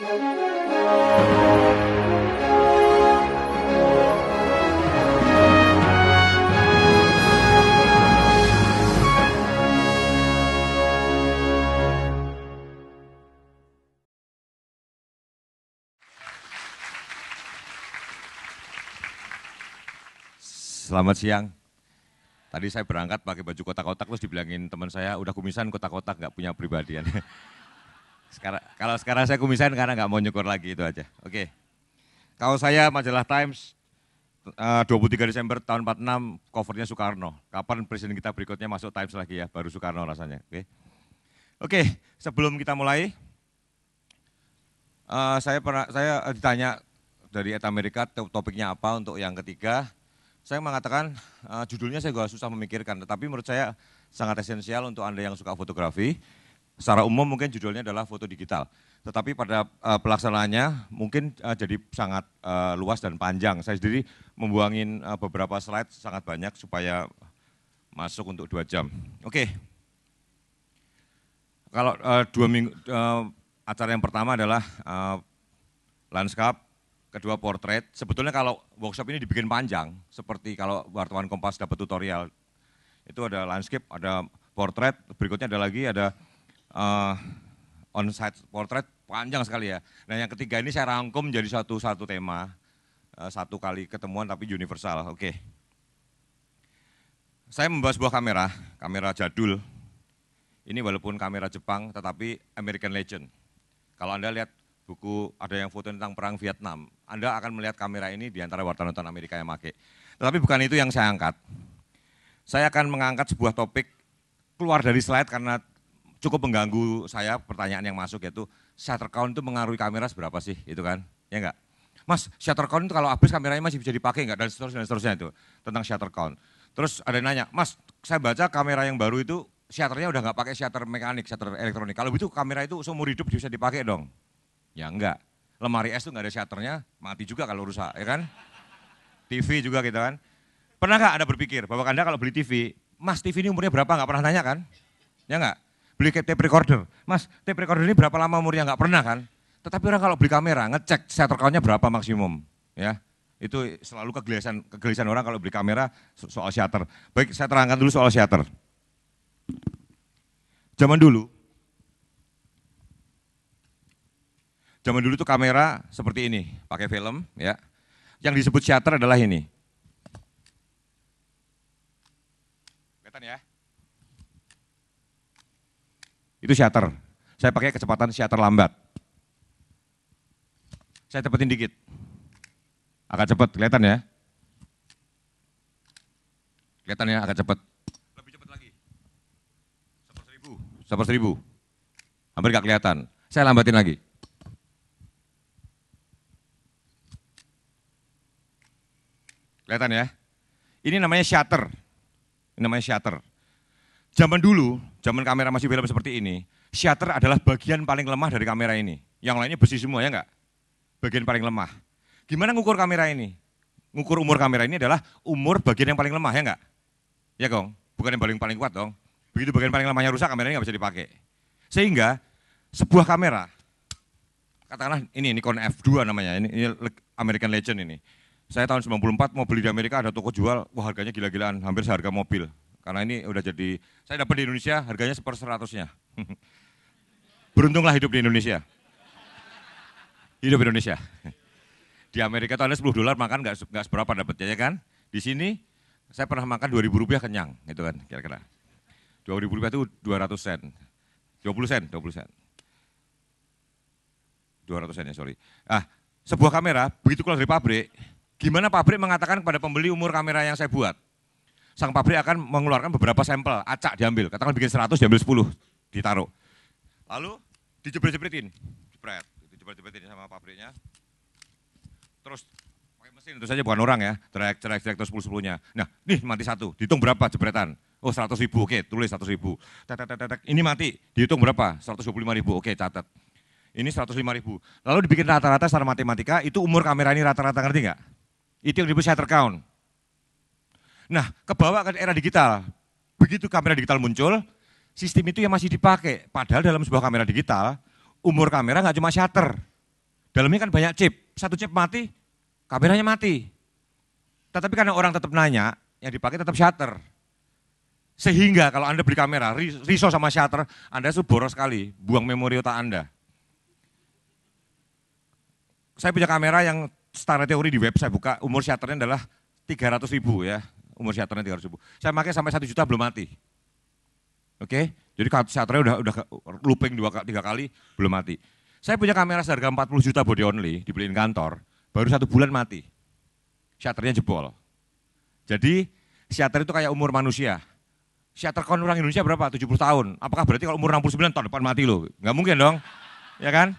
Selamat siang. Tadi saya berangkat pakai baju kotak-kotak terus dibilangin teman saya udah kumisan kotak-kotak nggak punya pribadian. Sekarang, kalau sekarang saya kumisan karena nggak mau nyukur lagi itu aja. Oke. Okay. Kalau saya majalah Times 23 eh, Desember tahun 46 covernya Soekarno. Kapan presiden kita berikutnya masuk Times lagi ya, baru Soekarno rasanya. Oke, okay. oke okay, sebelum kita mulai, uh, saya pernah saya eh, ditanya dari Et Amerika topiknya apa untuk yang ketiga. Saya mengatakan uh, judulnya saya gak susah memikirkan, tetapi menurut saya sangat esensial untuk anda yang suka fotografi secara umum mungkin judulnya adalah foto digital. Tetapi pada uh, pelaksanaannya mungkin uh, jadi sangat uh, luas dan panjang. Saya sendiri membuangin uh, beberapa slide sangat banyak supaya masuk untuk dua jam. Oke. Okay. Kalau uh, dua minggu uh, acara yang pertama adalah uh, lanskap, kedua portrait. Sebetulnya kalau workshop ini dibikin panjang, seperti kalau wartawan Kompas dapat tutorial, itu ada landscape, ada portrait, berikutnya ada lagi ada uh, eh, site portrait panjang sekali ya. Nah yang ketiga ini saya rangkum jadi satu satu tema uh, satu kali ketemuan tapi universal. Oke. Okay. Saya membahas sebuah kamera, kamera jadul. Ini walaupun kamera Jepang tetapi American Legend. Kalau Anda lihat buku ada yang foto tentang perang Vietnam, Anda akan melihat kamera ini di antara wartawan-wartawan Amerika yang pakai. Tetapi bukan itu yang saya angkat. Saya akan mengangkat sebuah topik keluar dari slide karena cukup mengganggu saya pertanyaan yang masuk yaitu shutter count itu mengaruhi kamera seberapa sih itu kan? Ya enggak? Mas, shutter count itu kalau habis kameranya masih bisa dipakai enggak dan seterusnya dan seterusnya itu tentang shutter count. Terus ada yang nanya, "Mas, saya baca kamera yang baru itu shutternya udah enggak pakai shutter mekanik, shutter elektronik. Kalau begitu kamera itu seumur hidup bisa dipakai dong?" Ya enggak. Lemari es tuh enggak ada shutternya, mati juga kalau rusak, ya kan? TV juga gitu kan. Pernah enggak ada berpikir bahwa Anda kalau beli TV, Mas TV ini umurnya berapa? enggak pernah nanya kan? Ya enggak beli tape recorder. Mas, tape recorder ini berapa lama umurnya? Enggak pernah kan? Tetapi orang kalau beli kamera, ngecek shutter count-nya berapa maksimum. ya Itu selalu kegelisahan, kegelisahan orang kalau beli kamera soal shutter. Baik, saya terangkan dulu soal shutter. Zaman dulu, zaman dulu tuh kamera seperti ini, pakai film ya. Yang disebut shutter adalah ini. Itu shutter. Saya pakai kecepatan shutter lambat. Saya cepetin dikit. Agak cepet, kelihatan ya. Kelihatan ya, agak cepet, Lebih cepat lagi. Seper seribu. Seper seribu. Hampir gak kelihatan. Saya lambatin lagi. Kelihatan ya? Ini namanya shutter. Ini namanya shutter. Zaman dulu, zaman kamera masih film seperti ini, shutter adalah bagian paling lemah dari kamera ini. Yang lainnya besi semua ya enggak? Bagian paling lemah. Gimana ngukur kamera ini? Ngukur umur kamera ini adalah umur bagian yang paling lemah ya enggak? Ya dong, bukan yang paling paling kuat dong. Begitu bagian paling lemahnya rusak kameranya nggak bisa dipakai. Sehingga sebuah kamera katakanlah ini Nikon F2 namanya, ini, ini American Legend ini. Saya tahun 94 mau beli di Amerika ada toko jual, wah harganya gila-gilaan, hampir seharga mobil. Karena ini udah jadi, saya dapat di Indonesia harganya seper seratusnya. Beruntunglah hidup di Indonesia. Hidup di Indonesia. Di Amerika tuh ada 10 dolar makan nggak nggak seberapa dapatnya ya kan? Di sini saya pernah makan 2000 rupiah kenyang gitu kan kira-kira. 2000 rupiah itu 200 sen. 20 sen, 20 sen. 200 sen ya, sorry. Ah, sebuah kamera, begitu keluar dari pabrik, gimana pabrik mengatakan kepada pembeli umur kamera yang saya buat? sang pabrik akan mengeluarkan beberapa sampel acak diambil. Katakan bikin 100 diambil 10 ditaruh. Lalu dijebret jebretin Jebret, dijebret gitu, jepretin sama pabriknya. Terus pakai mesin itu saja bukan orang ya. Cerek, cerek, cerek terus 10 10-nya. Nah, nih mati satu, dihitung berapa jebretan. Oh 100 ribu, oke tulis 100 ribu. Tetek, tetek, Ini mati, dihitung berapa? 125 ribu, oke catat. Ini 105 ribu. Lalu dibikin rata-rata secara matematika, itu umur kamera ini rata-rata ngerti nggak? Itu yang disebut shutter count. Nah, kebawa ke era digital. Begitu kamera digital muncul, sistem itu yang masih dipakai. Padahal dalam sebuah kamera digital, umur kamera nggak cuma shutter. Dalamnya kan banyak chip. Satu chip mati, kameranya mati. Tetapi karena orang tetap nanya, yang dipakai tetap shutter. Sehingga kalau Anda beli kamera, riso sama shutter, Anda itu boros sekali, buang memori otak Anda. Saya punya kamera yang standar teori di web saya buka, umur shutternya adalah 300 ribu ya umur sejahtera 300 ribu. Saya pakai sampai 1 juta belum mati. Oke, jadi sejahtera udah udah looping dua tiga kali belum mati. Saya punya kamera seharga 40 juta body only dibeliin kantor, baru satu bulan mati. Shutternya jebol. Jadi shutter itu kayak umur manusia. Shutter kon orang Indonesia berapa? 70 tahun. Apakah berarti kalau umur 69 tahun depan mati loh? Nggak mungkin dong. Ya kan?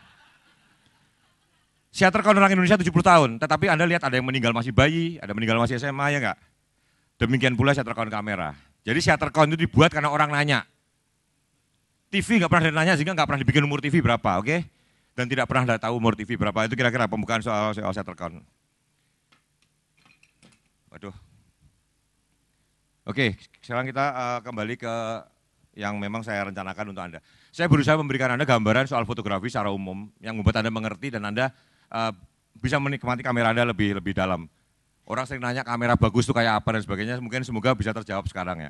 Shutter count orang Indonesia 70 tahun, tetapi Anda lihat ada yang meninggal masih bayi, ada yang meninggal masih SMA ya enggak? Demikian pula count kamera. Jadi count itu dibuat karena orang nanya. TV nggak pernah ditanya sehingga nggak pernah dibikin umur TV berapa, oke? Okay? Dan tidak pernah ada tahu umur TV berapa. Itu kira-kira pembukaan soal soal count. Waduh. Oke, okay, sekarang kita uh, kembali ke yang memang saya rencanakan untuk Anda. Saya berusaha memberikan Anda gambaran soal fotografi secara umum yang membuat Anda mengerti dan Anda uh, bisa menikmati kamera Anda lebih lebih dalam. Orang sering nanya kamera bagus tuh kayak apa dan sebagainya, mungkin semoga bisa terjawab sekarang ya.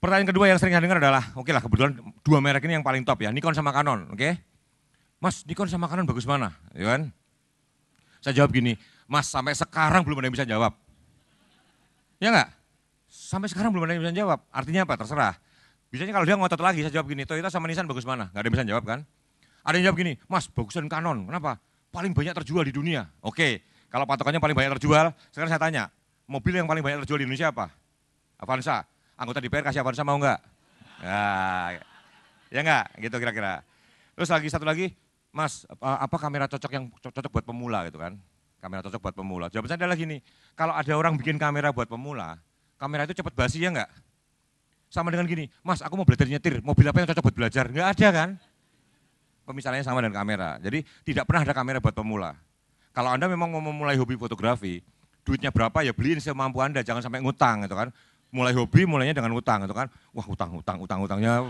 Pertanyaan kedua yang sering saya dengar adalah, oke okay lah kebetulan dua merek ini yang paling top ya, Nikon sama Canon, oke? Okay? Mas, Nikon sama Canon bagus mana? Ya kan? Saya jawab gini, Mas sampai sekarang belum ada yang bisa jawab. Ya enggak? Sampai sekarang belum ada yang bisa jawab. Artinya apa? Terserah. Biasanya kalau dia ngotot lagi, saya jawab gini, Toyota sama Nissan bagus mana? Gak ada yang bisa jawab kan? Ada yang jawab gini, mas bagusan Canon, kenapa? Paling banyak terjual di dunia. Oke, kalau patokannya paling banyak terjual, sekarang saya tanya, mobil yang paling banyak terjual di Indonesia apa? Avanza. Anggota DPR kasih Avanza mau enggak? Nah, ya, ya enggak? Gitu kira-kira. Terus lagi satu lagi, Mas, apa kamera cocok yang cocok buat pemula gitu kan? Kamera cocok buat pemula. Jawaban saya adalah gini, kalau ada orang bikin kamera buat pemula, kamera itu cepat basi ya enggak? Sama dengan gini, Mas, aku mau belajar nyetir, mobil apa yang cocok buat belajar? Enggak ada kan? Pemisalannya sama dengan kamera. Jadi tidak pernah ada kamera buat pemula kalau Anda memang mau memulai hobi fotografi, duitnya berapa ya beliin semampu Anda, jangan sampai ngutang gitu kan. Mulai hobi mulainya dengan utang gitu kan. Wah utang, utang, utang, utangnya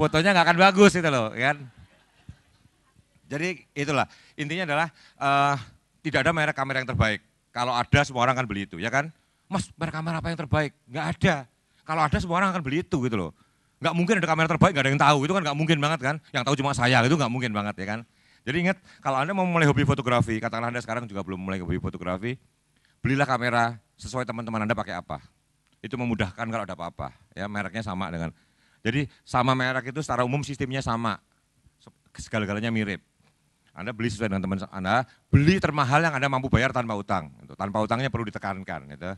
fotonya nggak akan bagus itu loh kan. Jadi itulah, intinya adalah uh, tidak ada merek kamera yang terbaik. Kalau ada semua orang akan beli itu ya kan. Mas merek kamera apa yang terbaik? Nggak ada. Kalau ada semua orang akan beli itu gitu loh. Nggak mungkin ada kamera terbaik, nggak ada yang tahu. Itu kan nggak mungkin banget kan. Yang tahu cuma saya, itu nggak mungkin banget ya kan. Jadi ingat, kalau Anda mau mulai hobi fotografi, katakanlah Anda sekarang juga belum mulai hobi fotografi, belilah kamera sesuai teman-teman Anda pakai apa. Itu memudahkan kalau ada apa-apa. Ya, mereknya sama dengan. Jadi sama merek itu secara umum sistemnya sama. Segala-galanya mirip. Anda beli sesuai dengan teman Anda, beli termahal yang Anda mampu bayar tanpa utang. Gitu. Tanpa utangnya perlu ditekankan. Gitu.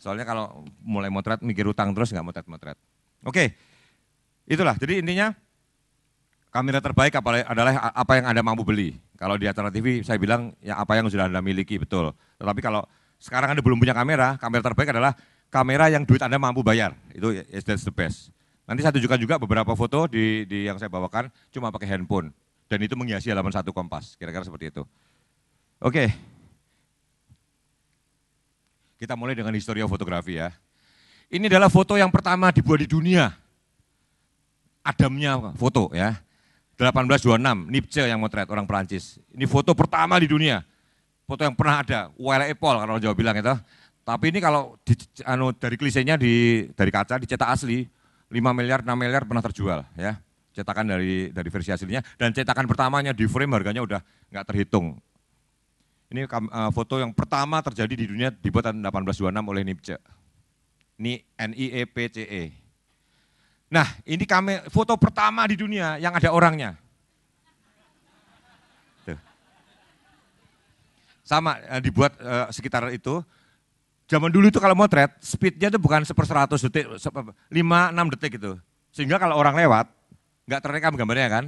Soalnya kalau mulai motret mikir utang terus nggak motret-motret. Oke, itulah. Jadi intinya kamera terbaik adalah apa yang Anda mampu beli. Kalau di acara TV saya bilang ya apa yang sudah Anda miliki betul. Tetapi kalau sekarang Anda belum punya kamera, kamera terbaik adalah kamera yang duit Anda mampu bayar. Itu ya, is that's the best. Nanti saya tunjukkan juga beberapa foto di, di yang saya bawakan cuma pakai handphone. Dan itu menghiasi halaman satu kompas, kira-kira seperti itu. Oke. Kita mulai dengan historia fotografi ya. Ini adalah foto yang pertama dibuat di dunia. Adamnya foto ya 1826, Nietzsche yang motret orang Perancis. Ini foto pertama di dunia. Foto yang pernah ada, Wale Epol kalau Jawa bilang itu. Tapi ini kalau di, anu, dari klisenya di dari kaca dicetak asli 5 miliar 6 miliar pernah terjual ya. Cetakan dari dari versi aslinya dan cetakan pertamanya di frame harganya udah nggak terhitung. Ini uh, foto yang pertama terjadi di dunia dibuat tahun 1826 oleh Nietzsche. Ini N I E P C E. Nah, ini kami foto pertama di dunia yang ada orangnya. Tuh. Sama eh, dibuat uh, sekitar itu. Zaman dulu itu kalau motret, speednya itu bukan seper 100 detik, 5-6 detik gitu. Sehingga kalau orang lewat, nggak terekam gambarnya kan.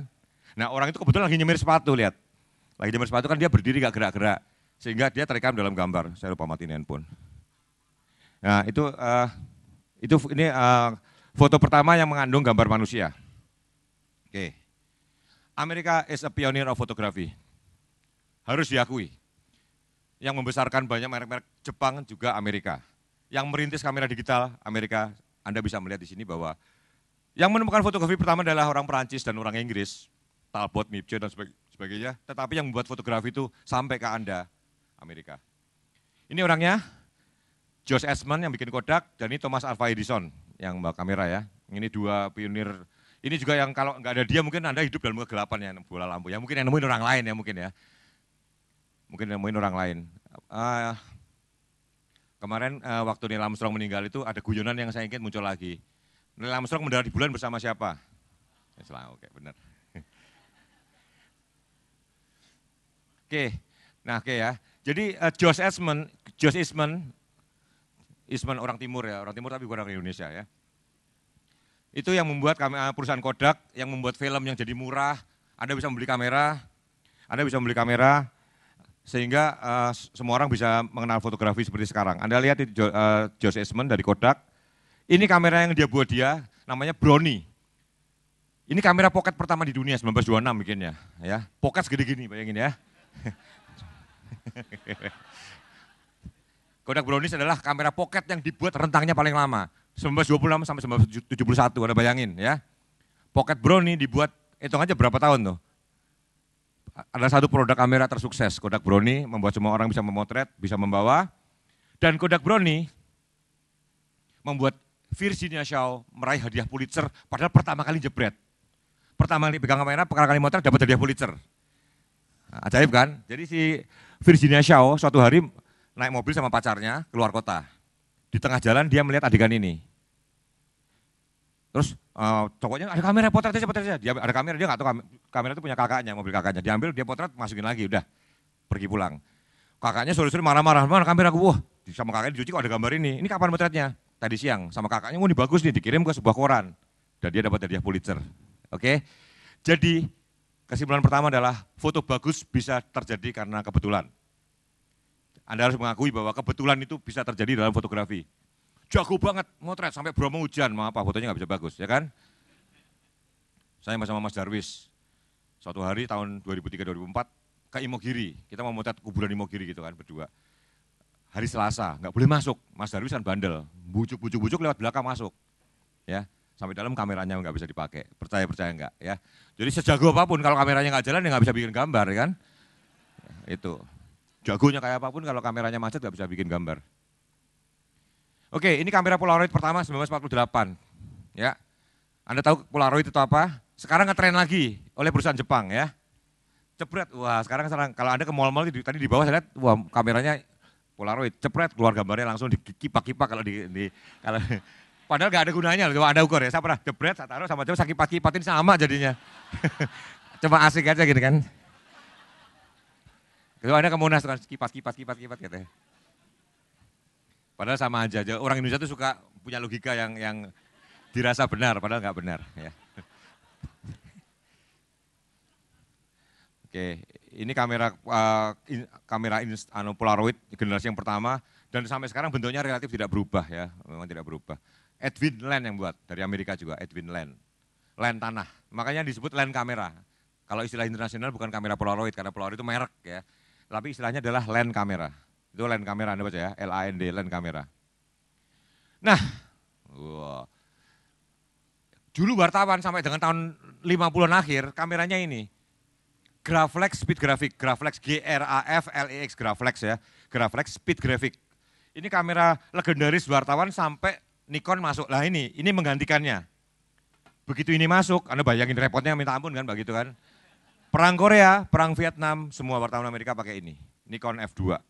Nah orang itu kebetulan lagi nyemir sepatu, lihat. Lagi nyemir sepatu kan dia berdiri gak gerak-gerak. Sehingga dia terekam dalam gambar. Saya lupa matiin handphone. Nah itu, uh, itu ini uh, Foto pertama yang mengandung gambar manusia. Oke. Okay. Amerika is a pioneer of photography. Harus diakui. Yang membesarkan banyak merek-merek Jepang juga Amerika. Yang merintis kamera digital Amerika. Anda bisa melihat di sini bahwa yang menemukan fotografi pertama adalah orang Perancis dan orang Inggris, Talbot, Mipje dan sebagainya. Tetapi yang membuat fotografi itu sampai ke Anda, Amerika. Ini orangnya, Josh Esman yang bikin Kodak, dan ini Thomas Alva Edison yang Mbak Kamera ya. Ini dua pionir. Ini juga yang kalau nggak ada dia mungkin Anda hidup dalam kegelapan ya bola lampu. Ya mungkin yang nemuin orang lain ya mungkin ya. Mungkin yang nemuin orang lain. Uh, kemarin uh, waktu Neil Armstrong meninggal itu ada guyonan yang saya ingin muncul lagi. Neil Armstrong mendarat di bulan bersama siapa? Oke, ya, salah, oke benar. oke, nah oke ya. Jadi uh, Josh Eastman, Josh Eastman Isman orang timur ya, orang timur tapi bukan orang Indonesia ya. Itu yang membuat eh, perusahaan Kodak yang membuat film yang jadi murah, Anda bisa membeli kamera, Anda bisa membeli kamera sehingga uh, semua orang bisa mengenal fotografi seperti sekarang. Anda lihat itu uh, eh, Josh Eastman dari Kodak. Ini kamera yang dia buat dia, namanya Brony. Ini kamera pocket pertama di dunia 1926 bikinnya, ya. Pocket segede gini bayangin ya. Kodak Brownies adalah kamera pocket yang dibuat rentangnya paling lama. 1926 sampai 1971, Anda bayangin ya. Pocket Brownie dibuat, hitung aja berapa tahun tuh. Ada satu produk kamera tersukses, Kodak Brownie, membuat semua orang bisa memotret, bisa membawa. Dan Kodak Brownie membuat Virginia Shaw meraih hadiah Pulitzer padahal pertama kali jebret. Pertama kali pegang kamera, pertama kali motret dapat hadiah Pulitzer. Ajaib kan? Jadi si Virginia Shaw suatu hari naik mobil sama pacarnya keluar kota. Di tengah jalan dia melihat adegan ini. Terus uh, cowoknya ada kamera potret aja potret aja. Dia ada kamera dia nggak tahu kamera, itu punya kakaknya, mobil kakaknya. Diambil dia potret masukin lagi udah pergi pulang. Kakaknya sore-sore marah-marah, mana kamera aku? Wah, sama kakaknya dicuci kok ada gambar ini. Ini kapan potretnya? Tadi siang sama kakaknya, wah ini bagus nih dikirim ke sebuah koran. Dan dia dapat hadiah Pulitzer. Oke. Okay? Jadi kesimpulan pertama adalah foto bagus bisa terjadi karena kebetulan. Anda harus mengakui bahwa kebetulan itu bisa terjadi dalam fotografi. Jago banget motret sampai Bromo hujan, mau apa fotonya nggak bisa bagus, ya kan? Saya sama Mas Darwis, suatu hari tahun 2003-2004 ke Imogiri, kita mau motret kuburan Imogiri gitu kan berdua. Hari Selasa, nggak boleh masuk, Mas Darwis kan bandel, bujuk-bujuk-bujuk lewat belakang masuk. ya Sampai dalam kameranya nggak bisa dipakai, percaya-percaya nggak ya. Jadi sejago apapun kalau kameranya nggak jalan ya nggak bisa bikin gambar ya kan. Itu, Jagonya kayak apapun kalau kameranya macet nggak bisa bikin gambar. Oke, ini kamera Polaroid pertama 1948. Ya. Anda tahu Polaroid itu apa? Sekarang ngetren lagi oleh perusahaan Jepang ya. Cepret, wah sekarang, sekarang kalau Anda ke mall-mall gitu, tadi di bawah saya lihat, wah kameranya Polaroid, cepret keluar gambarnya langsung dikipak-kipak kalau di, di kalau Padahal gak ada gunanya loh, Anda ukur ya. Saya pernah jebret, saya taruh sama coba sakit kipat-kipatin sama jadinya. Cuma asik aja gitu kan. Kalau gitu, Anda ke Monas kan kipas, kipas, kipas, kipas katanya. Gitu padahal sama aja, orang Indonesia tuh suka punya logika yang yang dirasa benar, padahal nggak benar. Ya. Oke, ini kamera uh, in, kamera anu, Polaroid generasi yang pertama dan sampai sekarang bentuknya relatif tidak berubah ya, memang tidak berubah. Edwin Land yang buat dari Amerika juga, Edwin Land. Land tanah, makanya disebut land kamera. Kalau istilah internasional bukan kamera Polaroid karena Polaroid itu merek ya tapi istilahnya adalah land kamera. Itu land kamera Anda baca ya, L-A-N-D, land kamera. Nah, wah. dulu wartawan sampai dengan tahun 50-an akhir, kameranya ini. Graflex Speed Graphic, Graflex G-R-A-F-L-E-X, Graflex ya, Graflex Speed Graphic. Ini kamera legendaris wartawan sampai Nikon masuk. Lah ini, ini menggantikannya. Begitu ini masuk, Anda bayangin repotnya minta ampun kan begitu kan. Perang Korea, perang Vietnam, semua wartawan Amerika pakai ini, Nikon F2.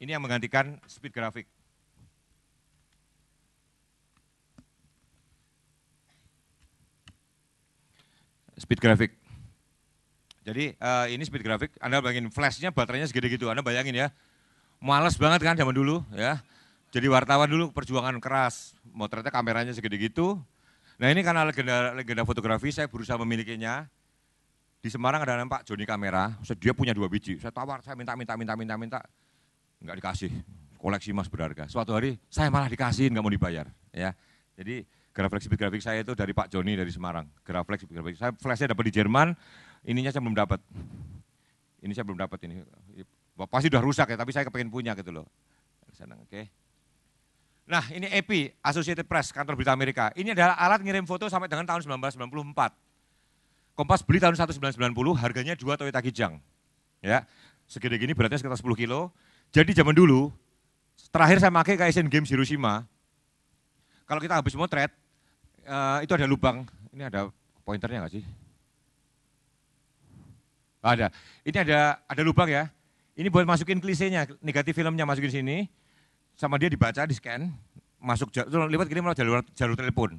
Ini yang menggantikan speed grafik. Speed grafik. Jadi uh, ini speed grafik, Anda bayangin flashnya baterainya segede gitu, Anda bayangin ya. Males banget kan zaman dulu ya. Jadi wartawan dulu perjuangan keras, motretnya kameranya segede gitu, Nah ini karena legenda, legenda fotografi saya berusaha memilikinya. Di Semarang ada nampak Joni kamera, dia punya dua biji. Saya tawar, saya minta, minta, minta, minta, minta. Enggak dikasih, koleksi mas berharga. Suatu hari saya malah dikasih enggak mau dibayar. ya. Jadi grafik grafik saya itu dari Pak Joni dari Semarang. Grafik grafik saya flashnya dapat di Jerman, ininya saya belum dapat. Ini saya belum dapat ini. Pasti sudah rusak ya, tapi saya kepengen punya gitu loh. Senang, oke. Okay. Nah ini EPI, Associated Press, kantor berita Amerika. Ini adalah alat ngirim foto sampai dengan tahun 1994. Kompas beli tahun 1990, harganya dua Toyota Kijang. Ya, segede gini beratnya sekitar 10 kilo. Jadi zaman dulu, terakhir saya pakai ke Asian Games Hiroshima. Kalau kita habis motret, eh, itu ada lubang. Ini ada pointernya nggak sih? Ada. Ini ada ada lubang ya. Ini buat masukin klisenya, negatif filmnya masukin sini sama dia dibaca, di scan, masuk jalur, lewat kirim malah jalur, jalur telepon.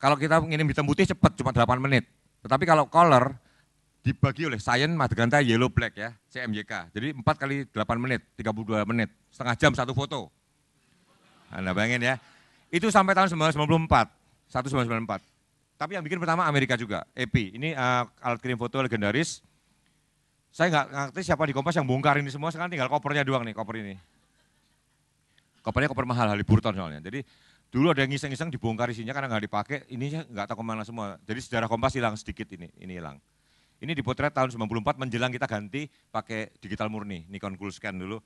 Kalau kita ngirim hitam putih cepat, cuma 8 menit. Tetapi kalau color, dibagi oleh Cyan, Madaganta Yellow Black ya, CMYK. Jadi 4 kali 8 menit, 32 menit, setengah jam satu foto. Anda bayangin ya. Itu sampai tahun 1994, 1994. Tapi yang bikin pertama Amerika juga, EP. Ini uh, alat kirim foto legendaris. Saya nggak ngerti siapa di Kompas yang bongkar ini semua, sekarang tinggal kopernya doang nih, koper ini. Kopernya koper mahal Haliburton soalnya. Jadi dulu ada yang ngiseng-ngiseng dibongkar isinya karena nggak dipakai, ini nggak tahu kemana semua. Jadi sejarah kompas hilang sedikit ini, ini hilang. Ini dipotret tahun 94 menjelang kita ganti pakai digital murni, Nikon Scan dulu.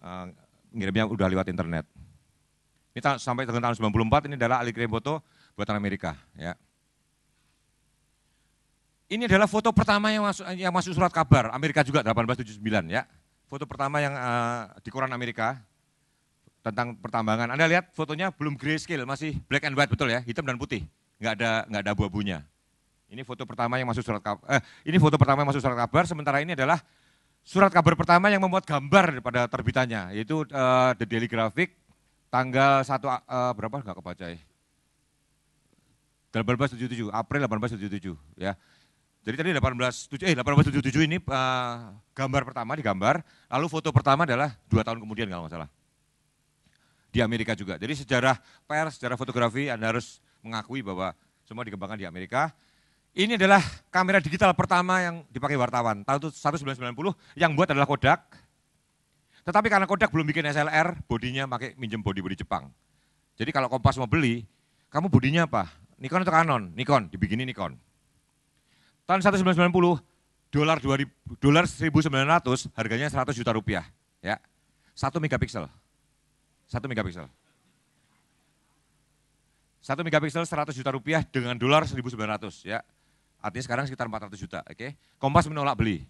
Uh, ngirimnya udah lewat internet. Ini sampai dengan tahun 94 ini adalah Ali Boto buatan Amerika. Ya. Ini adalah foto pertama yang masuk, yang masuk surat kabar, Amerika juga 1879 ya. Foto pertama yang uh, di koran Amerika, tentang pertambangan. Anda lihat fotonya belum grayscale, masih black and white betul ya, hitam dan putih. Nggak ada nggak ada buah abunya Ini foto pertama yang masuk surat kabar. Eh, ini foto pertama yang masuk surat kabar, sementara ini adalah surat kabar pertama yang membuat gambar pada terbitannya, yaitu uh, The Daily Graphic tanggal 1 uh, eh, berapa nggak kebaca ya. 1877, April 1877 ya. Jadi tadi 1877 eh 1877 ini uh, gambar pertama digambar, lalu foto pertama adalah dua tahun kemudian kalau masalah. salah di Amerika juga. Jadi sejarah pers, sejarah fotografi Anda harus mengakui bahwa semua dikembangkan di Amerika. Ini adalah kamera digital pertama yang dipakai wartawan tahun 1990 yang buat adalah Kodak. Tetapi karena Kodak belum bikin SLR, bodinya pakai minjem bodi-bodi Jepang. Jadi kalau Kompas mau beli, kamu bodinya apa? Nikon atau Canon? Nikon, dibikinin Nikon. Tahun 1990, dolar dolar 1900 harganya 100 juta rupiah, ya. 1 megapiksel. 1 megapiksel. 1 megapiksel 100 juta rupiah dengan dolar 1900 ya. Artinya sekarang sekitar 400 juta, oke. Okay? Kompas menolak beli.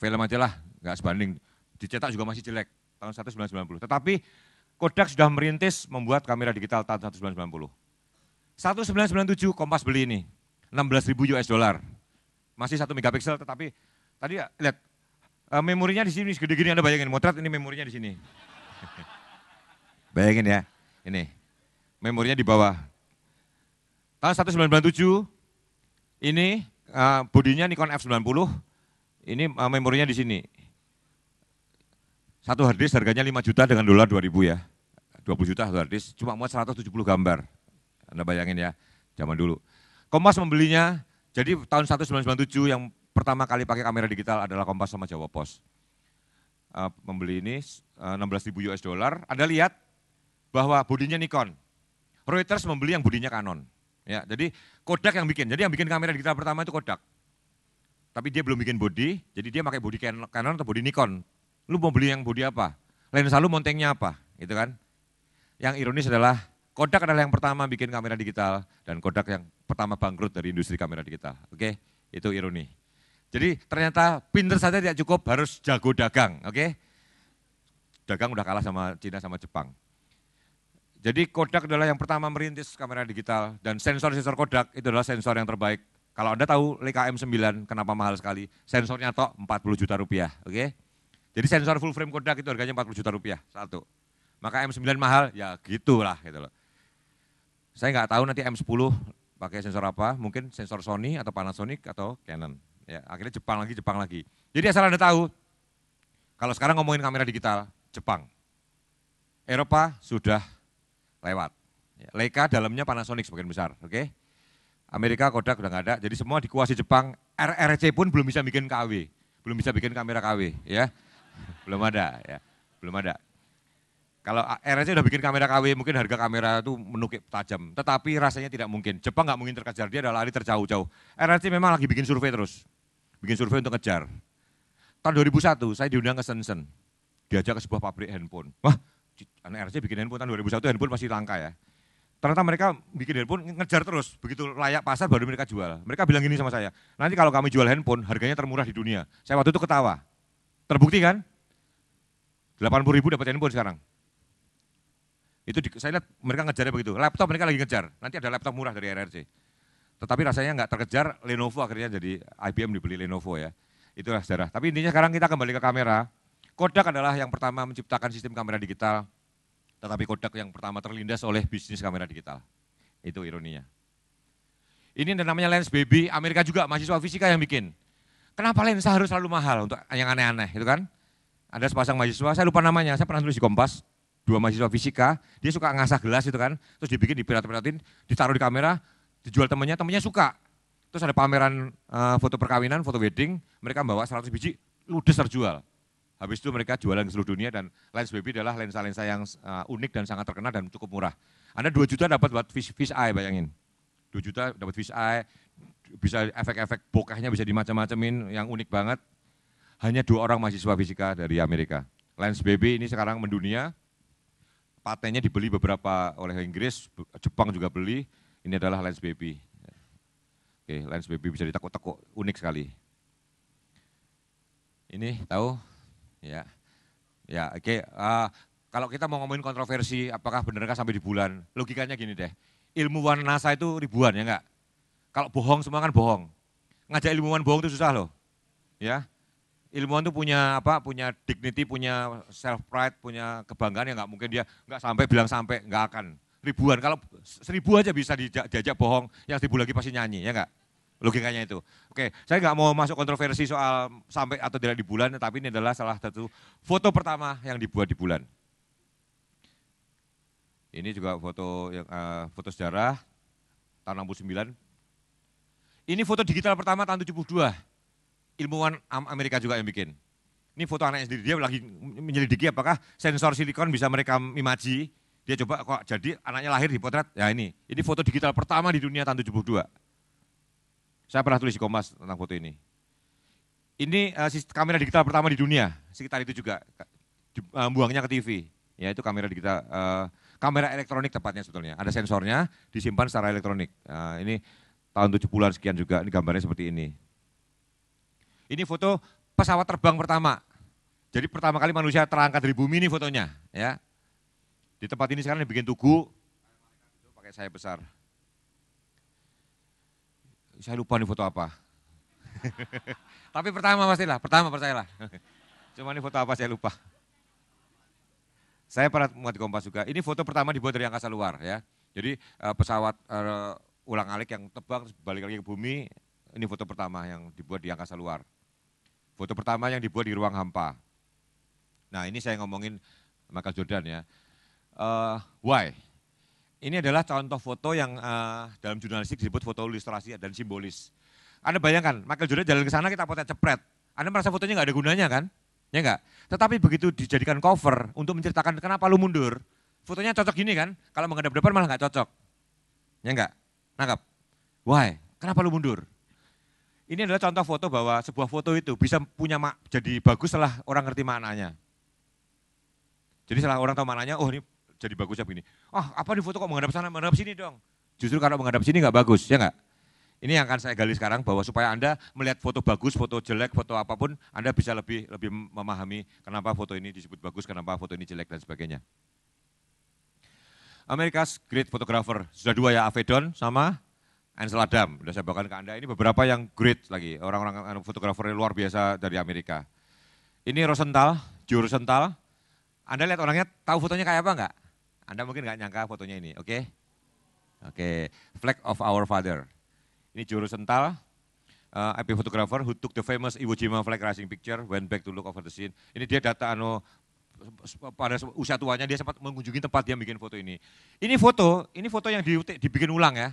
Film aja lah, nggak sebanding. Dicetak juga masih jelek tahun 1990. Tetapi Kodak sudah merintis membuat kamera digital tahun 1990. 1997 Kompas beli ini, 16.000 US dollar. Masih 1 megapiksel tetapi tadi ya, lihat eh, memorinya di sini segede gini Anda bayangin motret ini memorinya di sini. Bayangin ya, ini memorinya di bawah. Tahun 1997, ini uh, bodinya Nikon F90, ini uh, memorinya di sini. Satu hard disk harganya 5 juta dengan dolar 2000 ya. 20 juta satu hard disk, cuma muat 170 gambar. Anda bayangin ya, zaman dulu. Kompas membelinya, jadi tahun 1997 yang pertama kali pakai kamera digital adalah Kompas sama Jawa Pos. Uh, eh, membeli ini uh, 16.000 US dollar. Anda lihat bahwa bodinya Nikon. Reuters membeli yang bodinya Canon. Ya, jadi Kodak yang bikin. Jadi yang bikin kamera digital pertama itu Kodak. Tapi dia belum bikin bodi, jadi dia pakai bodi Canon atau bodi Nikon. Lu mau beli yang bodi apa? Lensa lu montengnya apa? Gitu kan? Yang ironis adalah Kodak adalah yang pertama bikin kamera digital dan Kodak yang pertama bangkrut dari industri kamera digital. Oke, itu ironi. Jadi ternyata pinter saja tidak cukup, harus jago dagang. Oke, dagang udah kalah sama Cina sama Jepang. Jadi Kodak adalah yang pertama merintis kamera digital dan sensor-sensor Kodak itu adalah sensor yang terbaik. Kalau Anda tahu Leica m 9 kenapa mahal sekali, sensornya tok 40 juta rupiah, oke? Okay? Jadi sensor full frame Kodak itu harganya 40 juta rupiah, satu. Maka M9 mahal, ya gitulah gitu loh. Saya nggak tahu nanti M10 pakai sensor apa, mungkin sensor Sony atau Panasonic atau Canon. Ya, akhirnya Jepang lagi, Jepang lagi. Jadi asal Anda tahu, kalau sekarang ngomongin kamera digital, Jepang. Eropa sudah lewat. Ya. Leica dalamnya Panasonic sebagian besar, oke? Okay? Amerika Kodak udah nggak ada, jadi semua dikuasai Jepang. RRC pun belum bisa bikin KW, belum bisa bikin kamera KW, ya, belum ada, ya, belum ada. Kalau RRC udah bikin kamera KW, mungkin harga kamera itu menukik tajam. Tetapi rasanya tidak mungkin. Jepang nggak mungkin terkejar, dia adalah lari terjauh-jauh. RRC memang lagi bikin survei terus, bikin survei untuk ngejar. Tahun 2001 saya diundang ke Shenzhen, diajak ke sebuah pabrik handphone. Wah, anak RC bikin handphone tahun 2001 handphone masih langka ya. Ternyata mereka bikin handphone ngejar terus, begitu layak pasar baru mereka jual. Mereka bilang gini sama saya, nanti kalau kami jual handphone harganya termurah di dunia. Saya waktu itu ketawa, terbukti kan? 80 ribu dapat handphone sekarang. Itu di, saya lihat mereka ngejarnya begitu, laptop mereka lagi ngejar, nanti ada laptop murah dari RRC. Tetapi rasanya nggak terkejar, Lenovo akhirnya jadi IBM dibeli Lenovo ya. Itulah sejarah. Tapi intinya sekarang kita kembali ke kamera, Kodak adalah yang pertama menciptakan sistem kamera digital, tetapi Kodak yang pertama terlindas oleh bisnis kamera digital. Itu ironinya. Ini yang namanya lens baby, Amerika juga mahasiswa fisika yang bikin. Kenapa lensa harus selalu mahal untuk yang aneh-aneh itu kan? Ada sepasang mahasiswa, saya lupa namanya, saya pernah tulis di Kompas, dua mahasiswa fisika, dia suka ngasah gelas itu kan, terus dibikin dipirat-piratin, ditaruh di kamera, dijual temennya, temennya suka. Terus ada pameran eh, foto perkawinan, foto wedding, mereka bawa 100 biji, ludes terjual. Habis itu mereka jualan ke seluruh dunia dan lens baby adalah lensa-lensa yang uh, unik dan sangat terkenal dan cukup murah. Anda 2 juta dapat buat fish, fish eye bayangin. 2 juta dapat fish eye, bisa efek-efek bokehnya bisa dimacam-macamin yang unik banget. Hanya dua orang mahasiswa fisika dari Amerika. Lens baby ini sekarang mendunia, patennya dibeli beberapa oleh Inggris, Jepang juga beli, ini adalah lens baby. Oke, lens baby bisa ditekuk-tekuk, unik sekali. Ini tahu Ya, ya oke. Okay. Uh, eh, kalau kita mau ngomongin kontroversi, apakah benarkah sampai di bulan? Logikanya gini deh, ilmuwan NASA itu ribuan ya enggak? Kalau bohong semua kan bohong. Ngajak ilmuwan bohong itu susah loh. Ya, ilmuwan itu punya apa? Punya dignity, punya self pride, punya kebanggaan ya nggak mungkin dia nggak sampai bilang sampai nggak akan ribuan. Kalau seribu aja bisa diajak, diajak bohong, yang seribu lagi pasti nyanyi ya enggak? logikanya itu. Oke, saya nggak mau masuk kontroversi soal sampai atau tidak di bulan, tapi ini adalah salah satu foto pertama yang dibuat di bulan. Ini juga foto yang uh, foto sejarah tahun 69. Ini foto digital pertama tahun 72. Ilmuwan Amerika juga yang bikin. Ini foto anaknya sendiri, dia lagi menyelidiki apakah sensor silikon bisa merekam imaji. Dia coba kok jadi anaknya lahir di potret, ya ini. Ini foto digital pertama di dunia tahun 72 saya pernah tulis di Kompas tentang foto ini. Ini uh, kamera digital pertama di dunia, sekitar itu juga uh, buangnya ke TV. Ya itu kamera digital, uh, kamera elektronik tepatnya sebetulnya. Ada sensornya, disimpan secara elektronik. Uh, ini tahun 70-an sekian juga, ini gambarnya seperti ini. Ini foto pesawat terbang pertama. Jadi pertama kali manusia terangkat dari bumi ini fotonya, ya. Di tempat ini sekarang dibikin tugu pakai saya besar saya lupa nih foto apa. Tapi pertama pastilah, pertama percayalah. Cuma ini foto apa saya lupa. Saya pernah membuat di Kompas juga. Ini foto pertama dibuat dari angkasa luar ya. Jadi eh, pesawat uh, ulang alik yang tebang balik lagi ke bumi, ini foto pertama yang dibuat di angkasa luar. Foto pertama yang dibuat di ruang hampa. Nah ini saya ngomongin Michael Jordan ya. Uh, why? Ini adalah contoh foto yang uh, dalam jurnalistik disebut foto ilustrasi dan simbolis. Anda bayangkan, Michael Jordan jalan ke sana kita potret cepret. Anda merasa fotonya nggak ada gunanya kan? Ya enggak? Tetapi begitu dijadikan cover untuk menceritakan kenapa lu mundur, fotonya cocok gini kan? Kalau menghadap depan malah nggak cocok. Ya enggak? Nangkap? Why? Kenapa lu mundur? Ini adalah contoh foto bahwa sebuah foto itu bisa punya mak jadi bagus setelah orang ngerti maknanya. Jadi setelah orang tahu maknanya, oh ini jadi bagusnya begini. Ah, apa di foto kok menghadap sana, menghadap sini dong. Justru karena menghadap sini nggak bagus, ya nggak? Ini yang akan saya gali sekarang bahwa supaya Anda melihat foto bagus, foto jelek, foto apapun, Anda bisa lebih lebih memahami kenapa foto ini disebut bagus, kenapa foto ini jelek dan sebagainya. Amerika's Great Photographer, sudah dua ya, Avedon sama Ansel Adam. Sudah saya bawakan ke Anda, ini beberapa yang great lagi, orang-orang anu, fotografer yang luar biasa dari Amerika. Ini Rosenthal, Joe Rosenthal, Anda lihat orangnya tahu fotonya kayak apa enggak? Anda mungkin nggak nyangka fotonya ini, oke? Okay? Oke, okay. Flag of Our Father. Ini juru sental, uh, eh, IP photographer who took the famous Iwo Jima flag rising picture, went back to look over the scene. Ini dia data anu pada usia tuanya dia sempat mengunjungi tempat dia bikin foto ini. Ini foto, ini foto yang dibikin ulang ya.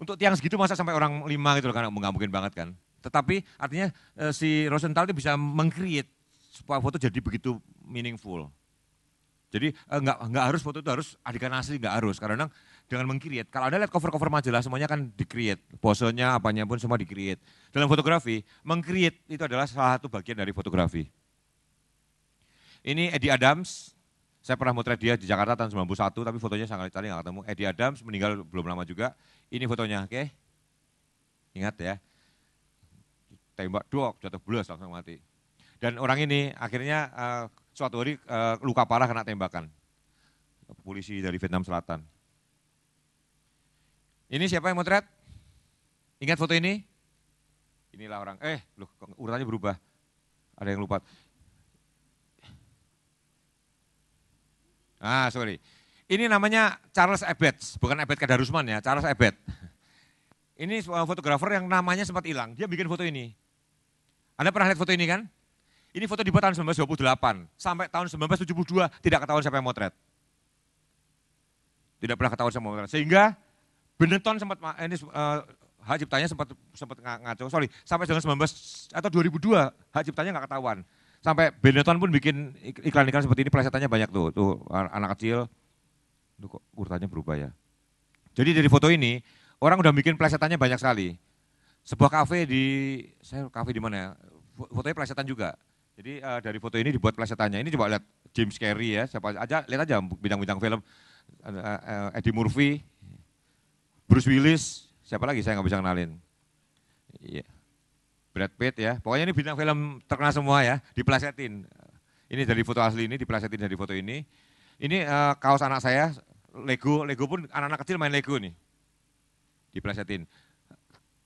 Untuk tiang segitu masa sampai orang lima gitu loh karena nggak mungkin banget kan. Tetapi artinya eh, si Rosenthal itu bisa mengcreate sebuah foto jadi begitu meaningful. Jadi eh, nggak nggak harus foto itu harus adegan asli nggak harus karena dengan mengkreat. Kalau anda lihat cover-cover majalah semuanya kan dikreat, posenya apanya pun semua dikreat. Dalam fotografi mengkreat itu adalah salah satu bagian dari fotografi. Ini Eddie Adams, saya pernah motret dia di Jakarta tahun 91 tapi fotonya sangat cantik nggak ketemu. Eddie Adams meninggal belum lama juga. Ini fotonya, oke? Okay? Ingat ya. Tembak dok, jatuh belas langsung mati. Dan orang ini akhirnya uh, suatu hari uh, luka parah kena tembakan. Polisi dari Vietnam Selatan. Ini siapa yang motret? Ingat foto ini? Inilah orang. Eh, loh, urutannya berubah. Ada yang lupa. Ah, sorry. Ini namanya Charles Abbott, bukan Abbott Kadarusman ya, Charles Abbott. Ini eh, fotografer yang namanya sempat hilang. Dia bikin foto ini. Anda pernah lihat foto ini kan? Ini foto dibuat tahun 1928 sampai tahun 1972 tidak ketahuan siapa yang motret. Tidak pernah ketahuan siapa yang motret. Sehingga Benetton sempat ini uh, hak ciptanya sempat sempat ngaco. Sorry, sampai tahun 19 atau 2002 hak ciptanya nggak ketahuan. Sampai Benetton pun bikin iklan-iklan seperti ini pelesetannya banyak tuh, tuh anak kecil. tuh kok urutannya berubah ya. Jadi dari foto ini orang udah bikin pelesetannya banyak sekali. Sebuah kafe di saya kafe di mana ya? Fotonya pelesetan juga. Jadi uh, dari foto ini dibuat plesetannya. Ini coba lihat James Carey ya, siapa aja lihat aja bidang-bidang film uh, uh, Eddie Murphy, Bruce Willis, siapa lagi saya nggak bisa kenalin. Yeah. Brad Pitt ya. Pokoknya ini bidang film terkenal semua ya, diplesetin. Ini dari foto asli ini diplesetin dari foto ini. Ini uh, kaos anak saya Lego, Lego pun anak-anak kecil main Lego nih. Diplesetin.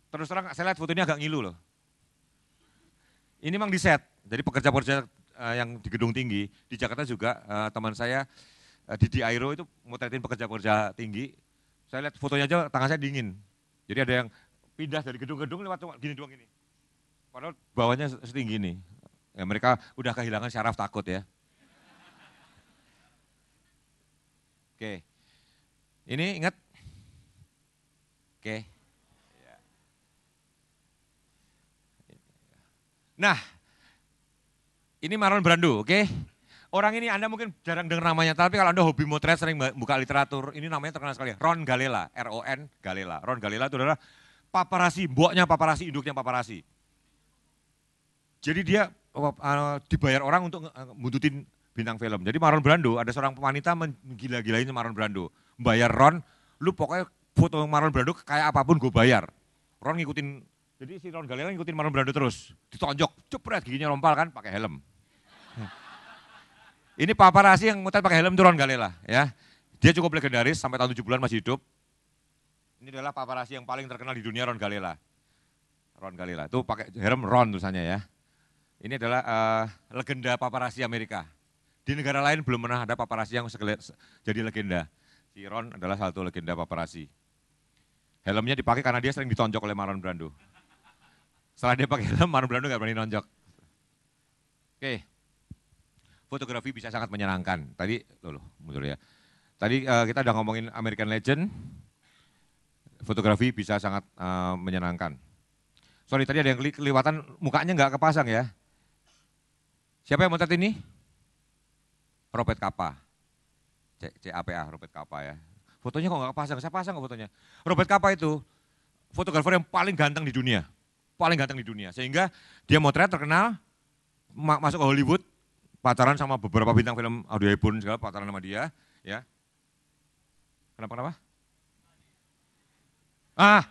Terus terang saya lihat foto ini agak ngilu loh. Ini memang di set jadi pekerja-pekerja eh, yang di gedung tinggi di Jakarta juga eh, teman saya eh, Didi Airo itu motretin pekerja-pekerja tinggi. Saya lihat fotonya aja tangan saya dingin. Jadi ada yang pindah dari gedung-gedung lewat cuma gini doang ini. Padahal bawahnya setinggi ini. Ya, mereka udah kehilangan syaraf takut ya. Oke. Ini ingat? Oke. Nah, ini Marlon Brando, oke? Okay? Orang ini Anda mungkin jarang dengar namanya, tapi kalau Anda hobi motret sering buka literatur, ini namanya terkenal sekali, Ron Galela, R-O-N Galela. Ron Galela itu adalah paparasi, buaknya paparasi, induknya paparasi. Jadi dia uh, dibayar orang untuk uh, bintang film. Jadi Marlon Brando, ada seorang wanita menggila-gilain Marlon Brando. Bayar Ron, lu pokoknya foto Marlon Brando kayak apapun gue bayar. Ron ngikutin, jadi si Ron Galela ngikutin Marlon Brando terus. Ditonjok, cepret giginya lompal kan pakai helm. Ini paparasi yang muter pakai helm turun kali ya. Dia cukup legendaris sampai tahun 7 bulan masih hidup. Ini adalah paparasi yang paling terkenal di dunia Ron Galela. Ron Galela, itu pakai helm Ron tulisannya ya. Ini adalah uh, legenda paparasi Amerika. Di negara lain belum pernah ada paparasi yang jadi legenda. Si Ron adalah satu legenda paparasi. Helmnya dipakai karena dia sering ditonjok oleh Marlon Brando. Setelah dia pakai helm, Marlon Brando gak berani nonjok. Oke. Okay fotografi bisa sangat menyenangkan. Tadi loh, mundur ya. Tadi uh, kita udah ngomongin American Legend. Fotografi bisa sangat uh, menyenangkan. Sorry tadi ada yang kelewatan mukanya nggak kepasang ya. Siapa yang motret ini? Robert Kappa. C CAPA Robert Kappa ya. Fotonya kok nggak kepasang? saya pasang kok fotonya. Robert Kappa itu fotografer yang paling ganteng di dunia. Paling ganteng di dunia. Sehingga dia motret terkenal, masuk ke Hollywood, pacaran sama beberapa bintang film Audio pun segala pacaran sama dia, ya. Kenapa kenapa? Ah,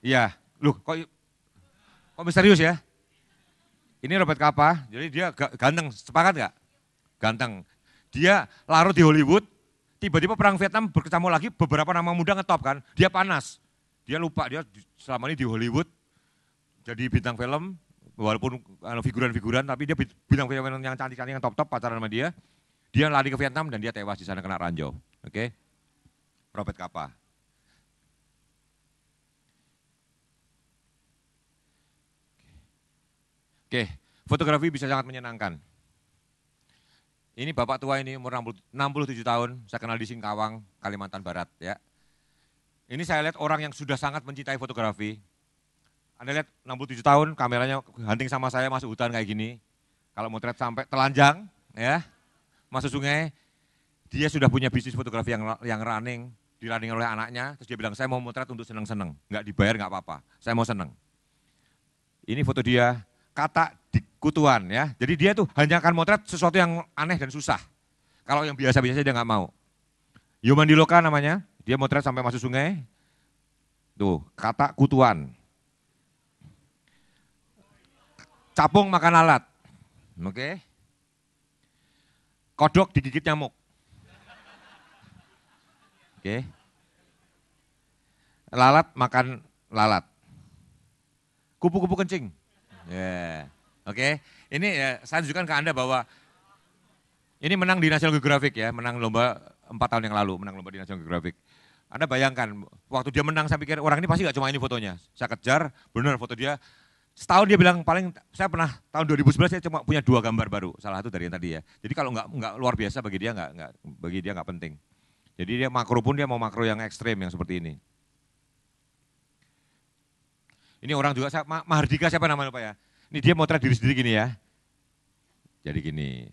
iya. lu kok kok misterius ya? Ini Robert Capa, jadi dia ganteng, sepakat nggak? Ganteng. Dia larut di Hollywood, tiba-tiba perang Vietnam berkecamuk lagi, beberapa nama muda ngetop kan, dia panas. Dia lupa, dia selama ini di Hollywood, jadi bintang film, walaupun anu, figuran-figuran tapi dia bilang figuran yang cantik-cantik yang top-top pacaran sama dia. Dia lari ke Vietnam dan dia tewas di sana kena ranjau. Oke. Okay? Robert Kappa. Oke, okay. fotografi bisa sangat menyenangkan. Ini bapak tua ini umur 67 tahun, saya kenal di Singkawang, Kalimantan Barat ya. Ini saya lihat orang yang sudah sangat mencintai fotografi, anda lihat 67 tahun kameranya hunting sama saya masuk hutan kayak gini. Kalau motret sampai telanjang ya, masuk sungai. Dia sudah punya bisnis fotografi yang yang running, dilanding oleh anaknya, terus dia bilang saya mau motret untuk seneng-seneng, nggak dibayar nggak apa-apa, saya mau seneng. Ini foto dia, kata kutuan, ya. Jadi dia tuh hanya akan motret sesuatu yang aneh dan susah. Kalau yang biasa-biasa dia nggak mau. Yuman Diloka namanya, dia motret sampai masuk sungai. Tuh, kata kutuan. Capung makan alat. Oke. Okay. Kodok digigit nyamuk. Oke. Okay. Lalat makan lalat. Kupu-kupu kencing. Ya. Yeah. Oke. Okay. Ini ya, saya tunjukkan ke Anda bahwa ini menang di National Geographic ya, menang lomba empat tahun yang lalu, menang lomba di National Geographic. Anda bayangkan, waktu dia menang saya pikir orang ini pasti gak cuma ini fotonya. Saya kejar, benar foto dia setahun dia bilang paling saya pernah tahun 2011 saya cuma punya dua gambar baru salah satu dari yang tadi ya jadi kalau nggak nggak luar biasa bagi dia nggak nggak bagi dia nggak penting jadi dia makro pun dia mau makro yang ekstrim yang seperti ini ini orang juga saya, Mahardika siapa namanya pak ya ini dia motret diri sendiri gini ya jadi gini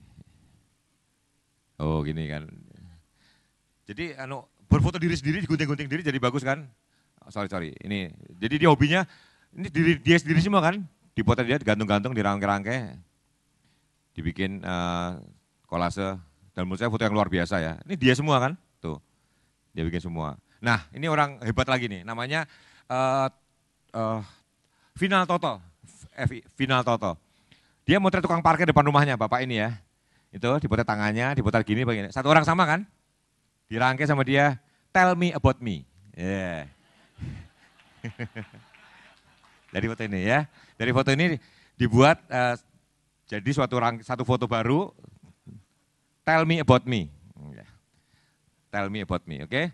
oh gini kan jadi anu berfoto diri sendiri digunting-gunting diri jadi bagus kan sorry sorry ini jadi dia hobinya ini diri dia sendiri semua kan, dipotret dia gantung-gantung di rangkai dibikin uh, kolase. Dan menurut saya foto yang luar biasa ya. Ini dia semua kan, tuh dia bikin semua. Nah ini orang hebat lagi nih, namanya uh, eh, uh, eh, Final Toto, Final Toto. Dia motret tukang parkir depan rumahnya, bapak ini ya. Itu dipotret tangannya, dipotret gini, begini. Satu orang sama kan? Dirangkai sama dia, tell me about me. Yeah. Dari foto ini ya. Dari foto ini dibuat uh, jadi suatu rang, satu foto baru. Tell me about me. Iya. Tell me about me, oke? Okay?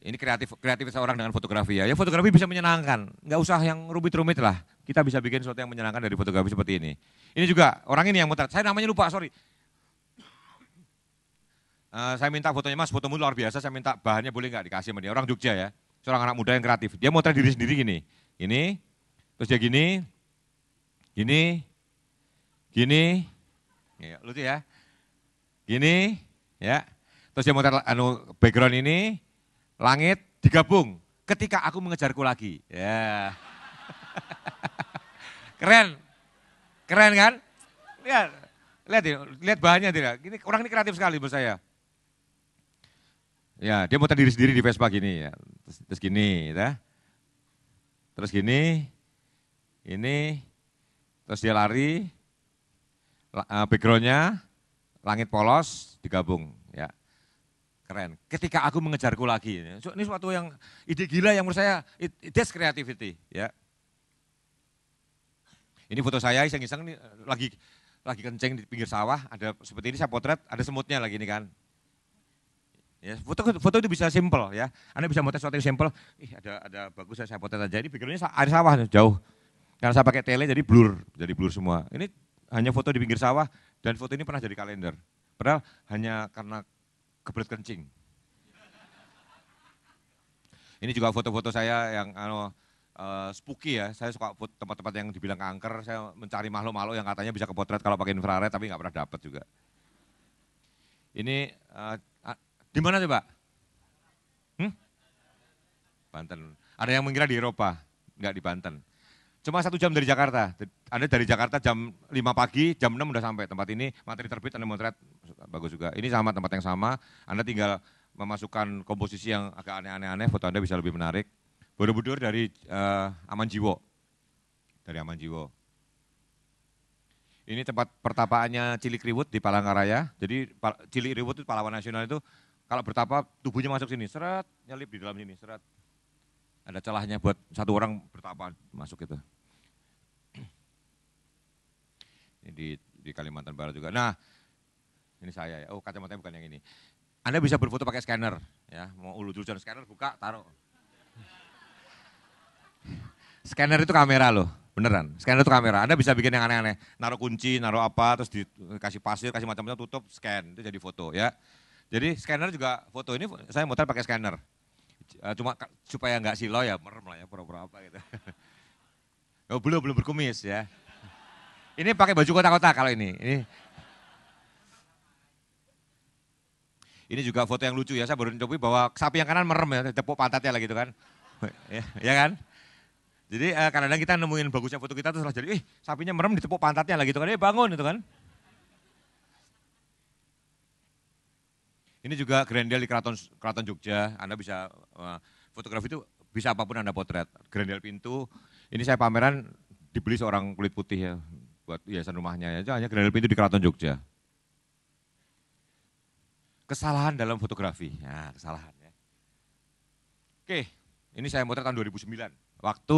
Ini kreatif kreatif seorang dengan fotografi ya. Ya fotografi bisa menyenangkan, nggak usah yang rumit-rumit lah. Kita bisa bikin sesuatu yang menyenangkan dari fotografi seperti ini. Ini juga orang ini yang mau Saya namanya lupa, sorry. Uh, saya minta fotonya mas, fotomu luar biasa. Saya minta bahannya boleh nggak dikasih sama dia. Orang Jogja ya, seorang anak muda yang kreatif. Dia motret diri sendiri gini ini, terus dia gini, gini, gini, ya, lucu ya, gini, ya, terus dia muter anu background ini, langit digabung, ketika aku mengejarku lagi, ya, keren, keren kan? Lihat, lihat, ya, lihat bahannya tidak, Gini, orang ini kreatif sekali menurut saya. Ya, dia muter diri sendiri di Vespa gini ya. Terus, terus gini, ya terus gini, ini, terus dia lari, eh, backgroundnya langit polos digabung, ya keren. Ketika aku mengejarku lagi, ya. ini suatu yang ide gila yang menurut saya it, it is creativity, ya. Ini foto saya iseng-iseng eh, lagi lagi kenceng di pinggir sawah, ada seperti ini saya potret, ada semutnya lagi ini kan. Ya, foto foto itu bisa simpel ya. Anda bisa motret sesuatu yang simpel. Ih, ada ada bagus saya, saya potret aja. Ini pikirnya air sawah jauh. Karena saya pakai tele jadi blur, jadi blur semua. Ini hanya foto di pinggir sawah dan foto ini pernah jadi kalender. Padahal hanya karena kebelet kencing. Ini juga foto-foto saya yang ano, uh, eh, spooky ya. Saya suka tempat-tempat yang dibilang kanker. Saya mencari makhluk-makhluk yang katanya bisa kepotret kalau pakai infrared tapi nggak pernah dapat juga. Ini uh, di mana coba? Hmm? Banten. Ada yang mengira di Eropa, enggak di Banten. Cuma satu jam dari Jakarta. Anda dari Jakarta jam 5 pagi, jam 6 udah sampai tempat ini. Materi terbit Anda motret, bagus juga. Ini sama tempat yang sama. Anda tinggal memasukkan komposisi yang agak aneh-aneh, aneh foto Anda bisa lebih menarik. Borobudur dari uh, eh, Aman Jiwo. Dari Aman Jiwo. Ini tempat pertapaannya Riwut di Palangkaraya. Jadi Riwut itu pahlawan nasional itu kalau bertapa tubuhnya masuk sini, seret, nyelip di dalam sini, serat Ada celahnya buat satu orang bertapa masuk itu. Ini di, di Kalimantan Barat juga. Nah, ini saya ya. Oh, kacamata bukan yang ini. Anda bisa berfoto pakai scanner ya. Mau ulu dulu scanner buka, taruh. Scanner itu kamera loh, beneran. Scanner itu kamera. Anda bisa bikin yang aneh-aneh. Naruh kunci, naruh apa, terus dikasih pasir, kasih macam-macam, tutup, scan, itu jadi foto ya. Jadi scanner juga foto ini saya muter pakai scanner. Eh, cuma supaya nggak silau ya merem lah ya pura-pura apa gitu. Oh, belum belum berkumis ya. Ini pakai baju kotak-kotak kalau ini. Ini ini juga foto yang lucu ya. Saya baru mencoba bahwa sapi yang kanan merem ya, tepuk pantatnya lah gitu kan. ya, ya kan? Jadi eh, kadang-kadang kita nemuin bagusnya foto kita terus jadi, ih sapinya merem ditepuk pantatnya lah gitu kan, eh bangun gitu kan. Ini juga grendel di Keraton Keraton Jogja. Anda bisa uh, fotografi itu bisa apapun Anda potret. Grendel pintu. Ini saya pameran dibeli seorang kulit putih ya buat hiasan rumahnya. Ya. Itu hanya grendel pintu di Keraton Jogja. Kesalahan dalam fotografi. Nah, kesalahan ya. Oke, ini saya motret tahun 2009. Waktu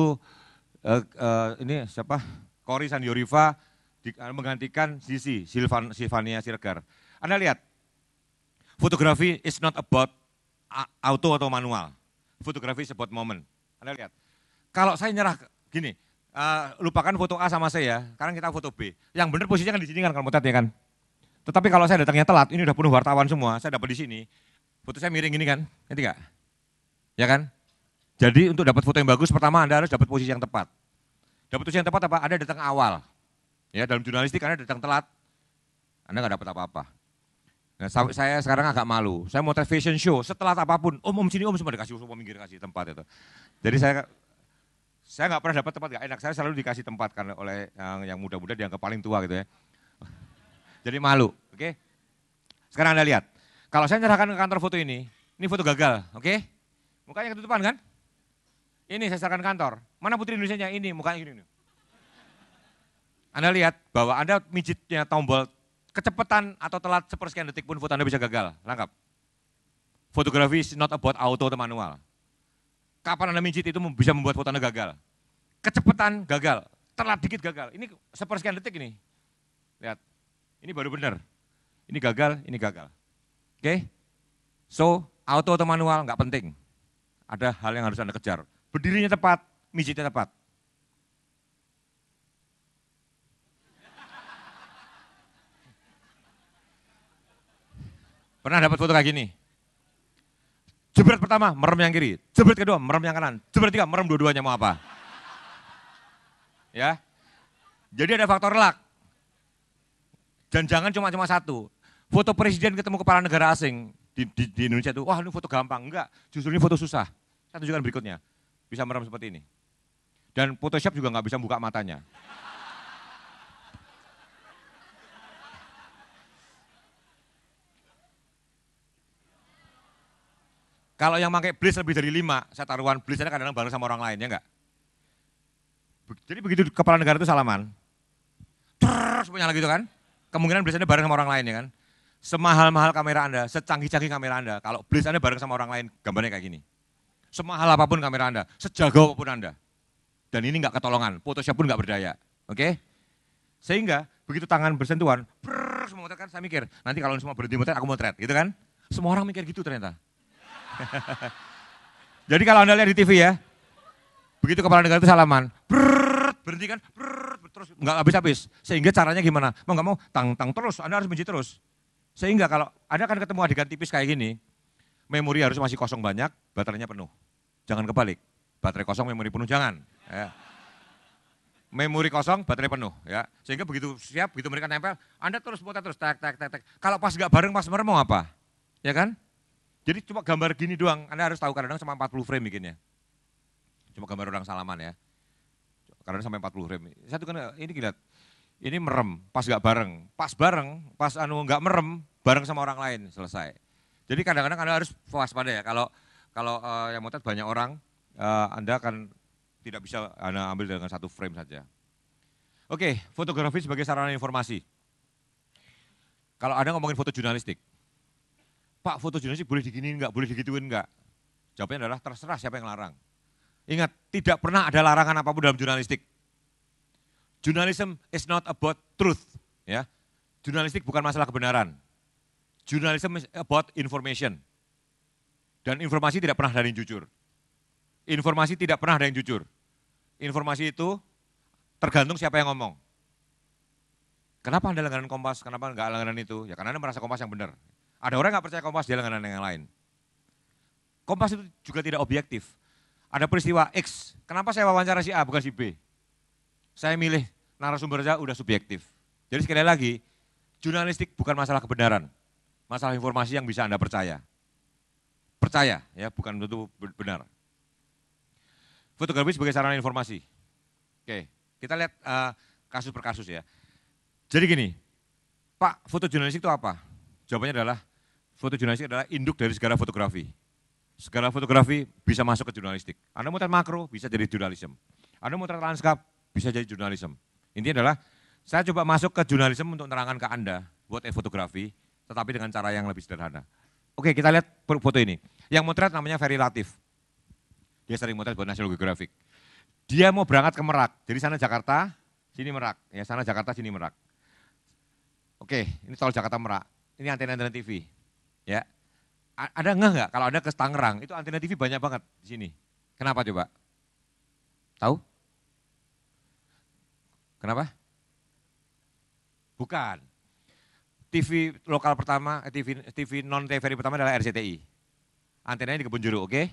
uh, uh, ini siapa? Kori Sandioriva di, menggantikan Sisi Silvan Silvania Siregar. Anda lihat Fotografi is not about auto atau manual. Fotografi is about moment. Anda lihat. Kalau saya nyerah gini, uh, lupakan foto A sama saya, sekarang kita foto B. Yang benar posisinya kan di sini kan kalau motret ya kan. Tetapi kalau saya datangnya telat, ini udah penuh wartawan semua, saya dapat di sini. Foto saya miring ini kan, ngerti enggak? Ya kan? Jadi untuk dapat foto yang bagus, pertama Anda harus dapat posisi yang tepat. Dapat posisi yang tepat apa? Anda datang awal. Ya, dalam jurnalistik Anda datang telat, Anda nggak dapat apa-apa. Nah, saya sekarang agak malu. Saya mau fashion show. Setelah apapun, om om sini om semua dikasih semua minggir kasih tempat itu. Jadi saya saya nggak pernah dapat tempat nggak enak. Saya selalu dikasih tempat karena oleh yang, yang muda-muda dianggap paling tua gitu ya. Jadi malu, oke? Okay? Sekarang anda lihat, kalau saya nyerahkan ke kantor foto ini, ini foto gagal, oke? Okay? Mukanya ketutupan kan? Ini saya serahkan kantor. Mana putri Indonesia nya? Ini mukanya ini? Anda lihat bahwa Anda mijitnya tombol kecepatan atau telat sepersekian detik pun foto Anda bisa gagal. Lengkap. Fotografi is not about auto atau manual. Kapan Anda mijit itu bisa membuat foto Anda gagal. Kecepatan gagal, telat dikit gagal. Ini sepersekian detik ini. Lihat, ini baru benar. Ini gagal, ini gagal. Oke? Okay? So, auto atau manual nggak penting. Ada hal yang harus Anda kejar. Berdirinya tepat, mijitnya tepat. Pernah dapat foto kayak gini? Jebret pertama, merem yang kiri. Jebret kedua, merem yang kanan. Jebret tiga, merem dua-duanya mau apa? Ya. Jadi ada faktor luck. Dan jangan cuma-cuma satu. Foto presiden ketemu kepala negara asing di, di, di Indonesia itu, wah ini foto gampang. Enggak, justru ini foto susah. Saya tunjukkan berikutnya. Bisa merem seperti ini. Dan Photoshop juga nggak bisa buka matanya. Kalau yang pakai bliss lebih dari lima, saya taruhan blissnya kadang-kadang bareng sama orang lain, ya enggak? Jadi begitu kepala negara itu salaman, terus punya lagi itu kan, kemungkinan blissnya bareng sama orang lain, ya kan? Semahal-mahal kamera Anda, secanggih-canggih kamera Anda, kalau bliss Anda bareng sama orang lain, gambarnya kayak gini. Semahal apapun kamera Anda, sejago apapun Anda. Dan ini enggak ketolongan, Photoshop pun enggak berdaya, oke? Okay? Sehingga begitu tangan bersentuhan, terus semua motret kan saya mikir, nanti kalau semua berhenti motret aku motret, gitu kan? Semua orang mikir gitu ternyata. Jadi kalau Anda lihat di TV ya, begitu kepala negara itu salaman, brrr, berhenti kan, brrr, terus nggak habis-habis. Sehingga caranya gimana? Mau nggak mau, tang-tang terus, Anda harus benci terus. Sehingga kalau Anda akan ketemu adegan tipis kayak gini, memori harus masih kosong banyak, baterainya penuh. Jangan kebalik, baterai kosong, memori penuh, jangan. Ya. Memori kosong, baterai penuh. ya Sehingga begitu siap, begitu mereka nempel, Anda terus buat terus, tak, tak, tak, tak. Kalau pas nggak bareng pas merem mau apa? Ya kan? Jadi cuma gambar gini doang, Anda harus tahu kadang-kadang sampai 40 frame bikinnya. Cuma gambar orang salaman ya. Kadang kadang sampai 40 frame. Satu kan ini lihat, ini merem, pas gak bareng. Pas bareng, pas anu gak merem, bareng sama orang lain, selesai. Jadi kadang-kadang Anda harus waspada ya, kalau kalau uh, yang motret banyak orang, uh, Anda akan tidak bisa Anda ambil dengan satu frame saja. Oke, fotografi sebagai sarana informasi. Kalau Anda ngomongin foto jurnalistik, Pak foto jurnalistik boleh diginiin enggak, boleh digituin enggak? Jawabannya adalah terserah siapa yang larang. Ingat, tidak pernah ada larangan apapun dalam jurnalistik. Journalism is not about truth. ya. Jurnalistik bukan masalah kebenaran. Journalism is about information. Dan informasi tidak pernah dari yang jujur. Informasi tidak pernah ada yang jujur. Informasi itu tergantung siapa yang ngomong. Kenapa Anda langganan Kompas, kenapa enggak langganan itu? Ya karena Anda merasa Kompas yang benar. Ada orang nggak percaya Kompas, dia dengan yang lain. Kompas itu juga tidak objektif. Ada peristiwa X, kenapa saya wawancara si A bukan si B? Saya milih narasumber saja udah subjektif. Jadi sekali lagi, jurnalistik bukan masalah kebenaran, masalah informasi yang bisa Anda percaya. Percaya, ya bukan tentu benar. Fotografi sebagai sarana informasi. Oke, kita lihat uh, kasus per kasus ya. Jadi gini, Pak, foto jurnalistik itu apa? Jawabannya adalah foto jurnalistik adalah induk dari segala fotografi. Segala fotografi bisa masuk ke jurnalistik. Anda mau makro, bisa jadi jurnalisme. Anda mau lanskap, bisa jadi jurnalisme. Intinya adalah, saya coba masuk ke jurnalisme untuk menerangkan ke Anda, buat fotografi tetapi dengan cara yang lebih sederhana. Oke, kita lihat foto ini. Yang motret namanya Ferry Latif. Dia sering motret buat National Geographic. Dia mau berangkat ke Merak. Jadi sana Jakarta, sini Merak. Ya sana Jakarta, sini Merak. Oke, ini tol Jakarta Merak. Ini antena-antena TV Ya. Ada ngeh nggak kalau ada ke Tangerang? Itu antena TV banyak banget di sini. Kenapa coba? Tahu? Kenapa? Bukan. TV lokal pertama, eh, TV TV non TV pertama adalah RCTI. Antenanya di Kebun Jeruk, oke? Okay?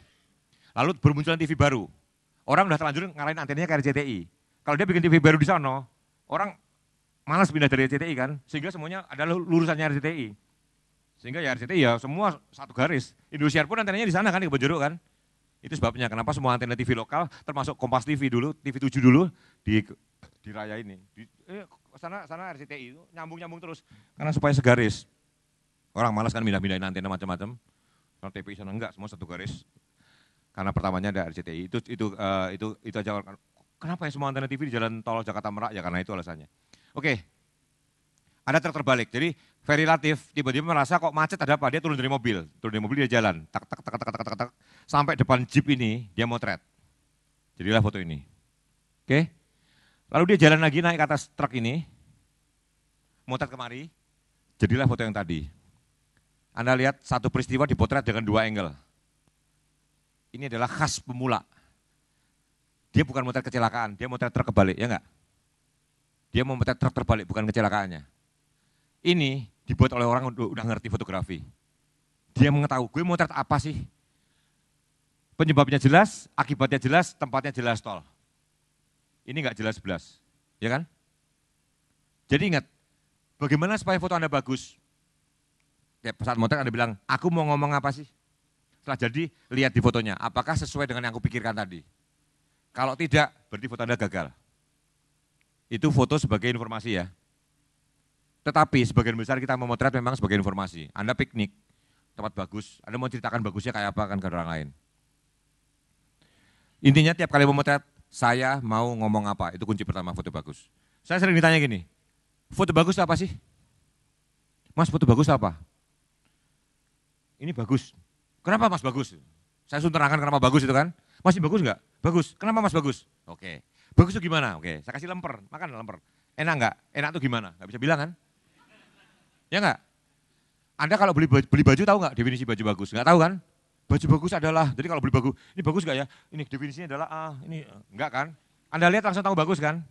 Lalu bermunculan TV baru. Orang udah terlanjur ngarahin antenanya ke RCTI. Kalau dia bikin TV baru di sana, orang malas pindah dari RCTI kan, sehingga semuanya adalah lurusannya RCTI. Sehingga ya RCTI ya semua satu garis. Indosiar pun antenanya di sana kan di Kebonjeruk kan. Itu sebabnya kenapa semua antena TV lokal termasuk Kompas TV dulu, TV 7 dulu di di raya ini. Di, eh, sana sana RCTI itu nyambung-nyambung terus karena supaya segaris. Orang malas kan pindah-pindahin antena macam-macam. Kalau TV sana enggak, semua satu garis. Karena pertamanya ada RCTI. Itu itu uh, itu itu aja kenapa ya semua antena TV di jalan tol Jakarta Merak ya karena itu alasannya. Oke, okay. Anda truk terbalik. Jadi very relatif tiba-tiba merasa kok macet ada apa dia turun dari mobil turun dari mobil dia jalan tak tak tak tak tak tak, tak. sampai depan jeep ini dia motret jadilah foto ini oke okay? lalu dia jalan lagi naik ke atas truk ini motret kemari jadilah foto yang tadi anda lihat satu peristiwa dipotret dengan dua angle ini adalah khas pemula dia bukan motret kecelakaan dia motret truk kebalik ya enggak dia memotret truk terbalik bukan kecelakaannya ini dibuat oleh orang udah, udah ngerti fotografi. Dia mengetahui gue motret apa sih. Penyebabnya jelas, akibatnya jelas, tempatnya jelas tol. Ini nggak jelas belas, ya kan? Jadi ingat, bagaimana supaya foto Anda bagus? Ya, saat motret Anda bilang, aku mau ngomong apa sih? Setelah jadi, lihat di fotonya, apakah sesuai dengan yang aku pikirkan tadi? Kalau tidak, berarti foto Anda gagal. Itu foto sebagai informasi ya. Tetapi sebagian besar kita memotret memang sebagai informasi. Anda piknik, tempat bagus, Anda mau ceritakan bagusnya kayak apa kan ke orang lain. Intinya tiap kali memotret, saya mau ngomong apa, itu kunci pertama foto bagus. Saya sering ditanya gini, foto bagus apa sih? Mas foto bagus apa? Ini bagus. Kenapa mas bagus? Saya sudah terangkan kenapa bagus itu kan. Masih bagus enggak? Bagus. Kenapa mas bagus? Oke. Bagus itu gimana? Oke. Saya kasih lemper. Makan lemper. Enak enggak? Enak tuh gimana? Gak bisa bilang kan? Ya enggak? Anda kalau beli baju, beli baju tahu enggak definisi baju bagus? Enggak tahu kan? Baju bagus adalah, jadi kalau beli bagus, ini bagus enggak ya? Ini definisinya adalah ah, ini enggak kan? Anda lihat langsung tahu bagus kan?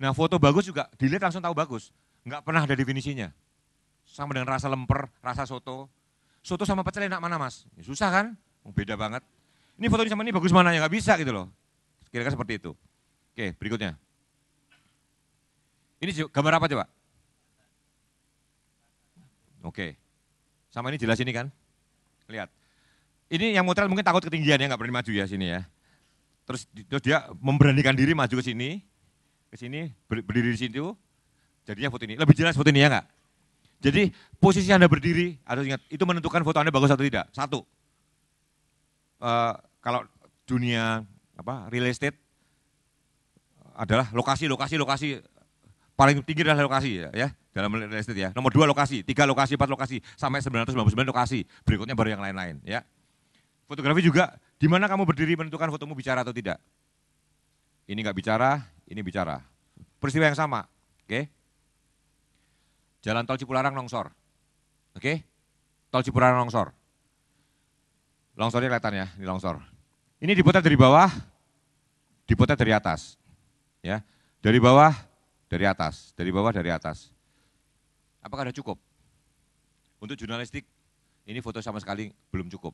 Nah foto bagus juga, dilihat langsung tahu bagus. Enggak pernah ada definisinya. Sama dengan rasa lemper, rasa soto. Soto sama pecel enak mana mas? Ya, susah kan? Oh, beda banget. Ini foto ini sama ini bagus mana ya? Enggak bisa gitu loh. Kira-kira seperti itu. Oke, berikutnya. Ini gambar apa coba? Oke. Sama ini jelas ini kan? Lihat. Ini yang motret mungkin takut ketinggian ya, nggak berani maju ya sini ya. Terus, terus dia memberanikan diri maju ke sini, ke sini, berdiri di situ, jadinya foto ini. Lebih jelas foto ini ya nggak? Jadi posisi Anda berdiri, harus ingat, itu menentukan foto Anda bagus atau tidak. Satu, uh, kalau dunia apa real estate adalah lokasi, lokasi, lokasi paling tinggi adalah lokasi ya, ya dalam real estate ya. Nomor dua lokasi, tiga lokasi, empat lokasi, sampai 999 lokasi. Berikutnya baru yang lain-lain ya. Fotografi juga, di mana kamu berdiri menentukan fotomu bicara atau tidak. Ini nggak bicara, ini bicara. Peristiwa yang sama, oke? Okay? Jalan tol Cipularang longsor, oke? Okay? Tol Cipularang longsor. Longsornya kelihatan ya, ini longsor. Ini dipotret dari bawah, dipotret dari atas. Ya, dari bawah dari atas, dari bawah dari atas. Apakah ada cukup? Untuk jurnalistik ini foto sama sekali belum cukup.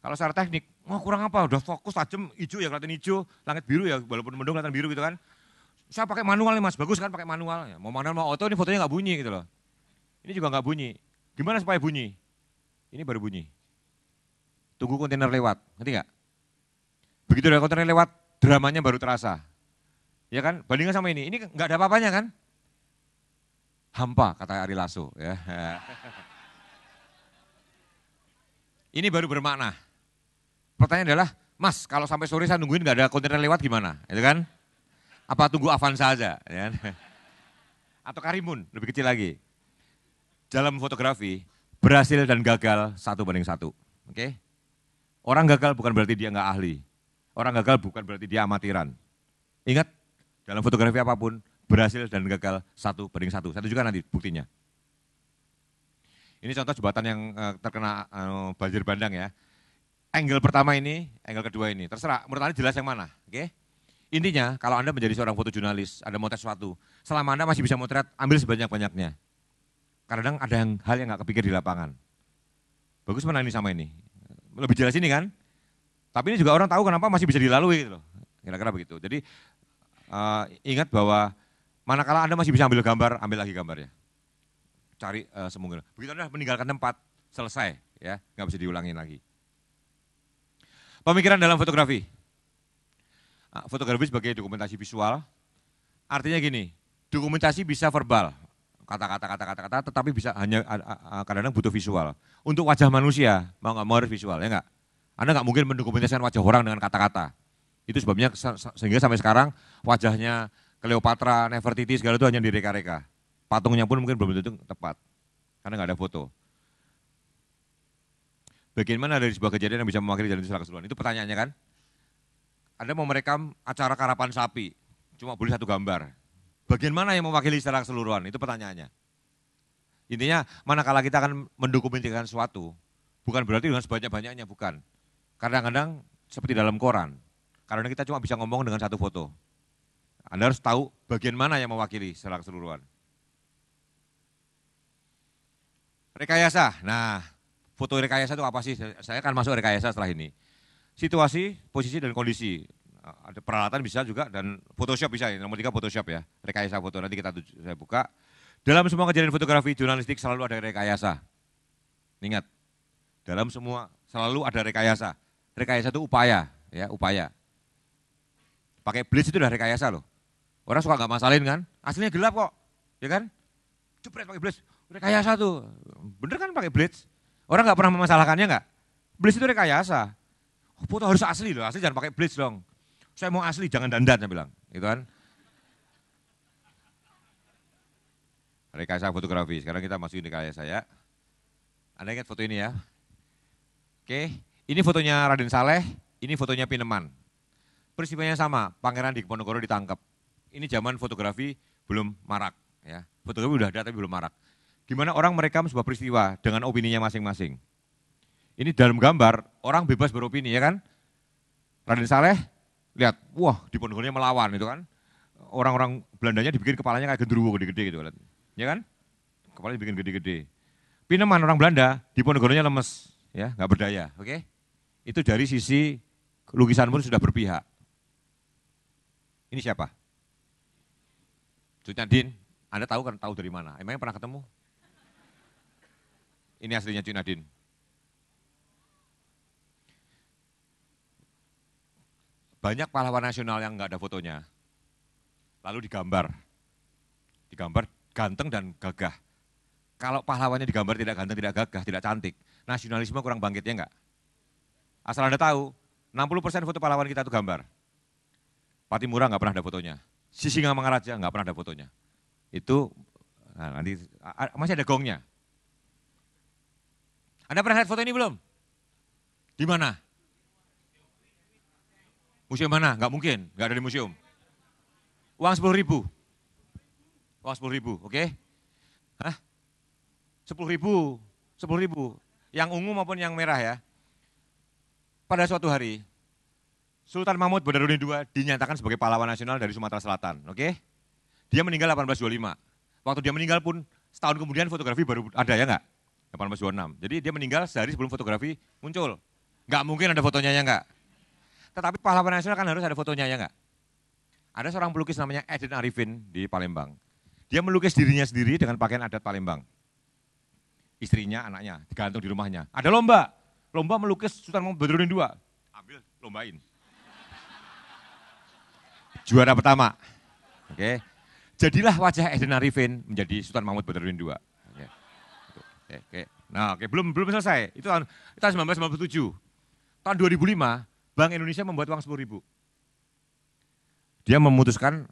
Kalau secara teknik, wah kurang apa, udah fokus tajam, hijau ya kelihatan hijau, langit biru ya, walaupun mendung kelihatan biru gitu kan. Saya pakai manual nih mas, bagus kan pakai manual. Ya. Mau manual mau auto ini fotonya nggak bunyi gitu loh. Ini juga nggak bunyi. Gimana supaya bunyi? Ini baru bunyi. Tunggu kontainer lewat, ngerti nggak? Begitu ada kontainer lewat, dramanya baru terasa. Ya kan? Bandingkan sama ini. Ini nggak ada apa-apanya kan? Hampa, kata Ari Lasso. Ya. ini baru bermakna. Pertanyaan adalah, Mas, kalau sampai sore saya nungguin nggak ada kontainer lewat gimana? Itu kan? Apa tunggu Avanza aja? Ya. Kan? Atau Karimun, lebih kecil lagi. Dalam fotografi, berhasil dan gagal satu banding satu. Oke? Okay? Orang gagal bukan berarti dia nggak ahli. Orang gagal bukan berarti dia amatiran. Ingat, dalam fotografi apapun, berhasil dan gagal satu banding satu. Satu juga nanti buktinya. Ini contoh jembatan yang eh, terkena eh, banjir bandang ya. Angle pertama ini, angle kedua ini. Terserah, menurut Anda jelas yang mana, oke? Okay? Intinya, kalau Anda menjadi seorang foto jurnalis, Anda mau tes sesuatu, selama Anda masih bisa motret, ambil sebanyak-banyaknya. Kadang ada yang, hal yang nggak kepikir di lapangan. Bagus mana ini sama ini? Lebih jelas ini kan? Tapi ini juga orang tahu kenapa masih bisa dilalui gitu loh. Kira-kira begitu. Jadi uh, ingat bahwa manakala Anda masih bisa ambil gambar, ambil lagi gambarnya. Cari uh, eh, semungkin. Begitu Anda meninggalkan tempat, selesai ya, nggak bisa diulangin lagi. Pemikiran dalam fotografi. Ah, fotografi sebagai dokumentasi visual, artinya gini, dokumentasi bisa verbal, kata-kata kata-kata tetapi bisa hanya kadang-kadang butuh visual. Untuk wajah manusia, mau nggak mau harus visual, ya nggak? Anda nggak mungkin mendokumentasikan wajah orang dengan kata-kata. Itu sebabnya sehingga sampai sekarang wajahnya Cleopatra, Nefertiti segala itu hanya di reka reka Patungnya pun mungkin belum tentu tepat karena nggak ada foto. Bagaimana dari sebuah kejadian yang bisa mewakili jalan Islam keseluruhan? Itu pertanyaannya kan? Anda mau merekam acara karapan sapi, cuma boleh satu gambar. Bagaimana yang mewakili secara keseluruhan? Itu pertanyaannya. Intinya, manakala kita akan mendokumentasikan sesuatu, bukan berarti dengan sebanyak-banyaknya, bukan. Kadang-kadang seperti dalam koran, karena kita cuma bisa ngomong dengan satu foto. Anda harus tahu bagian mana yang mewakili secara keseluruhan. Rekayasa. Nah, foto rekayasa itu apa sih? Saya akan masuk rekayasa setelah ini. Situasi, posisi, dan kondisi. Ada peralatan bisa juga dan Photoshop bisa. Nomor tiga Photoshop ya. Rekayasa foto. Nanti kita saya buka. Dalam semua kejadian fotografi jurnalistik selalu ada rekayasa. Ingat, dalam semua selalu ada rekayasa. Rekayasa itu upaya, ya upaya. Pakai blitz itu udah rekayasa loh. Orang suka nggak masalahin kan? Aslinya gelap kok, ya kan? Cepet pakai blitz, rekayasa tuh. Bener kan pakai blitz? Orang nggak pernah memasalahkannya nggak? Blitz itu rekayasa. Oh, foto harus asli loh, asli jangan pakai blitz dong. Saya mau asli, jangan dandan, saya bilang. Gitu kan? Rekayasa fotografi, sekarang kita masukin rekayasa saya. Anda ingat foto ini ya? Oke, ini fotonya Raden Saleh, ini fotonya Pineman peristiwanya sama, Pangeran di Diponegoro ditangkap. Ini zaman fotografi belum marak, ya. Fotografi sudah ada tapi belum marak. Gimana orang merekam sebuah peristiwa dengan opininya masing-masing. Ini dalam gambar orang bebas beropini ya kan. Raden Saleh lihat, wah di Diponegoro-nya melawan itu kan. Orang-orang Belandanya dibikin kepalanya kayak gendruwo gede-gede gitu, ya kan? Kepalanya dibikin gede-gede. Pineman orang Belanda, di Diponegoro-nya lemes, ya nggak berdaya, oke? Okay? Itu dari sisi lukisan pun sudah berpihak. Ini siapa? Cucunya Din. Anda tahu kan tahu dari mana? Emangnya pernah ketemu? Ini aslinya Cucu Din. Banyak pahlawan nasional yang nggak ada fotonya. Lalu digambar. Digambar ganteng dan gagah. Kalau pahlawannya digambar tidak ganteng, tidak gagah, tidak cantik, nasionalisme kurang bangkitnya enggak? Asal Anda tahu, 60% foto pahlawan kita itu gambar. Patimura nggak pernah ada fotonya. Sisinga Mangaraja nggak pernah ada fotonya. Itu nah, nanti masih ada gongnya. Anda pernah lihat foto ini belum? Di mana? Museum mana? Nggak mungkin, nggak ada di museum. Uang sepuluh ribu. Uang sepuluh ribu, oke? Okay? Hah? Sepuluh ribu, sepuluh ribu. Yang ungu maupun yang merah ya. Pada suatu hari, Sultan Mahmud Badaruni II dinyatakan sebagai pahlawan nasional dari Sumatera Selatan, oke? Okay? Dia meninggal 1825. Waktu dia meninggal pun setahun kemudian fotografi baru ada ya enggak? 1826. Jadi dia meninggal sehari sebelum fotografi muncul. Nggak mungkin ada fotonya ya nggak? Tetapi pahlawan nasional kan harus ada fotonya ya nggak? Ada seorang pelukis namanya Edin Arifin di Palembang. Dia melukis dirinya sendiri dengan pakaian adat Palembang. Istrinya, anaknya, digantung di rumahnya. Ada lomba. Lomba melukis Sultan Mahmud Badarudin II. Ambil, lombain juara pertama. Oke. Okay. Jadilah wajah Eden Arifin menjadi Sultan Mahmud Badaruddin II. Oke. Okay. Oke. Okay. Nah, oke belum belum selesai. Itu tahun tahun 1997. Tahun 2005 Bank Indonesia membuat uang 10.000. Dia memutuskan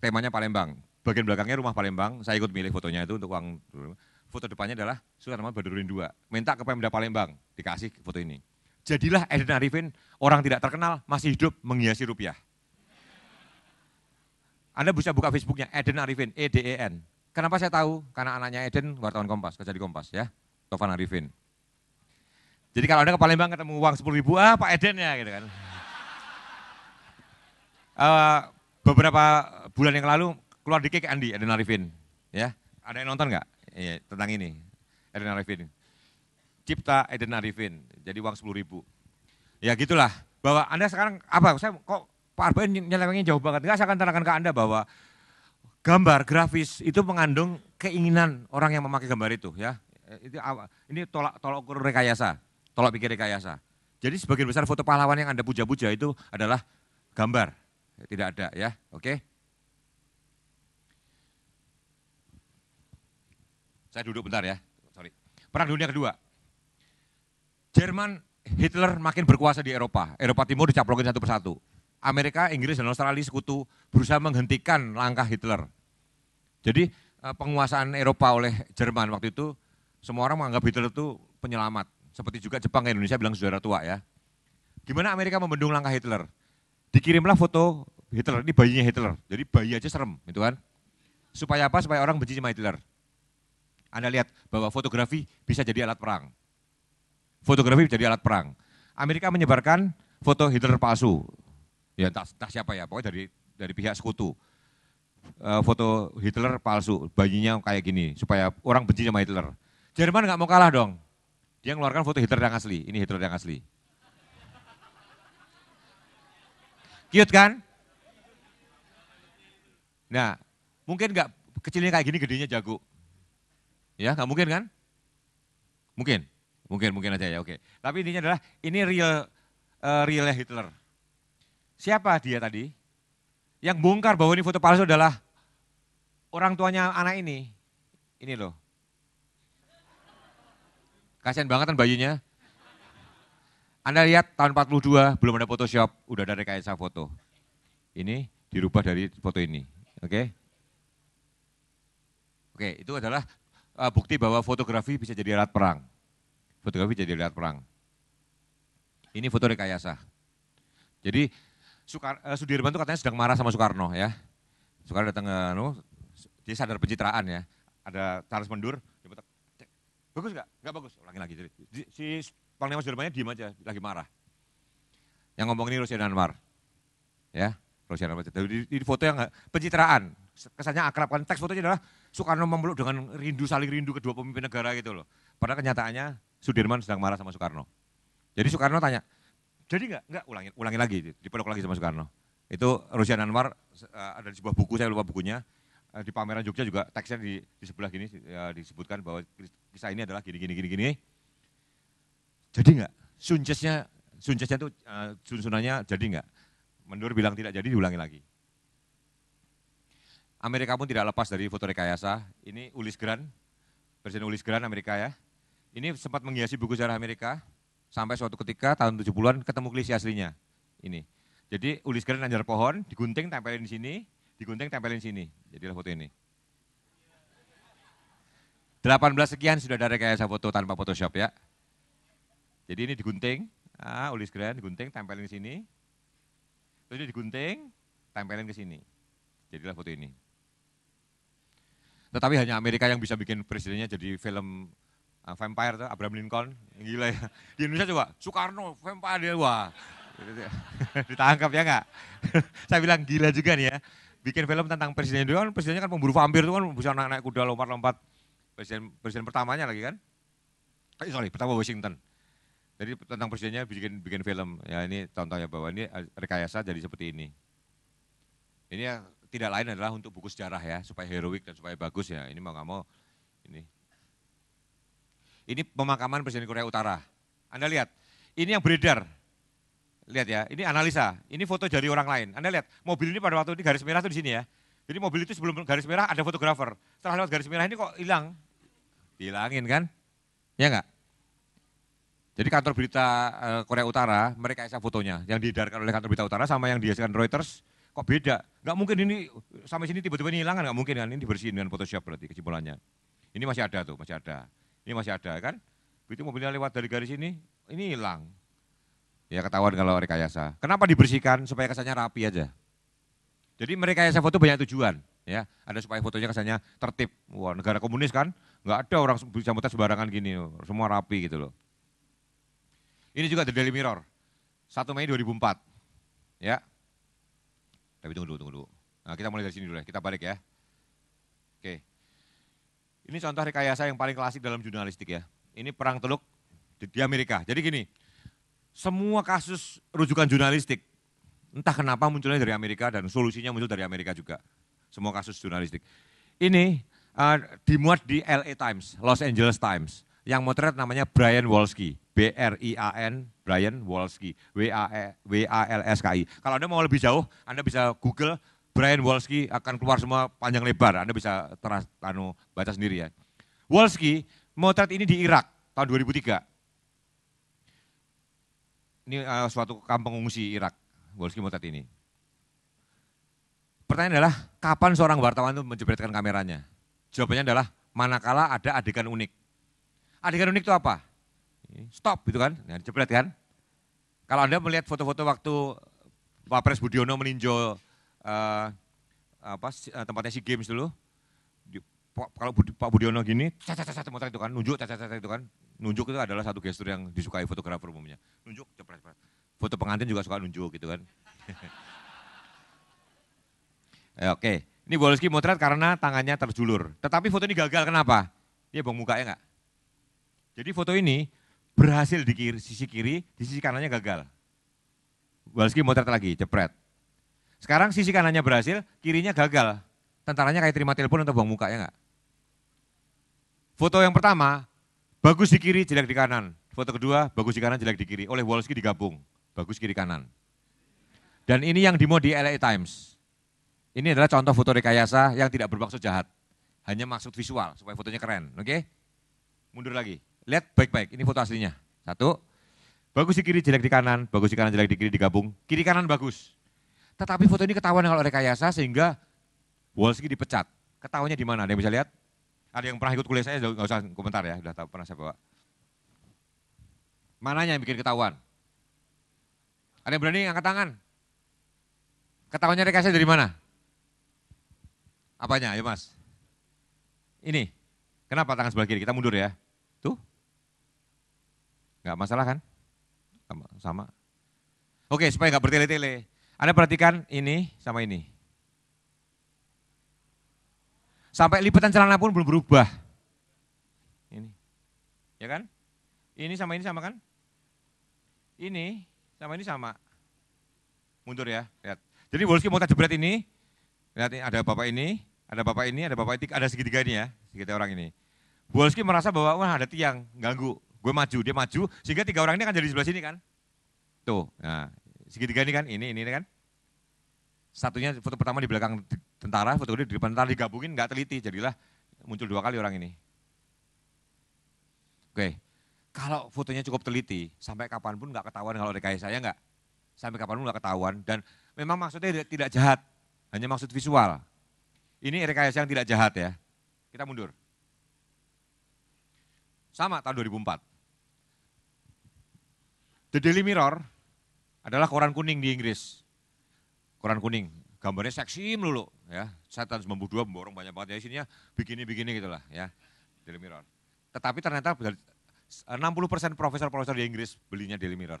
temanya Palembang. Bagian belakangnya rumah Palembang, saya ikut milih fotonya itu untuk uang foto depannya adalah Sultan Mahmud Badaruddin II. Minta ke Pemda Palembang, dikasih foto ini. Jadilah Eden Arifin, orang tidak terkenal, masih hidup, menghiasi rupiah. Anda bisa buka Facebooknya, Eden Arifin, E-D-E-N. Kenapa saya tahu? Karena anaknya Eden wartawan Kompas, kerja di Kompas ya, Tovan Arifin. Jadi kalau Anda ke Palembang ketemu uang sepuluh ribu, ah Pak Eden ya gitu kan. uh, beberapa bulan yang lalu keluar di ke Andi, Eden Arifin. Ya, ada yang nonton nggak? Iya, tentang ini, Eden Arifin. Cipta Eden Arifin, jadi uang sepuluh ribu. Ya gitulah, bahwa Anda sekarang apa, saya kok Pak Arbain nyelewengnya jauh banget. Enggak, saya akan terangkan ke Anda bahwa gambar grafis itu mengandung keinginan orang yang memakai gambar itu ya. Eh, itu ini tolak tolak ukur rekayasa, tolak pikir rekayasa. Jadi sebagian besar foto pahlawan yang Anda puja-puja itu adalah gambar. Ya, tidak ada ya. Oke. Saya duduk bentar ya. Sorry. Perang Dunia Kedua. Jerman Hitler makin berkuasa di Eropa. Eropa Timur dicaplokin satu persatu. Amerika, Inggris, dan Australia sekutu berusaha menghentikan langkah Hitler. Jadi eh, penguasaan Eropa oleh Jerman waktu itu semua orang menganggap Hitler itu penyelamat. Seperti juga Jepang dan Indonesia bilang saudara tua ya. Gimana Amerika membendung langkah Hitler? Dikirimlah foto Hitler, ini bayinya Hitler. Jadi bayi aja serem, gitu kan. Supaya apa? Supaya orang benci sama Hitler. Anda lihat bahwa fotografi bisa jadi alat perang. Fotografi jadi alat perang. Amerika menyebarkan foto Hitler palsu ya entah, entah siapa ya, pokoknya dari dari pihak sekutu. e, foto Hitler palsu, bayinya kayak gini, supaya orang benci sama Hitler. Jerman nggak mau kalah dong. Dia ngeluarkan foto Hitler yang asli, ini Hitler yang asli. Cute kan? Nah, mungkin nggak kecilnya kayak gini, gedenya jago. Ya, nggak mungkin kan? Mungkin, mungkin, mungkin aja ya. Oke. Tapi intinya adalah ini real, uh, eh, real Hitler. Siapa dia tadi? Yang bongkar bahwa ini foto palsu adalah orang tuanya anak ini. Ini loh. Kasihan banget kan bayinya. Anda lihat tahun 42 belum ada Photoshop, udah ada rekayasa foto. Ini dirubah dari foto ini. Oke. Okay? Oke, okay, itu adalah uh, bukti bahwa fotografi bisa jadi alat perang. Fotografi jadi alat perang. Ini foto rekayasa. Jadi Sukar, uh, Sudirman itu katanya sedang marah sama Soekarno ya. Soekarno datang ke anu, dia sadar pencitraan ya. Ada Charles Mendur, dia betak, bagus gak? Gak bagus, ulangi lagi. Jadi, si Panglima Sudirmannya diem aja, lagi marah. Yang ngomong ini dan Anwar. Ya, Rusia Anwar. Jadi di foto yang pencitraan, kesannya akrab kan. Teks fotonya adalah Soekarno memeluk dengan rindu, saling rindu kedua pemimpin negara gitu loh. Padahal kenyataannya Sudirman sedang marah sama Soekarno. Jadi Soekarno tanya, jadi enggak? Enggak, ulangin, ulangin lagi, di lagi sama Soekarno. Itu Rusia Anwar, eh, ada di sebuah buku, saya lupa bukunya, eh, di pameran Jogja juga teksnya di, di sebelah gini ya, disebutkan bahwa kisah ini adalah gini, gini, gini, gini. Jadi enggak? Suncesnya, suncesnya itu uh, sunsunannya jadi enggak? Mendur bilang tidak jadi, diulangi lagi. Amerika pun tidak lepas dari foto rekayasa. Ini Ulis Grant, Presiden Ulis Grant Amerika ya. Ini sempat menghiasi buku sejarah Amerika, Sampai suatu ketika tahun 70-an ketemu klise aslinya. Ini. Jadi Ulis keren anjar pohon, digunting tempelin di sini, digunting tempelin sini. Jadilah foto ini. 18 sekian sudah ada rekayasa foto tanpa Photoshop ya. Jadi ini digunting, ah, Ulis keren, digunting, tempelin di sini. Terus ini digunting, tempelin ke sini. Jadilah foto ini. Tetapi hanya Amerika yang bisa bikin presidennya jadi film Ah, vampire tuh Abraham Lincoln, gila ya. Di Indonesia coba Soekarno vampire dia wah. Ditangkap ya enggak? Saya bilang gila juga nih ya. Bikin film tentang presiden itu kan presidennya kan pemburu vampir tuh kan bisa naik-naik kuda lompat-lompat. Presiden presiden pertamanya lagi kan? Eh, sorry, pertama Washington. Jadi tentang presidennya bikin bikin film. Ya ini contohnya bahwa ini eh, rekayasa jadi seperti ini. Ini ya, tidak lain adalah untuk buku sejarah ya supaya heroik dan supaya bagus ya. Ini mau nggak mau ini ini pemakaman Presiden Korea Utara. Anda lihat, ini yang beredar. Lihat ya, ini analisa, ini foto dari orang lain. Anda lihat, mobil ini pada waktu ini garis merah itu di sini ya. Jadi mobil itu sebelum garis merah ada fotografer. Setelah lewat garis merah ini kok hilang? Hilangin kan? Ya enggak? Jadi kantor berita eh, Korea Utara, mereka esa fotonya yang diedarkan oleh kantor berita Utara sama yang dihasilkan Reuters kok beda. Enggak mungkin ini sampai sini tiba-tiba ini hilang enggak kan? mungkin kan ini dibersihin dengan Photoshop berarti kesimpulannya. Ini masih ada tuh, masih ada. Ini masih ada kan? Begitu mobilnya lewat dari garis ini, ini hilang. Ya ketahuan kalau rekayasa. Kenapa dibersihkan supaya kesannya rapi aja? Jadi merekayasa foto banyak tujuan. Ya, ada supaya fotonya kesannya tertib. Wah, negara komunis kan, nggak ada orang bisa muter sembarangan gini, semua rapi gitu loh. Ini juga The Daily Mirror, 1 Mei 2004. Ya, tapi tunggu dulu, tunggu dulu. Nah, kita mulai dari sini dulu ya, kita balik ya. Oke. Ini contoh rekayasa yang paling klasik dalam jurnalistik ya. Ini perang teluk di, Amerika. Jadi gini, semua kasus rujukan jurnalistik, entah kenapa munculnya dari Amerika dan solusinya muncul dari Amerika juga. Semua kasus jurnalistik. Ini uh, dimuat di LA Times, Los Angeles Times. Yang motret namanya Brian Wolski, B-R-I-A-N, Brian Wolski, W-A-L-S-K-I. E, Kalau Anda mau lebih jauh, Anda bisa Google Brian Wolski akan keluar semua panjang lebar. Anda bisa teras, anu, baca sendiri ya. Wolski motret ini di Irak tahun 2003. Ini uh, suatu kampung pengungsi Irak, Wolski motret ini. Pertanyaan adalah, kapan seorang wartawan itu menjepretkan kameranya? Jawabannya adalah, manakala ada adegan unik. Adegan unik itu apa? Stop gitu kan, Ya, nah, jebret kan. Kalau Anda melihat foto-foto waktu Wapres Budiono meninjau uh, apa eh, tempatnya si games dulu. Di, kalau Budi, Pak Budiono gini, caca caca motret itu kan, nunjuk caca caca itu kan. Nunjuk itu adalah satu gestur yang disukai fotografer umumnya. Nunjuk, cepet, cepet. Foto pengantin juga suka nunjuk gitu kan. eh, Oke, okay. ini Boleski motret karena tangannya terjulur. Tetapi foto ini gagal, kenapa? Dia bang mukanya enggak. Jadi foto ini berhasil di kiri, sisi kiri, di sisi kanannya gagal. Bolski motret lagi, jepret. Sekarang sisi kanannya berhasil, kirinya gagal. Tentaranya kayak terima telepon atau buang muka, ya enggak? Foto yang pertama, bagus di kiri, jelek di kanan. Foto kedua, bagus di kanan, jelek di kiri. Oleh Wolski digabung, bagus kiri kanan. Dan ini yang demo di LA Times. Ini adalah contoh foto rekayasa yang tidak bermaksud jahat. Hanya maksud visual, supaya fotonya keren, oke? Okay? Mundur lagi, lihat baik-baik, ini foto aslinya. Satu, bagus di kiri, jelek di kanan, bagus di kanan, jelek di kiri, digabung. Kiri kanan bagus, tetapi foto ini ketahuan oleh Kayasa sehingga Wolski dipecat. Ketahuannya di mana? Ada yang bisa lihat? Ada yang pernah ikut kuliah saya, Gak usah komentar ya, udah tahu pernah saya bawa. Mananya yang bikin ketahuan? Ada yang berani angkat tangan? Ketahuannya Kayasa dari mana? Apanya, Ayo mas? Ini, kenapa tangan sebelah kiri? Kita mundur ya. Tuh, Gak masalah kan? Sama. Oke, supaya gak bertele-tele. Anda perhatikan ini sama ini. Sampai lipatan celana pun belum berubah. Ini. Ya kan? Ini sama ini sama kan? Ini sama ini sama. Mundur ya, lihat. Jadi Wolski mau tajebret ini. Lihat ini ada bapak ini, ada bapak ini, ada bapak itu, ada segitiga ini ya, segitiga orang ini. Wolski merasa bahwa wah ada tiang ganggu. Gue maju, dia maju, sehingga tiga orang ini akan jadi sebelah sini kan. Tuh, nah, segitiga ini kan, ini, ini, ini kan. Satunya foto pertama di belakang tentara, foto kedua di depan tentara digabungin nggak teliti, jadilah muncul dua kali orang ini. Oke, kalau fotonya cukup teliti, sampai kapanpun nggak ketahuan kalau rekayasa ya saya nggak. Sampai kapanpun nggak ketahuan dan memang maksudnya tidak jahat, hanya maksud visual. Ini rekayasa yang tidak jahat ya. Kita mundur. Sama tahun 2004. The Daily Mirror adalah koran kuning di Inggris. Koran kuning, gambarnya seksi melulu ya. Setan dua, memborong banyak banget ya isinya, begini-begini gitulah ya. Daily Mirror. Tetapi ternyata 60% profesor-profesor di Inggris belinya Daily Mirror.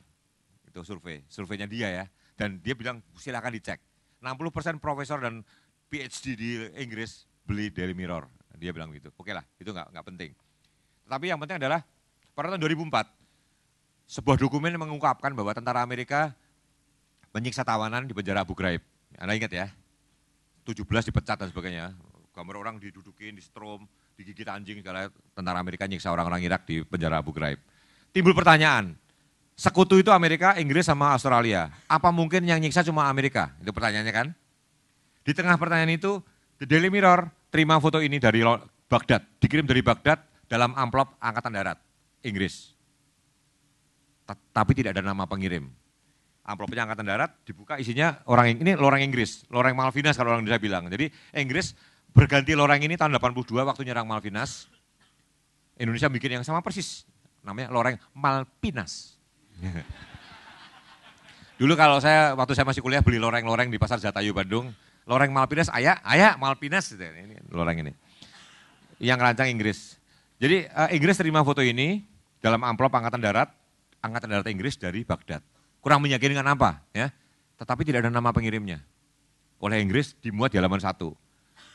Itu survei, surveinya dia ya. Dan dia bilang silakan dicek. 60% profesor dan PhD di Inggris beli Daily Mirror. Dia bilang gitu. Oke lah, itu nggak nggak penting. Tetapi yang penting adalah pada tahun 2004 sebuah dokumen yang mengungkapkan bahwa tentara Amerika menyiksa tawanan di penjara Abu Ghraib. Anda ingat ya? 17 dipecat dan sebagainya. Gambar orang didudukin, di strom, digigit anjing, segala tentara Amerika nyiksa orang-orang Irak di penjara Abu Ghraib. Timbul pertanyaan, sekutu itu Amerika, Inggris, sama Australia. Apa mungkin yang nyiksa cuma Amerika? Itu pertanyaannya kan? Di tengah pertanyaan itu, The Daily Mirror terima foto ini dari Baghdad, dikirim dari Baghdad dalam amplop angkatan darat Inggris tapi tidak ada nama pengirim. Amplopnya angkatan darat, dibuka isinya orang ini lorang Inggris, lorang Malvinas kalau orang Indonesia bilang. Jadi Inggris berganti lorang ini tahun 82 waktu nyerang Malvinas. Indonesia bikin yang sama persis, namanya loreng Malvinas. Dulu kalau saya waktu saya masih kuliah beli loreng-loreng di pasar Jatayu Bandung, loreng Malpinas, ayah ayah Malpinas, gitu, ini loreng ini. Yang rancang Inggris. Jadi uh, Inggris terima foto ini dalam amplop angkatan darat, Angkatan Darat Inggris dari Baghdad. Kurang meyakinkan apa? ya? Tetapi tidak ada nama pengirimnya. Oleh Inggris dimuat di halaman satu.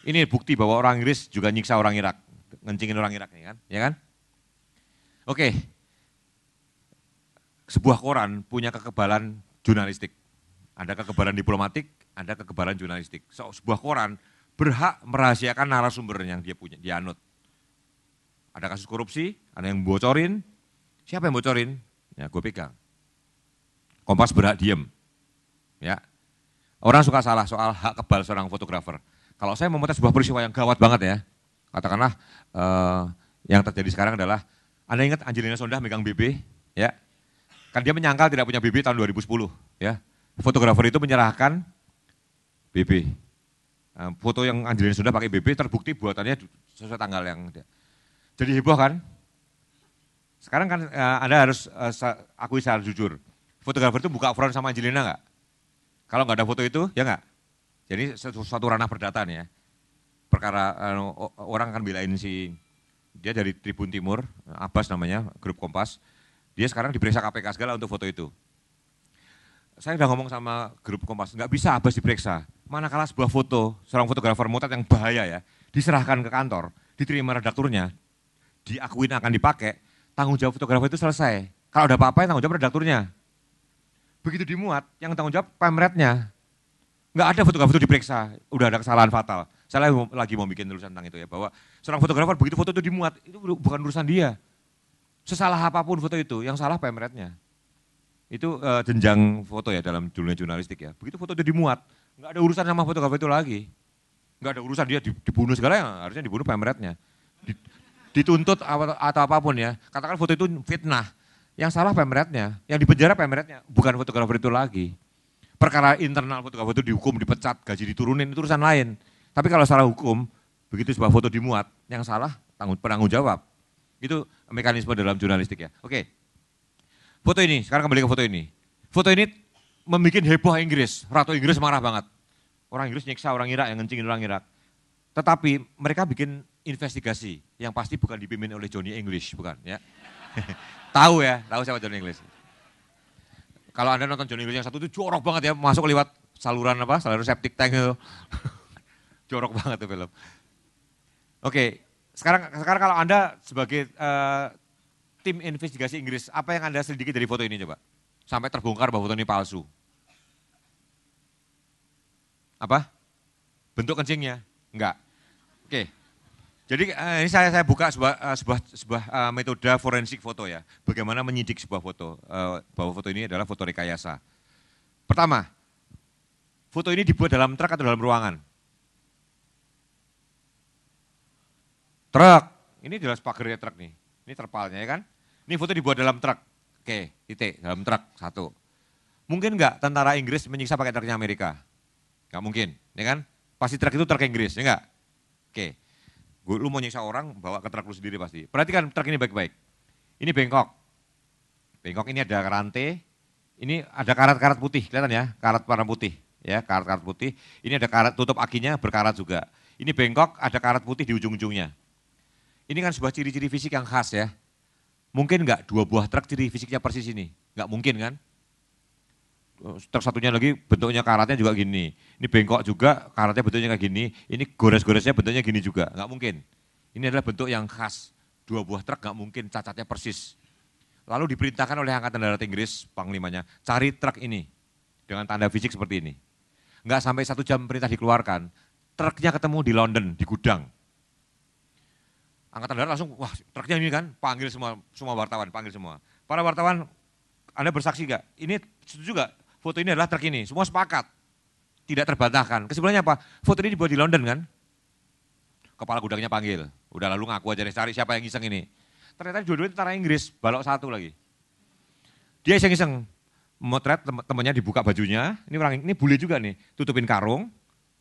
Ini bukti bahwa orang Inggris juga nyiksa orang Irak, ngencingin orang Irak ini kan, ya kan? Oke, sebuah koran punya kekebalan jurnalistik. Ada kekebalan diplomatik, ada kekebalan jurnalistik. So, sebuah koran berhak merahasiakan narasumber yang dia punya, dia anut. Ada kasus korupsi, ada yang bocorin. Siapa yang bocorin? Ya, gue pegang. Kompas berhak diem. Ya. Orang suka salah soal hak kebal seorang fotografer. Kalau saya memotret sebuah peristiwa yang gawat banget ya, katakanlah eh, yang terjadi sekarang adalah, Anda ingat Angelina Sondah megang BB, ya, kan dia menyangkal tidak punya BB tahun 2010, ya. Fotografer itu menyerahkan BB. Eh, foto yang Angelina Sondah pakai BB terbukti buatannya sesuai tanggal yang jadi heboh kan? Sekarang kan uh, Anda harus uh, akui secara jujur. Fotografer itu buka front sama Angelina nggak? Kalau nggak ada foto itu, ya nggak? Jadi satu satu ranah perdata nih ya. Perkara uh, orang akan ini si dia dari Tribun Timur, Abbas namanya, grup Kompas. Dia sekarang diperiksa KPK segala untuk foto itu. Saya udah ngomong sama grup Kompas, nggak bisa Abbas diperiksa. kalah sebuah foto, seorang fotografer motat yang bahaya ya, diserahkan ke kantor, diterima redakturnya, diakuin akan dipakai, tanggung jawab fotografer itu selesai. Kalau ada apa-apa yang tanggung jawab redakturnya. Begitu dimuat, yang tanggung jawab pemretnya. Enggak ada fotografer itu diperiksa, udah ada kesalahan fatal. Saya lagi mau bikin tulisan tentang itu ya, bahwa seorang fotografer begitu foto itu dimuat, itu bukan urusan dia. Sesalah apapun foto itu, yang salah pemretnya. Itu uh, jenjang foto ya dalam dunia jurnalistik ya. Begitu foto itu dimuat, enggak ada urusan sama fotografer itu lagi. Enggak ada urusan dia dibunuh segala yang harusnya dibunuh pemretnya. Di, dituntut atau apapun ya. Katakan foto itu fitnah. Yang salah pemretnya, yang dipenjara pemretnya, bukan fotografer itu lagi. Perkara internal fotografer itu dihukum, dipecat, gaji diturunin, itu urusan lain. Tapi kalau salah hukum, begitu sebuah foto dimuat, yang salah tanggung penanggung jawab. Itu mekanisme dalam jurnalistik ya. Oke. Foto ini, sekarang kembali ke foto ini. Foto ini membuat heboh Inggris, Ratu Inggris marah banget. Orang Inggris nyiksa orang Irak yang ngencingin orang Irak. Tetapi mereka bikin investigasi yang pasti bukan dipimpin oleh Johnny English, bukan ya. tahu ya, tahu siapa Johnny English. Kalau Anda nonton Johnny English yang satu itu jorok banget ya, masuk lewat saluran apa? Saluran septic tank itu. jorok banget tuh film. Oke, sekarang sekarang kalau Anda sebagai uh, tim investigasi Inggris, apa yang Anda selidiki dari foto ini coba? Sampai terbongkar bahwa foto ini palsu. Apa? Bentuk kencingnya? Enggak. Oke. Okay. Jadi eh, ini saya saya buka sebuah eh, sebuah sebuah eh, metode forensik foto ya. Bagaimana menyidik sebuah foto bahwa foto ini adalah foto rekayasa. Pertama, foto ini dibuat dalam truk atau dalam ruangan? Truk. Ini jelas pagernya truk nih. Ini terpalnya ya kan? Ini foto dibuat dalam truk. Oke, titik dalam truk satu. Mungkin enggak tentara Inggris menyiksa pakai truknya Amerika? Enggak mungkin, ya kan? Pasti truk itu truk Inggris, ya enggak? Oke. Gue lu mau nyiksa orang, bawa ke truk lu sendiri pasti. Perhatikan truk ini baik-baik. Ini bengkok. Bengkok ini ada rantai, ini ada karat-karat putih, kelihatan ya, karat warna putih. Ya, karat-karat putih. Ini ada karat tutup akinya berkarat juga. Ini bengkok, ada karat putih di ujung-ujungnya. Ini kan sebuah ciri-ciri fisik yang khas ya. Mungkin enggak dua buah truk ciri fisiknya persis ini? Enggak mungkin kan? Terus satunya lagi bentuknya karatnya juga gini. Ini bengkok juga, karatnya bentuknya kayak gini. Ini gores-goresnya bentuknya gini juga. Enggak mungkin. Ini adalah bentuk yang khas. Dua buah truk enggak mungkin cacatnya persis. Lalu diperintahkan oleh Angkatan Darat Inggris, panglimanya, cari truk ini dengan tanda fisik seperti ini. Enggak sampai satu jam perintah dikeluarkan, truknya ketemu di London, di gudang. Angkatan Darat langsung, wah truknya ini kan, panggil semua semua wartawan, panggil semua. Para wartawan, Anda bersaksi enggak? Ini setuju enggak foto ini adalah terkini. Semua sepakat. Tidak terbantahkan. Kesimpulannya apa? Foto ini dibuat di London kan? Kepala gudangnya panggil. Udah lalu ngaku aja deh, cari siapa yang iseng ini. Ternyata dua-duanya tentara Inggris, balok satu lagi. Dia iseng-iseng, motret tem temennya dibuka bajunya, ini orang ini boleh juga nih, tutupin karung,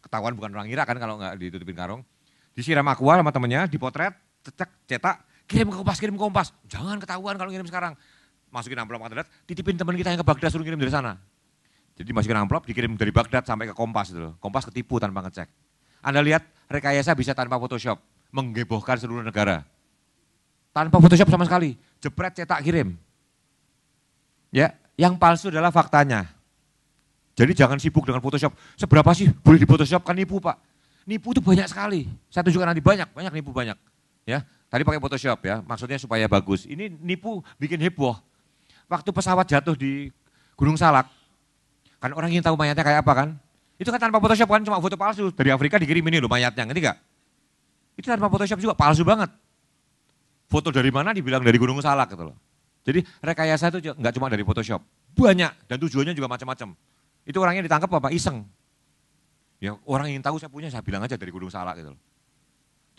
ketahuan bukan orang Irak kan kalau nggak ditutupin karung, disiram aqua sama temennya, dipotret, cetak, cetak, kirim ke kompas, kirim ke kompas, jangan ketahuan kalau ngirim sekarang, masukin amplop ke titipin teman kita yang ke Baghdad suruh ngirim dari sana, jadi masukin amplop dikirim dari Baghdad sampai ke Kompas itu loh. Kompas ketipu tanpa ngecek. Anda lihat rekayasa bisa tanpa Photoshop, menggebohkan seluruh negara. Tanpa Photoshop sama sekali, jepret cetak kirim. Ya, yang palsu adalah faktanya. Jadi jangan sibuk dengan Photoshop. Seberapa sih boleh di Photoshop kan nipu Pak? Nipu itu banyak sekali. Saya tunjukkan nanti banyak, banyak nipu banyak. Ya, tadi pakai Photoshop ya, maksudnya supaya bagus. Ini nipu bikin heboh. Waktu pesawat jatuh di Gunung Salak, Kan orang ingin tahu mayatnya kayak apa kan? Itu kan tanpa Photoshop kan cuma foto palsu. Dari Afrika dikirim ini loh mayatnya, ngerti gak? Itu tanpa Photoshop juga palsu banget. Foto dari mana dibilang dari Gunung Salak gitu loh. Jadi rekayasa itu nggak cuma dari Photoshop. Banyak dan tujuannya juga macam-macam. Itu orangnya ditangkap apa? Iseng. Ya orang ingin tahu saya punya saya bilang aja dari Gunung Salak gitu loh.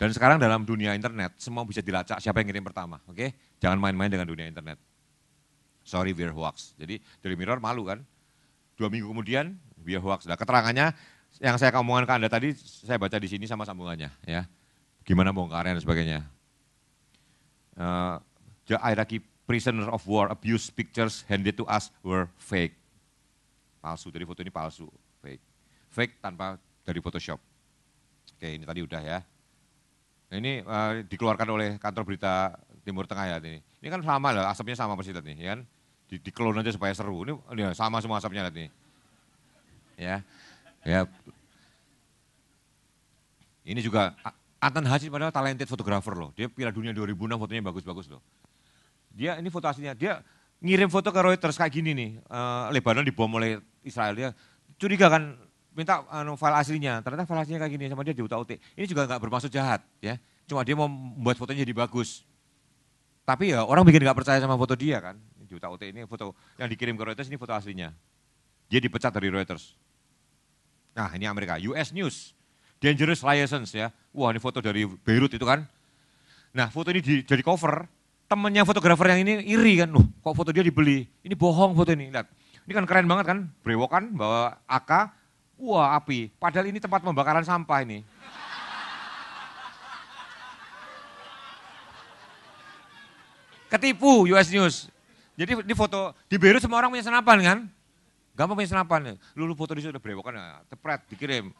Dan sekarang dalam dunia internet, semua bisa dilacak siapa yang ngirim pertama, oke? Okay? Jangan main-main dengan dunia internet. Sorry, we're hoax. Jadi dari Mirror malu kan? dua minggu kemudian via hoax. Nah, keterangannya yang saya omongan ke Anda tadi saya baca di sini sama sambungannya ya. Gimana bongkarnya dan sebagainya. Uh, the Iraqi prisoner of war abuse pictures handed to us were fake. Palsu, dari foto ini palsu, fake. Fake tanpa dari Photoshop. Oke, ini tadi udah ya. Nah, ini eh, dikeluarkan oleh kantor berita Timur Tengah ya ini. Ini kan sama lah, asapnya sama persis tadi, ya kan? di, di clone aja supaya seru. Ini, ini sama semua asapnya lihat nih. Ya. Ya. Ini juga Anton Haji padahal talented fotografer loh. Dia Piala Dunia 2006 fotonya bagus-bagus loh. Dia ini foto aslinya, dia ngirim foto ke Reuters kayak gini nih. Uh, Lebanon dibom oleh Israel dia curiga kan minta anu, file aslinya. Ternyata file aslinya kayak gini sama dia diutak-utik. Ini juga nggak bermaksud jahat ya. Cuma dia mau membuat fotonya jadi bagus. Tapi ya orang bikin nggak percaya sama foto dia kan juta UT ini foto yang dikirim ke Reuters ini foto aslinya. Dia dipecat dari Reuters. Nah ini Amerika, US News, Dangerous License ya. Wah ini foto dari Beirut itu kan. Nah foto ini di, jadi cover, temennya fotografer yang ini iri kan, loh kok foto dia dibeli, ini bohong foto ini, lihat. Ini kan keren banget kan, brewokan bawa AK, wah api, padahal ini tempat pembakaran sampah ini. Ketipu US News, jadi di foto di Beirut semua orang punya senapan kan? Gampang punya senapan. Ya. Lu, lu foto di situ udah brewokan, ya, tepret dikirim.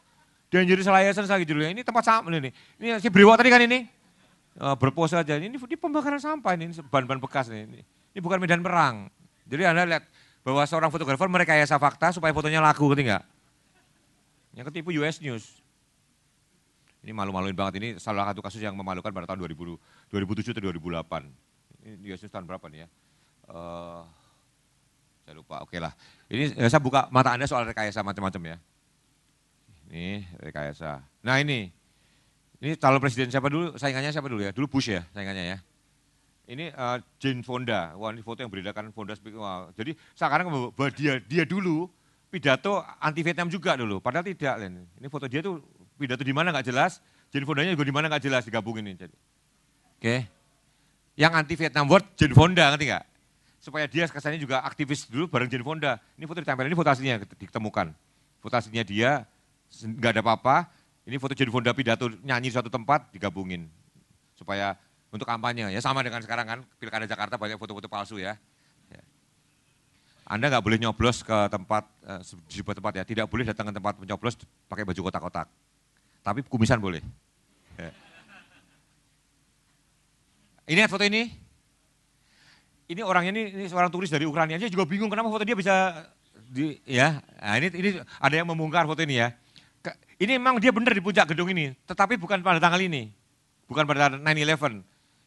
Dan jadi selayasan lagi dulu. Ya. Ini tempat sama ini. Ini si brewok tadi kan ini. Uh, berpose aja. Ini di pembakaran sampah ini, ban-ban bekas Ini, ini bukan medan perang. Jadi Anda lihat bahwa seorang fotografer mereka merekayasa fakta supaya fotonya laku, ngerti enggak? Yang ketipu US News. Ini malu-maluin banget, ini salah satu kasus yang memalukan pada tahun 2000, 2007 atau 2008. Ini US News tahun berapa nih ya? uh, saya lupa, oke lah. Ini eh, saya buka mata Anda soal rekayasa macam-macam ya. Ini rekayasa. Nah ini, ini calon presiden siapa dulu, saingannya siapa dulu ya? Dulu Bush ya saingannya ya. Ini uh, Jane Fonda, wah ini foto yang berbeda kan Fonda Wah. Jadi sekarang dia dia dulu pidato anti Vietnam juga dulu, padahal tidak. Len. Ini foto dia tuh pidato di mana nggak jelas, Jane Fondanya juga di mana nggak jelas digabungin ini. Jadi. Oke. Okay. Yang anti Vietnam buat Jane Fonda ngerti nggak? supaya dia kesannya juga aktivis dulu bareng Jane Fonda. Ini foto ditempel, ini foto aslinya ditemukan. Foto aslinya dia, nggak ada apa-apa, ini foto Jane Fonda pidato nyanyi suatu tempat digabungin. Supaya untuk kampanye, ya sama dengan sekarang kan, Pilkada Jakarta banyak foto-foto palsu ya. ya. Anda nggak boleh nyoblos ke tempat, eh, di sebuah tempat ya, tidak boleh datang ke tempat nyoblos pakai baju kotak-kotak. Tapi kumisan boleh. Ya. Ini foto ini, ini orangnya ini, ini seorang turis dari Ukraina aja juga bingung kenapa foto dia bisa di ya. Nah, ini ini ada yang membongkar foto ini ya. Ini memang dia benar di puncak gedung ini, tetapi bukan pada tanggal ini. Bukan pada 9/11.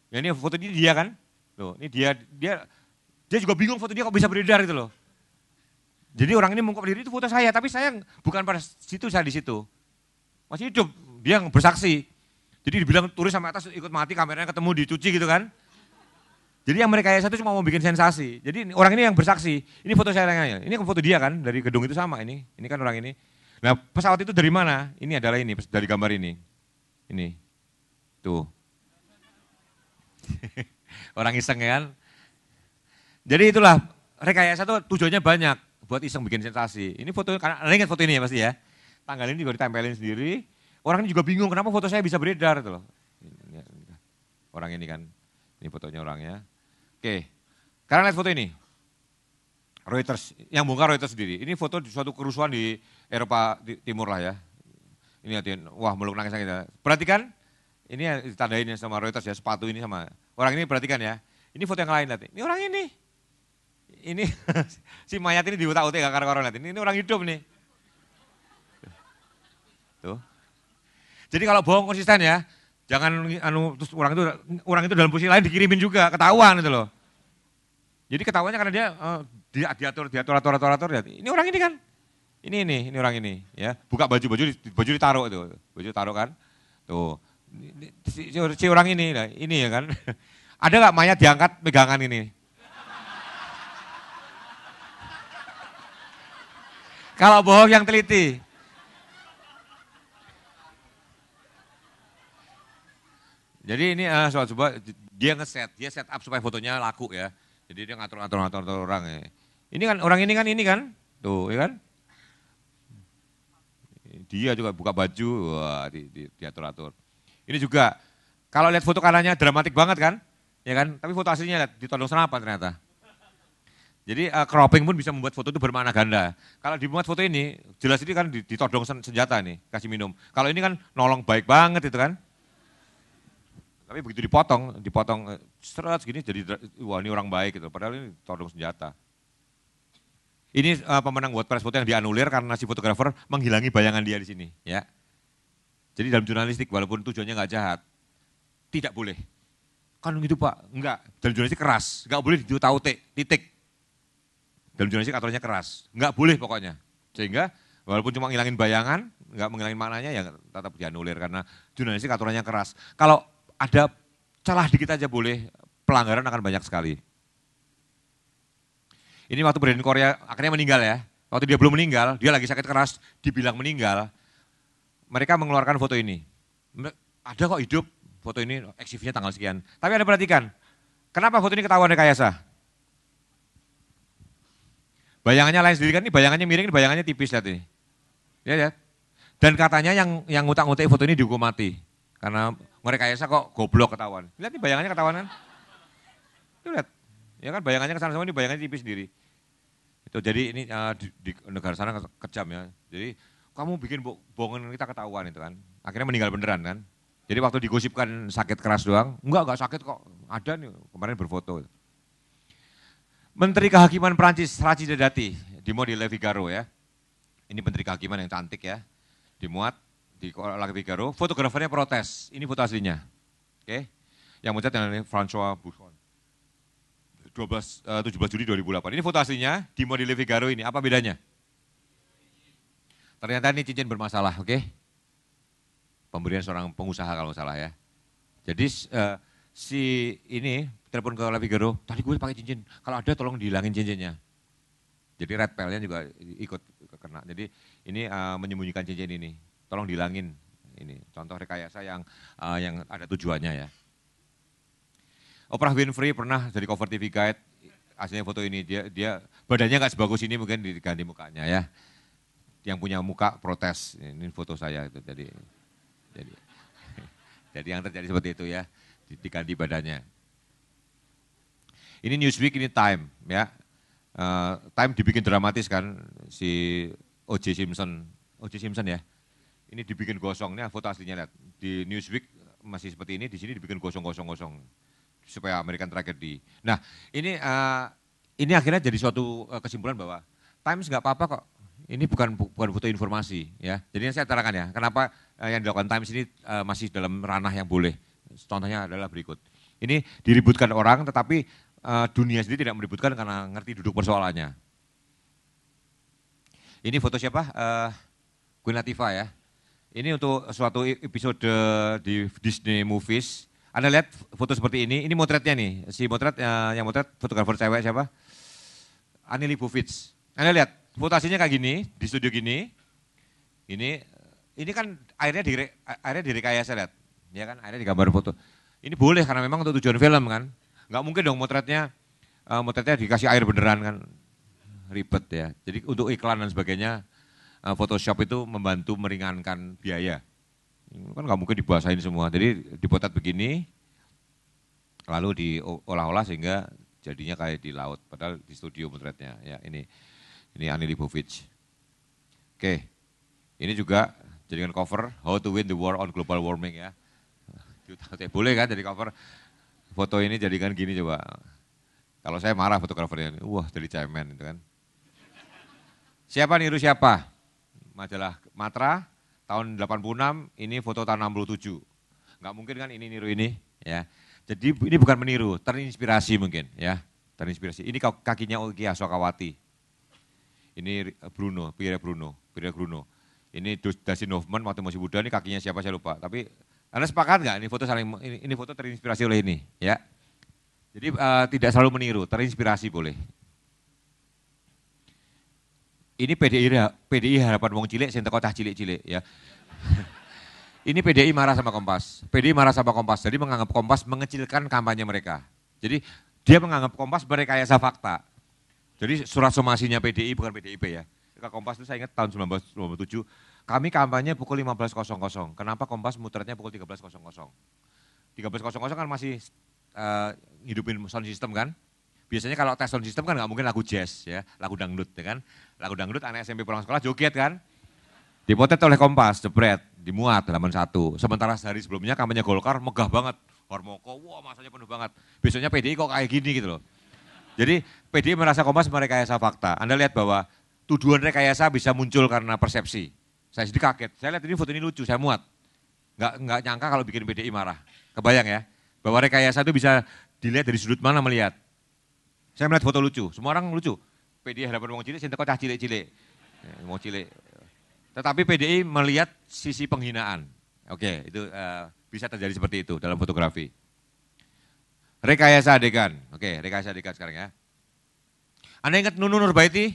Ya ini foto ini dia kan? Loh, ini dia dia dia juga bingung foto dia kok bisa beredar gitu loh. Jadi orang ini mengungkap diri itu foto saya, tapi saya bukan pada situ saya di situ. Masih hidup, dia yang bersaksi. Jadi dibilang turis sama atas ikut mati kameranya ketemu dicuci gitu kan. Jadi yang mereka rekayasa itu cuma mau bikin sensasi. Jadi orang ini yang bersaksi, ini foto saya nanya, ini foto dia kan dari gedung itu sama ini, ini kan orang ini. Nah pesawat itu dari mana? Ini adalah ini, dari gambar ini. Ini, tuh. orang iseng ya kan. Jadi itulah, rekayasa itu tujuannya banyak buat iseng bikin sensasi. Ini foto, karena Anda ingat foto ini ya pasti ya. Tanggal ini juga ditempelin sendiri. Orang ini juga bingung kenapa foto saya bisa beredar itu loh. Orang ini kan, ini fotonya orangnya. Oke, karena lihat foto ini. Reuters, yang bongkar Reuters sendiri. Ini foto di suatu kerusuhan di Eropa Timur lah ya. Ini hati, wah meluk nangis kita. Perhatikan, ini yang ditandain sama Reuters ya, sepatu ini sama. Orang ini perhatikan ya. Ini foto yang lain nanti. Ini orang ini. Ini si mayat ini diutak-utik gak karo-karo, lihat. Ini, ini orang hidup nih. Tuh. Jadi kalau bohong konsisten ya, Jangan anu terus orang itu orang itu dalam posisi lain dikirimin juga ketahuan itu loh. Jadi ketahuannya karena dia uh, dia diatur diatur atur atur atur ya. Ini orang ini kan. Ini ini ini orang ini ya. Buka baju baju baju ditaruh itu. Baju taruh kan. Tuh. Si, si, si orang ini nah, ini ya kan. Ada nggak mayat diangkat pegangan ini? Kalau bohong yang teliti. Jadi ini uh, sobat sobat dia ngeset, dia set up supaya fotonya laku ya. Jadi dia ngatur-ngatur ngatur ngatur orang ya. Ini kan orang ini kan ini kan, tuh ya kan. Dia juga buka baju, wah di, di, diatur-atur. Ini juga kalau lihat foto kanannya dramatik banget kan, ya kan. Tapi foto aslinya lihat ditodong senapan ternyata. Jadi uh, cropping pun bisa membuat foto itu bermakna ganda. Kalau dibuat foto ini, jelas ini kan ditodong senjata nih, kasih minum. Kalau ini kan nolong baik banget itu kan. Tapi begitu dipotong, dipotong eh, seret segini jadi wah ini orang baik gitu. Padahal ini todong senjata. Ini uh, pemenang buat Press yang dianulir karena si fotografer menghilangi bayangan dia di sini, ya. Jadi dalam jurnalistik walaupun tujuannya nggak jahat, tidak boleh. Kan gitu Pak, enggak. Dalam jurnalistik keras, enggak boleh tahu titik. Dalam jurnalistik aturannya keras, enggak boleh pokoknya. Sehingga walaupun cuma ngilangin bayangan, enggak menghilangin maknanya ya tetap dianulir karena jurnalistik aturannya keras. Kalau ada celah dikit aja boleh, pelanggaran akan banyak sekali. Ini waktu Brandon Korea akhirnya meninggal ya. Waktu dia belum meninggal, dia lagi sakit keras, dibilang meninggal. Mereka mengeluarkan foto ini. Ada kok hidup foto ini, eksifnya tanggal sekian. Tapi ada perhatikan, kenapa foto ini ketahuan rekayasa? Bayangannya lain sendiri kan, ini bayangannya miring, ini bayangannya tipis lihat ini. Ya, ya. Dan katanya yang yang ngutak ngutak foto ini dihukum mati karena merekayasa kok goblok ketahuan. Lihat nih bayangannya ketahuan kan? Itu lihat. Ya kan bayangannya kesana semua ini bayangannya tipis sendiri. Itu jadi ini uh, di, di, negara sana kejam ya. Jadi kamu bikin bo bohongan kita ketahuan itu kan. Akhirnya meninggal beneran kan. Jadi waktu digosipkan sakit keras doang, enggak enggak sakit kok. Ada nih kemarin berfoto. Menteri Kehakiman Prancis Raci Dedati, dimuat di Le Figaro ya. Ini Menteri Kehakiman yang cantik ya. Dimuat di La Figaro, fotografernya protes. Ini foto aslinya. Oke. Okay. Yang muncul yang ini François Buffon. 12 uh, 17 Juli 2008. Ini foto aslinya di Modile Figaro ini. Apa bedanya? Ternyata ini cincin bermasalah, oke? Okay? Pemberian seorang pengusaha kalau salah ya. Jadi uh, si ini telepon ke La Figaro, tadi gue pakai cincin. Kalau ada tolong dihilangin cincinnya. Jadi red pelnya juga ikut kena. Jadi ini uh, menyembunyikan cincin ini tolong dilangin ini contoh rekayasa yang uh, yang ada tujuannya ya. Oprah Winfrey pernah jadi cover TV Guide aslinya foto ini dia dia badannya nggak sebagus ini mungkin diganti mukanya ya. Yang punya muka protes ini foto saya itu jadi jadi jadi yang terjadi seperti itu ya diganti badannya. Ini Newsweek ini Time ya. Uh, time dibikin dramatis kan si O.J. Simpson. O.J. Simpson ya ini dibikin gosong, ini foto aslinya lihat. Di Newsweek masih seperti ini, di sini dibikin gosong-gosong-gosong supaya American Tragedy. Nah ini uh, ini akhirnya jadi suatu eh, kesimpulan bahwa Times nggak apa-apa kok. Ini bukan bukan foto informasi ya. Jadi saya terangkan ya, kenapa eh, yang dilakukan Times ini uh, masih dalam ranah yang boleh. Contohnya adalah berikut. Ini diributkan orang tetapi uh, dunia sendiri tidak meributkan karena ngerti duduk persoalannya. Ini foto siapa? Uh, Queen Latifah ya. Ini untuk suatu episode di Disney Movies. Anda lihat foto seperti ini, ini motretnya nih. Si motret, ya, yang motret fotografer cewek siapa? Ani Leibovitz. Anda lihat, fotasinya kayak gini, di studio gini. Ini ini kan airnya di airnya direkayasa lihat. Ya kan, airnya digambar foto. Ini boleh karena memang untuk tujuan film kan. Nggak mungkin dong motretnya uh, motretnya dikasih air beneran kan. Ribet ya. Jadi untuk iklan dan sebagainya Eh, Photoshop itu membantu meringankan biaya. Kan nggak mungkin dibuasain semua. Jadi dipotret begini, lalu diolah-olah sehingga jadinya kayak di laut. Padahal di studio potretnya. Ya ini ini Anil Ibovich. Oke, ini juga jadikan cover How to Win the War on Global Warming ya. Eh, boleh kan jadi cover foto ini jadikan gini coba. Kalau saya marah fotografernya, wah jadi cemen itu kan. Siapa niru siapa? majalah Matra tahun 86, ini foto tahun 67. Enggak mungkin kan ini niru ini ya. Jadi ini bukan meniru, terinspirasi mungkin ya. Terinspirasi. Ini kakinya Oki Sokawati. Ini Bruno, Pierre Bruno, Pierre Bruno. Ini Dustin Hoffman waktu masih muda ini kakinya siapa saya lupa. Tapi Anda sepakat nggak ini foto saling ini, ini foto terinspirasi oleh ini ya. Jadi uh, tidak selalu meniru, terinspirasi boleh ini PDI PDI harapan wong cilik sing teko cilik-cilik ya. ini PDI marah sama Kompas. PDI marah sama Kompas. Jadi menganggap Kompas mengecilkan kampanye mereka. Jadi dia menganggap Kompas merekayasa fakta. Jadi surat somasinya PDI bukan PDIP ya. Ke Kompas itu saya ingat tahun 1997 kami kampanye pukul 15.00. Kenapa Kompas muternya pukul 13.00? 13.00 kan masih uh, eh, hidupin sound system kan? biasanya kalau tes sound system kan nggak mungkin lagu jazz ya, lagu dangdut ya kan. Lagu dangdut anak SMP pulang sekolah joget kan. Dipotret oleh Kompas, jebret, dimuat halaman satu. Sementara sehari sebelumnya kampanye Golkar megah banget. Hormoko, wah wow, masanya penuh banget. Biasanya PDI kok kayak gini gitu loh. Jadi PDI merasa Kompas merekayasa fakta. Anda lihat bahwa tuduhan rekayasa bisa muncul karena persepsi. Saya jadi kaget. Saya lihat ini foto ini lucu, saya muat. Nggak, nggak nyangka kalau bikin PDI marah. Kebayang ya, bahwa rekayasa itu bisa dilihat dari sudut mana melihat. Saya melihat foto lucu, semua orang lucu. PDI harapan wong cilik, sing cah cilik-cilik. Eh, wong cilik. Tetapi PDI melihat sisi penghinaan. Oke, itu uh, bisa terjadi seperti itu dalam fotografi. Rekayasa adegan. Oke, rekayasa adegan sekarang ya. Anda ingat Nunun Nurbaiti?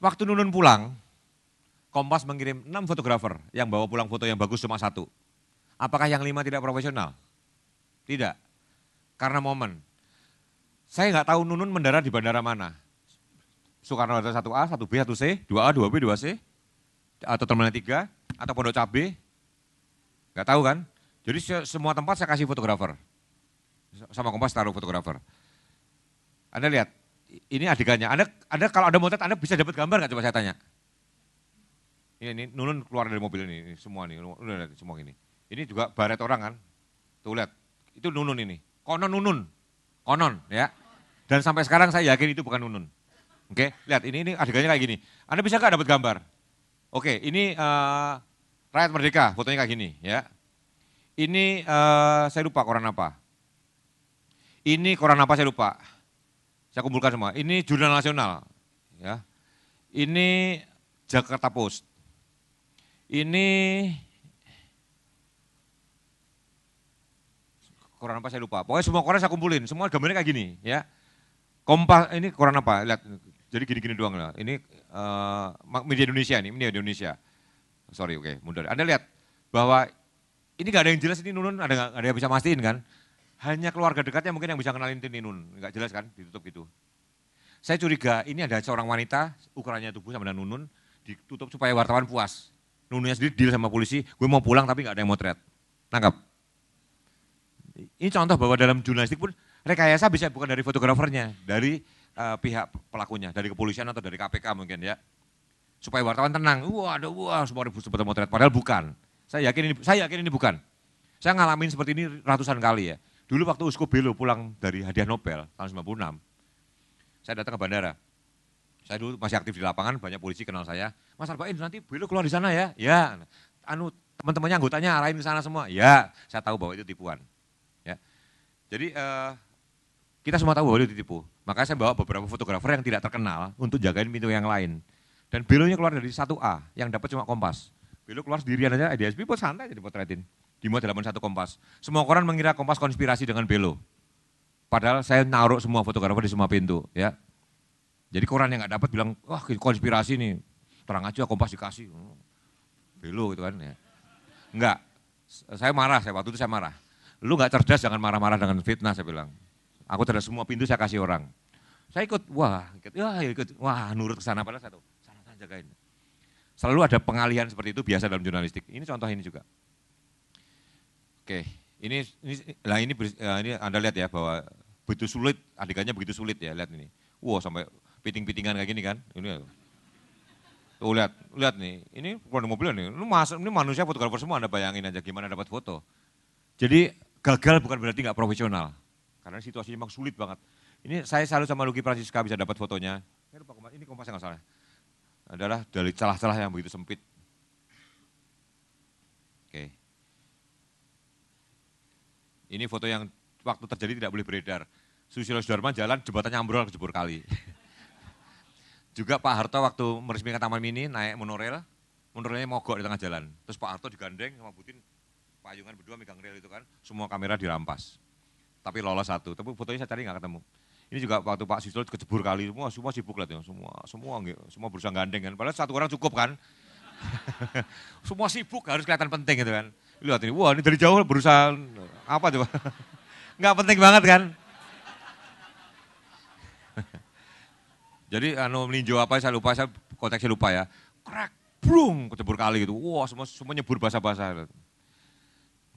Waktu Nunun pulang, Kompas mengirim enam fotografer yang bawa pulang foto yang bagus cuma satu. Apakah yang lima tidak profesional? Tidak. Karena momen. Saya nggak tahu Nunun mendarat di bandara mana. Soekarno ada satu a satu b satu c dua a dua b dua c atau Terminal 3, atau Pondok Cabe. Nggak tahu kan? Jadi semua tempat saya kasih fotografer. Sama Kompas taruh fotografer. Anda lihat, ini adegannya. Anda, anda kalau ada motret, Anda bisa dapat gambar nggak coba saya tanya? Ini, ini Nunun keluar dari mobil ini, ini semua nih, semua ini. Ini juga baret orang kan? Tuh lihat, itu Nunun ini. Konon Nunun, konon ya. Dan sampai sekarang saya yakin itu bukan Unun. Oke, lihat ini ini adegannya kayak gini. Anda bisa nggak dapat gambar? Oke, ini uh, rakyat merdeka, fotonya kayak gini ya. Ini uh, saya lupa koran apa. Ini koran apa saya lupa. Saya kumpulkan semua. Ini jurnal nasional ya. Ini Jakarta Post. Ini Koran apa saya lupa. Pokoknya semua koran saya kumpulin, semua gambarnya kayak gini ya. Kompas ini koran apa? Lihat jadi gini-gini doang lah. Ini uh, media Indonesia nih, media Indonesia. Sorry, oke, okay, mundur. Anda lihat bahwa ini gak ada yang jelas ini Nunun, ada gak, ada yang bisa mastiin kan? Hanya keluarga dekatnya mungkin yang bisa kenalin ini nunun nggak jelas kan, ditutup gitu. Saya curiga ini ada seorang wanita, ukurannya tubuh sama dengan Nunun, ditutup supaya wartawan puas. Nununnya sendiri deal sama polisi, gue mau pulang tapi nggak ada yang motret. tangkap ini contoh bahwa dalam jurnalistik pun rekayasa bisa bukan dari fotografernya, dari uh, pihak pelakunya, dari kepolisian atau dari KPK mungkin ya. Supaya wartawan tenang, wah ada wah semua ribu seputar motret, padahal bukan. Saya yakin ini saya yakin ini bukan. Saya ngalamin seperti ini ratusan kali ya. Dulu waktu Uskup Belo pulang dari hadiah Nobel tahun 96, saya datang ke bandara. Saya dulu masih aktif di lapangan, banyak polisi kenal saya. Mas ini nanti Belo keluar di sana ya. Ya, anu teman-temannya anggotanya arahin di sana semua. Ya, saya tahu bahwa itu tipuan. Jadi uh, kita semua tahu bahwa itu ditipu. Makanya saya bawa beberapa fotografer yang tidak terkenal untuk jagain pintu yang lain. Dan belonya keluar dari satu a yang dapat cuma kompas. Belo keluar sendirian aja, IDSB buat santai jadi potretin. Di dalam satu kompas. Semua koran mengira kompas konspirasi dengan belo. Padahal saya naruh semua fotografer di semua pintu. ya. Jadi koran yang nggak dapat bilang, wah konspirasi nih, terang aja kompas dikasih. Hmm. Belo gitu kan ya. Enggak, saya marah, saya waktu itu saya marah lu nggak cerdas jangan marah-marah dengan fitnah saya bilang. Aku terhadap semua pintu saya kasih orang. Saya ikut, wah ikut, wah ya, ikut, wah nurut ke sana padahal satu, sana sana jagain. Selalu ada pengalihan seperti itu biasa dalam jurnalistik. Ini contoh ini juga. Oke, ini ini lah ini eh, ini Anda lihat ya bahwa begitu sulit adikannya begitu sulit ya lihat ini. wow, sampai piting-pitingan kayak gini kan. Ini Tuh oh, lihat, lihat nih, ini warna mobil nih. Lu masuk, ini manusia fotografer semua Anda bayangin aja gimana dapat foto. Jadi gagal bukan berarti nggak profesional. Karena situasinya memang sulit banget. Ini saya selalu sama Luki Francisca bisa dapat fotonya. Saya lupa kompas, ini kompasnya nggak salah. Adalah dari celah-celah yang begitu sempit. Oke. Ini foto yang waktu terjadi tidak boleh beredar. Susilo Sudarman jalan jembatannya ambrol jebur kali. Juga Pak Harto waktu meresmikan Taman Mini naik monorel, monorelnya mogok di tengah jalan. Terus Pak Harto digandeng sama Putin, payungan berdua megang rel itu kan, semua kamera dirampas. Tapi lolos satu, tapi fotonya saya cari nggak ketemu. Ini juga waktu Pak Sisul kejebur kali, semua semua sibuk lah ya, semua semua semua berusaha gandeng kan. Padahal satu orang cukup kan. semua sibuk harus kelihatan penting gitu kan. Lihat ini, wah ini dari jauh berusaha apa coba. nggak penting banget kan. Jadi anu meninjau apa saya lupa, saya konteksnya lupa ya. Krak, brung, kecebur kali gitu. Wah, semua semua nyebur basah-basah.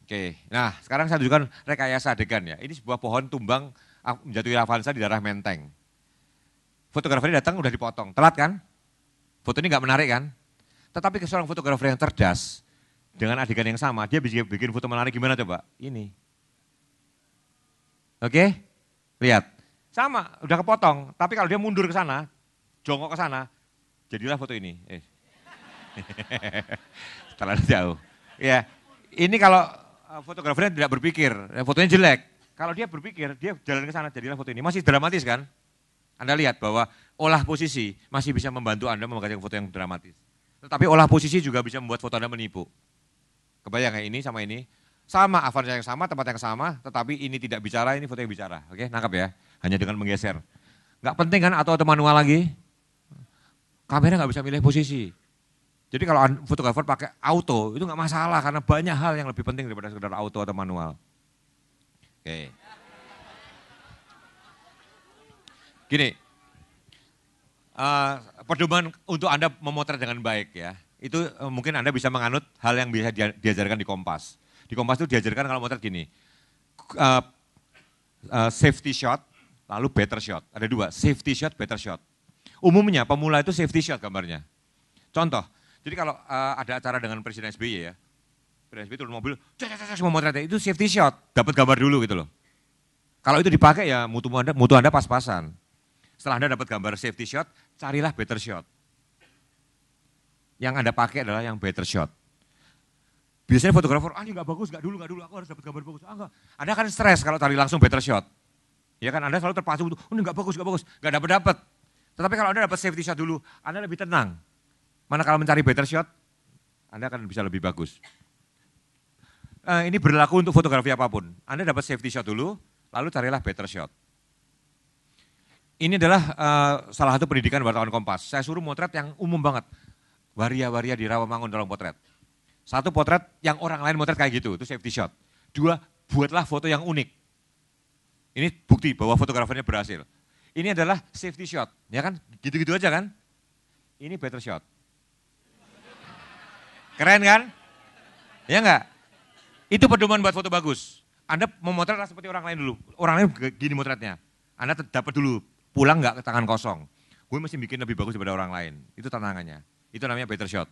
Oke, nah sekarang saya tunjukkan rekayasa adegan ya. Ini sebuah pohon tumbang ah, menjatuhi Avanza di daerah Menteng. Fotografernya datang udah dipotong, telat kan? Foto ini nggak menarik kan? Tetapi ke seorang fotografer yang cerdas dengan adegan yang sama, dia bisa bikin foto menarik gimana coba? Ini. Oke, lihat. Sama, udah kepotong. Tapi kalau dia mundur ke sana, jongkok ke sana, jadilah foto ini. Eh. Terlalu jauh. Ya, ini kalau Eh, fotografernya tidak berpikir, eh, fotonya jelek. Kalau dia berpikir, dia jalan ke sana, jadilah foto ini. Masih dramatis kan? Anda lihat bahwa olah posisi masih bisa membantu Anda menghasilkan foto yang dramatis. Tetapi olah posisi juga bisa membuat foto Anda menipu. Kebayang ya ini sama ini? Sama, avannya yang sama, tempat yang sama, tetapi ini tidak bicara, ini foto yang bicara. Oke, nangkap ya? Hanya dengan menggeser. Nggak penting kan atau manual lagi? Kamera nggak bisa milih posisi. Jadi kalau fotografer pakai auto itu nggak masalah karena banyak hal yang lebih penting daripada sekedar auto atau manual. Oke. Gini, uh, eh, pedoman untuk Anda memotret dengan baik ya, itu eh, mungkin Anda bisa menganut hal yang bisa diajarkan di Kompas. Di Kompas itu diajarkan kalau motret gini, uh, uh, safety shot, lalu better shot. Ada dua, safety shot, better shot. Umumnya pemula itu safety shot gambarnya. Contoh, jadi kalau uh, ada acara dengan Presiden SBY ya, Presiden SBY turun mobil, semua motret itu safety shot, dapat gambar dulu gitu loh. Kalau itu dipakai ya mutu Anda, mutu Anda pas-pasan. Setelah Anda dapat gambar safety shot, carilah better shot. Yang Anda pakai adalah yang better shot. Biasanya fotografer, ah ini nggak bagus, nggak dulu, nggak dulu, aku harus dapat gambar bagus. Ah, enggak. Anda akan stres kalau cari langsung better shot. Ya kan Anda selalu terpacu, oh, ini nggak bagus, nggak bagus, nggak dapat dapat. Tetapi kalau Anda dapat safety shot dulu, Anda lebih tenang. Mana kalau mencari better shot, Anda akan bisa lebih bagus. Uh, ini berlaku untuk fotografi apapun. Anda dapat safety shot dulu, lalu carilah better shot. Ini adalah uh, salah satu pendidikan wartawan Kompas. Saya suruh motret yang umum banget. Waria-waria di Rawamangun dalam potret. Satu potret yang orang lain motret kayak gitu, itu safety shot. Dua, buatlah foto yang unik. Ini bukti bahwa fotografernya berhasil. Ini adalah safety shot, ya kan? Gitu-gitu aja kan? Ini better shot. Keren kan? Ya enggak? Itu pedoman buat foto bagus. Anda memotret seperti orang lain dulu. Orang lain gini motretnya. Anda dapat dulu, pulang enggak ke tangan kosong. Gue masih bikin lebih bagus daripada orang lain. Itu tantangannya. Itu namanya better shot.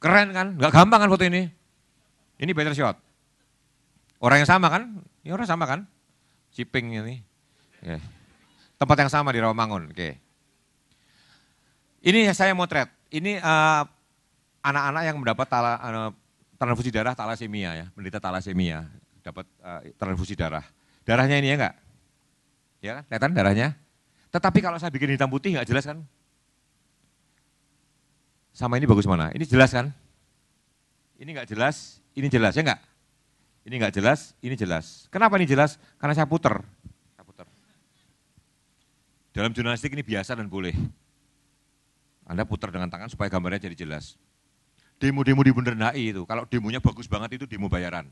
Keren kan? Gak gampang kan foto ini? Ini better shot. Orang yang sama kan? Ini ya orang sama kan? Ciping ini. Ya. Tempat yang sama di Rawamangun. Oke. Ini saya motret. Ini uh, anak-anak yang mendapat tala, uh, transfusi darah talasemia ya, menderita talasemia, dapat uh, transfusi darah. Darahnya ini ya enggak? Ya kan? Kelihatan darahnya? Tetapi kalau saya bikin hitam putih enggak jelas kan? Sama ini bagus mana? Ini jelas kan? Ini enggak jelas, ini jelas ya enggak? Ini enggak jelas, ini jelas. Kenapa ini jelas? Karena saya puter. Saya puter. Dalam jurnalistik ini biasa dan boleh. Anda putar dengan tangan supaya gambarnya jadi jelas demo-demo di Bundaran HI nah, itu. Kalau demonya bagus banget itu demo bayaran.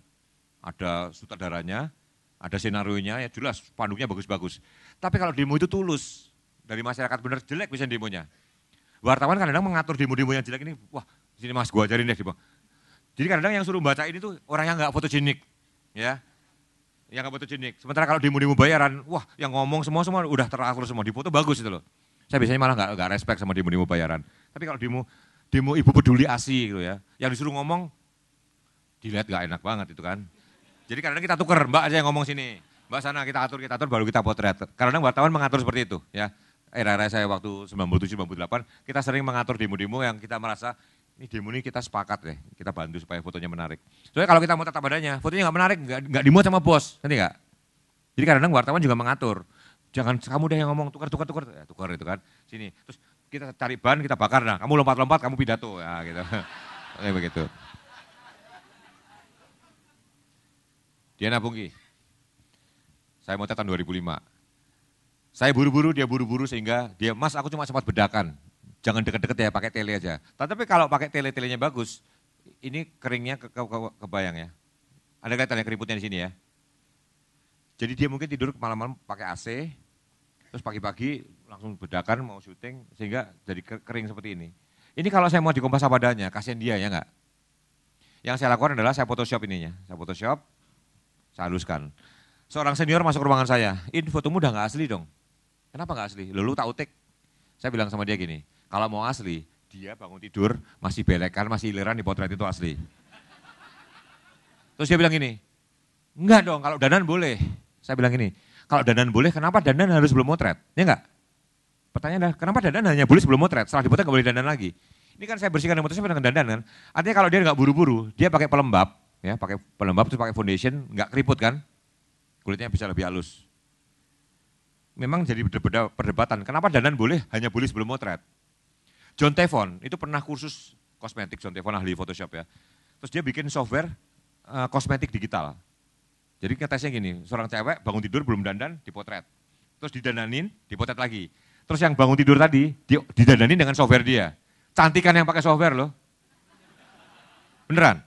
Ada sutradaranya, ada senarionya, ya jelas panduknya bagus-bagus. Tapi kalau demo itu tulus, dari masyarakat benar jelek bisa demonya. Wartawan kadang-kadang mengatur demo-demo yang jelek ini, wah sini mas gue ajarin deh. Demo. Jadi kadang-kadang yang suruh baca ini tuh orang yang nggak fotogenik. ya Yang nggak fotogenik. Sementara kalau demo-demo bayaran, wah yang ngomong semua-semua udah teratur semua, di foto bagus itu loh. Saya biasanya malah nggak respect sama demo-demo bayaran. Tapi kalau demo, demo ibu peduli ASI gitu ya. Yang disuruh ngomong dilihat gak enak banget itu kan. Jadi karena kita tuker, Mbak aja yang ngomong sini. Mbak sana kita atur, kita atur baru kita potret. Karena wartawan mengatur seperti itu ya. Era-era saya waktu 97 98 kita sering mengatur demo-demo yang kita merasa ini demo ini kita sepakat deh, kita bantu supaya fotonya menarik. Soalnya kalau kita mau tetap adanya, fotonya gak menarik, gak dimuat sama bos, nanti gak? Jadi kadang-kadang wartawan juga mengatur, jangan kamu deh yang ngomong tukar tukar tukar, ya, tukar itu kan, sini. Terus kita cari ban, kita bakar. Nah, kamu lompat-lompat, kamu pidato. Ya, gitu. Oke, begitu. Diana Pungki, saya mau tahun 2005. Saya buru-buru, dia buru-buru sehingga dia, mas aku cuma sempat bedakan. Jangan deket-deket ya, pakai tele aja. Tapi kalau pakai tele-telenya bagus, ini keringnya ke, ke, kebayang ya. Ada kaitannya keriputnya di sini ya. Jadi dia mungkin tidur malam-malam pakai AC, terus pagi-pagi langsung bedakan mau syuting sehingga jadi kering seperti ini. Ini kalau saya mau dikompas apa adanya, kasihan dia ya enggak. Yang saya lakukan adalah saya photoshop ininya, saya photoshop, saya haluskan. Seorang senior masuk ruangan saya, ini fotomu udah enggak asli dong. Kenapa enggak asli? Lalu tak utik. Saya bilang sama dia gini, kalau mau asli, dia bangun tidur, masih belekan, masih hiliran di potret itu asli. Terus dia bilang gini, enggak dong kalau danan boleh. Saya bilang gini, kalau dandan boleh kenapa dandan harus belum motret? Ya enggak? Pertanyaan adalah kenapa dandan hanya boleh sebelum motret, setelah dipotret nggak boleh dandan lagi? Ini kan saya bersihkan motret, saya dengan dandan kan. Artinya kalau dia nggak buru-buru, dia pakai pelembab, ya pakai pelembab terus pakai foundation, nggak keriput kan? Kulitnya bisa lebih halus. Memang jadi perdebatan, kenapa dandan boleh hanya boleh sebelum motret? John Tevon itu pernah kursus kosmetik, John Tevon ahli Photoshop ya. Terus dia bikin software uh, kosmetik digital. Jadi tesnya gini, seorang cewek bangun tidur belum dandan, dipotret. Terus didandanin, dipotret lagi. Terus yang bangun tidur tadi didandani dengan software dia. Cantikan yang pakai software loh. Beneran.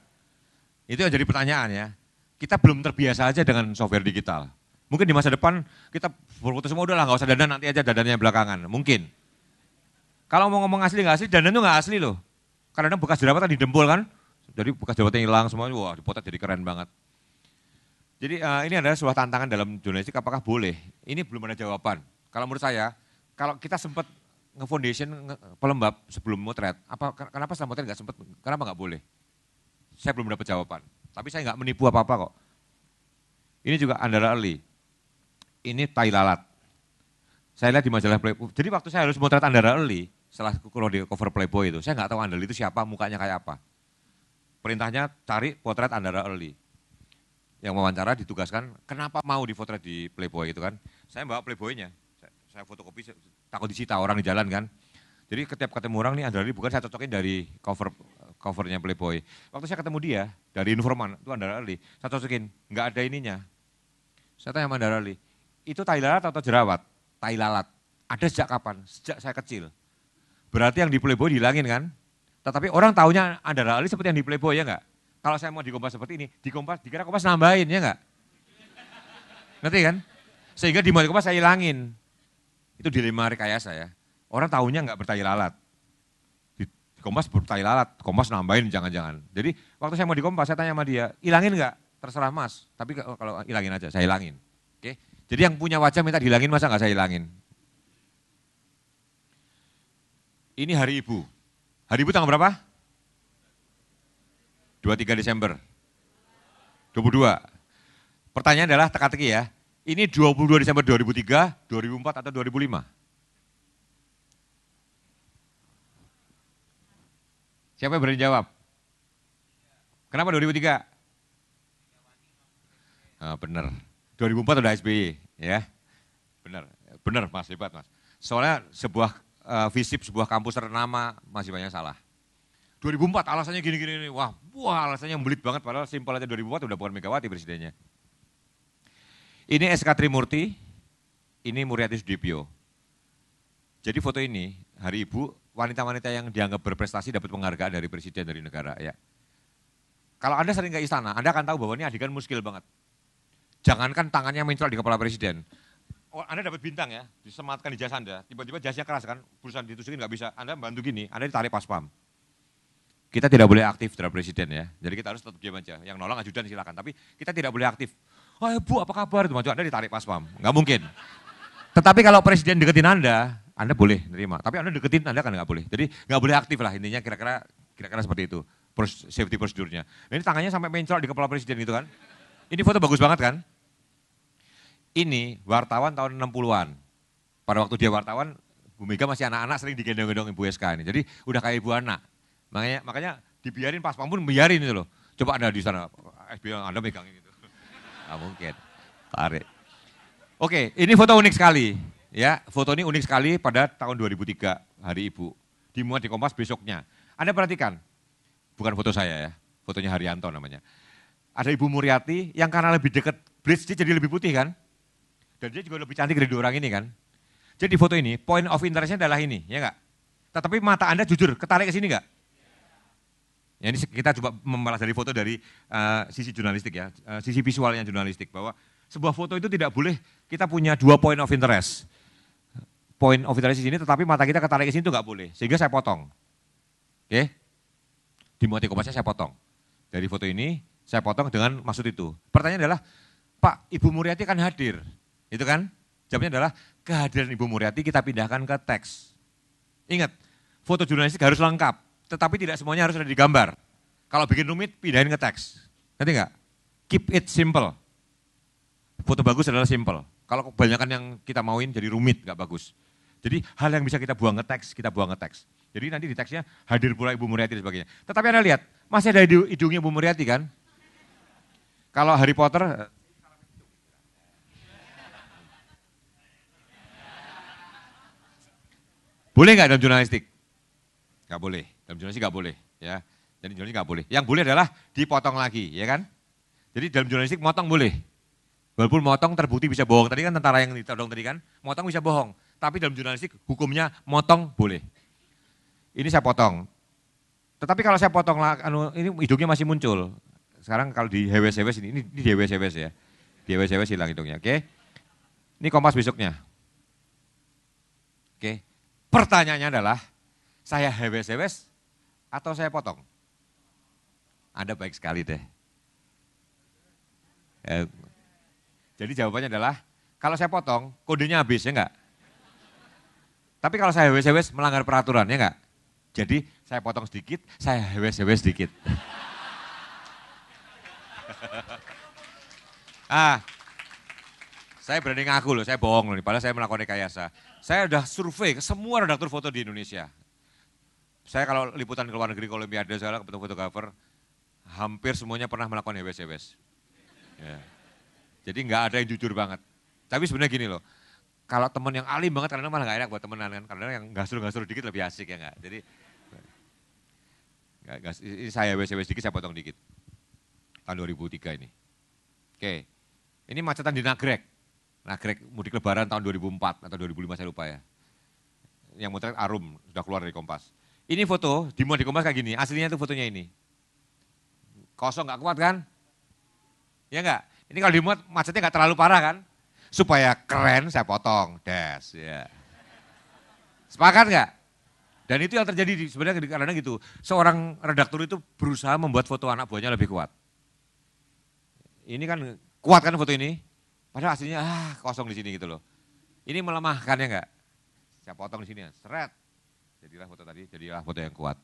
Itu yang jadi pertanyaan ya. Kita belum terbiasa aja dengan software digital. Mungkin di masa depan kita berputus semua udah lah nggak usah dandan nanti aja dandannya belakangan. Mungkin. Kalau mau ngomong asli nggak asli, dandan tuh nggak asli loh. Karena bekas jerawatan didempul kan. Jadi bekas jerawatan hilang semua, wah dipotret jadi keren banget. Jadi uh, ini adalah sebuah tantangan dalam jurnalistik apakah boleh? Ini belum ada jawaban. Kalau menurut saya, kalau kita sempat nge-foundation pelembab sebelum motret, apa kenapa setelah motret nggak sempat? Kenapa nggak boleh? Saya belum dapat jawaban. Tapi saya nggak menipu apa-apa kok. Ini juga Andara Ali. Ini tai lalat. Saya lihat di majalah Playboy. Jadi waktu saya harus motret Andara Ali, setelah kalau di cover Playboy itu, saya nggak tahu Andara itu siapa, mukanya kayak apa. Perintahnya cari potret Andara Ali. Yang wawancara ditugaskan, kenapa mau difotret di Playboy itu kan? Saya bawa Playboynya, saya fotokopi takut disita orang di jalan kan. Jadi ketiap ketemu orang nih Andrali bukan saya cocokin dari cover covernya Playboy. Waktu saya ketemu dia dari informan itu Andrali, saya cocokin nggak ada ininya. Saya tanya sama Andrali, itu tai lalat atau jerawat? Tai lalat. Ada sejak kapan? Sejak saya kecil. Berarti yang di Playboy dihilangin kan? Tetapi orang taunya Andrali seperti yang di Playboy ya nggak? Kalau saya mau dikompas seperti ini, dikompas Kompas dikira Kompas nambahin ya nggak? Ngerti kan? Sehingga di Kompas saya hilangin. Itu dilema rekayasa ya. Orang tahunya nggak bertai lalat. Di, di Kompas bertai lalat, Kompas nambahin jangan-jangan. Jadi waktu saya mau di Kompas, saya tanya sama dia, hilangin nggak? Terserah mas, tapi kalau hilangin ah, aja, saya hilangin, Oke. Jadi yang punya wajah minta dihilangin, masa nggak saya hilangin. Ini hari ibu. Hari ibu tanggal berapa? 23 Desember. 22. Pertanyaan adalah teka-teki ya. Ini 22 Desember 2003, 2004 atau 2005? Siapa yang berani jawab? Kenapa 2003? Ah, benar. 2004 udah SBY, ya. Benar, benar Mas, hebat Mas. Soalnya sebuah uh, visip sebuah kampus ternama masih banyak salah. 2004 alasannya gini-gini, wah, wah alasannya belit banget padahal simpel aja 2004 udah bukan Megawati presidennya. Ini SK Trimurti, ini Muriati Sudibyo. Jadi foto ini, hari ibu, wanita-wanita yang dianggap berprestasi dapat penghargaan dari presiden dari negara. ya. Kalau Anda sering ke istana, Anda akan tahu bahwa ini adegan muskil banget. Jangankan tangannya mencolok di kepala presiden. Oh, anda dapat bintang ya, disematkan di jas Anda, tiba-tiba jasnya keras kan, perusahaan ditusukin nggak bisa, Anda bantu gini, Anda ditarik pas-pam. Kita tidak boleh aktif terhadap presiden ya, jadi kita harus tetap diam aja. Yang nolong ajudan silakan, tapi kita tidak boleh aktif oh ibu bu apa kabar, itu maju Anda ditarik pas pam, nggak mungkin. Tetapi kalau presiden deketin Anda, Anda boleh nerima, tapi Anda deketin Anda kan nggak boleh. Jadi nggak boleh aktif lah intinya kira-kira kira-kira seperti itu safety prosedurnya. ini tangannya sampai mencolok di kepala presiden gitu kan. Ini foto bagus banget kan? Ini wartawan tahun 60-an. Pada waktu dia wartawan, Bu Mega masih anak-anak sering digendong-gendong Ibu SK ini. Jadi udah kayak ibu anak. Makanya makanya dibiarin pas pam pun biarin itu loh. Coba Anda di sana, SBY Anda megang ini. Gak mungkin. Tarik. Oke, ini foto unik sekali. Ya, foto ini unik sekali pada tahun 2003, hari Ibu. Dimuat di Kompas besoknya. Anda perhatikan, bukan foto saya ya, fotonya Haryanto namanya. Ada Ibu Muriati yang karena lebih dekat bridge dia jadi lebih putih kan? Dan dia juga lebih cantik dari dua orang ini kan? Jadi foto ini, point of interestnya adalah ini, ya enggak? Tetapi mata Anda jujur, ketarik ke sini enggak? Ya, ini kita coba membalas dari foto dari uh, sisi jurnalistik ya, uh, sisi visualnya jurnalistik bahwa sebuah foto itu tidak boleh kita punya dua point of interest. Point of interest di sini tetapi mata kita ketarik ke sini itu nggak boleh. Sehingga saya potong. Oke. Okay? Di motif saya potong. Dari foto ini saya potong dengan maksud itu. Pertanyaan adalah, Pak, Ibu Muriati kan hadir. Itu kan? Jawabnya adalah kehadiran Ibu Muriati kita pindahkan ke teks. Ingat, foto jurnalistik harus lengkap tetapi tidak semuanya harus ada di gambar. Kalau bikin rumit, pindahin ke teks. Nanti nggak? Keep it simple. Foto bagus adalah simple. Kalau kebanyakan yang kita mauin jadi rumit, nggak bagus. Jadi hal yang bisa kita buang ke teks, kita buang ke teks. Jadi nanti di teksnya hadir pula Ibu Muriati dan sebagainya. Tetapi Anda lihat, masih ada hidungnya Ibu Muriati kan? Kalau Harry Potter, eh, boleh nggak dalam jurnalistik? Nggak boleh. Dalam jurnal nggak boleh ya. Jadi jurnalistik nggak boleh. Yang boleh adalah dipotong lagi, ya kan? Jadi dalam jurnalistik motong boleh. Walaupun motong terbukti bisa bohong. Tadi kan tentara yang ditodong tadi kan, motong bisa bohong. Tapi dalam jurnalistik hukumnya motong boleh. Ini saya potong. Tetapi kalau saya potong anu ini hidungnya masih muncul. Sekarang kalau di hewes-hewes ini, ini di hewes-hewes ya. Di hewes-hewes hilang hidungnya, oke? Okay? Ini kompas besoknya. Oke. Okay. Pertanyaannya adalah saya hewes-hewes atau saya potong? Anda baik sekali deh. Ya. Jadi jawabannya adalah, kalau saya potong, kodenya habis, ya enggak? Tapi kalau saya hewes-hewes melanggar peraturan, ya enggak? Jadi saya potong sedikit, saya hewes-hewes sedikit. ah, saya berani ngaku loh, saya bohong loh, padahal saya melakukan rekayasa. Saya sudah survei ke semua redaktur foto di Indonesia saya kalau liputan ke luar negeri ke Olimpiade saya ketemu fotografer, hampir semuanya pernah melakukan hebes-hebes. Ya. Jadi nggak ada yang jujur banget. Tapi sebenarnya gini loh, kalau teman yang alim banget karena malah nggak enak buat temenan kan, karena yang nggak suruh nggak suruh dikit lebih asik ya nggak. Jadi gak, ini saya hebes-hebes dikit, saya potong dikit. Tahun 2003 ini. Oke, ini macetan di Nagrek. Nagrek mudik lebaran tahun 2004 atau 2005 saya lupa ya. Yang motret Arum, sudah keluar dari Kompas ini foto, di mau dikemas kayak gini, aslinya itu fotonya ini. Kosong nggak kuat kan? Ya nggak? Ini kalau dimuat macetnya nggak terlalu parah kan? Supaya keren saya potong, des. Ya. Sepakat nggak? Dan itu yang terjadi di, sebenarnya karena gitu. Seorang redaktur itu berusaha membuat foto anak buahnya lebih kuat. Ini kan kuat kan foto ini? Padahal aslinya ah kosong di sini gitu loh. Ini melemahkan ya enggak? Saya potong di sini, ya. seret. Jadilah foto tadi, jadilah foto yang kuat.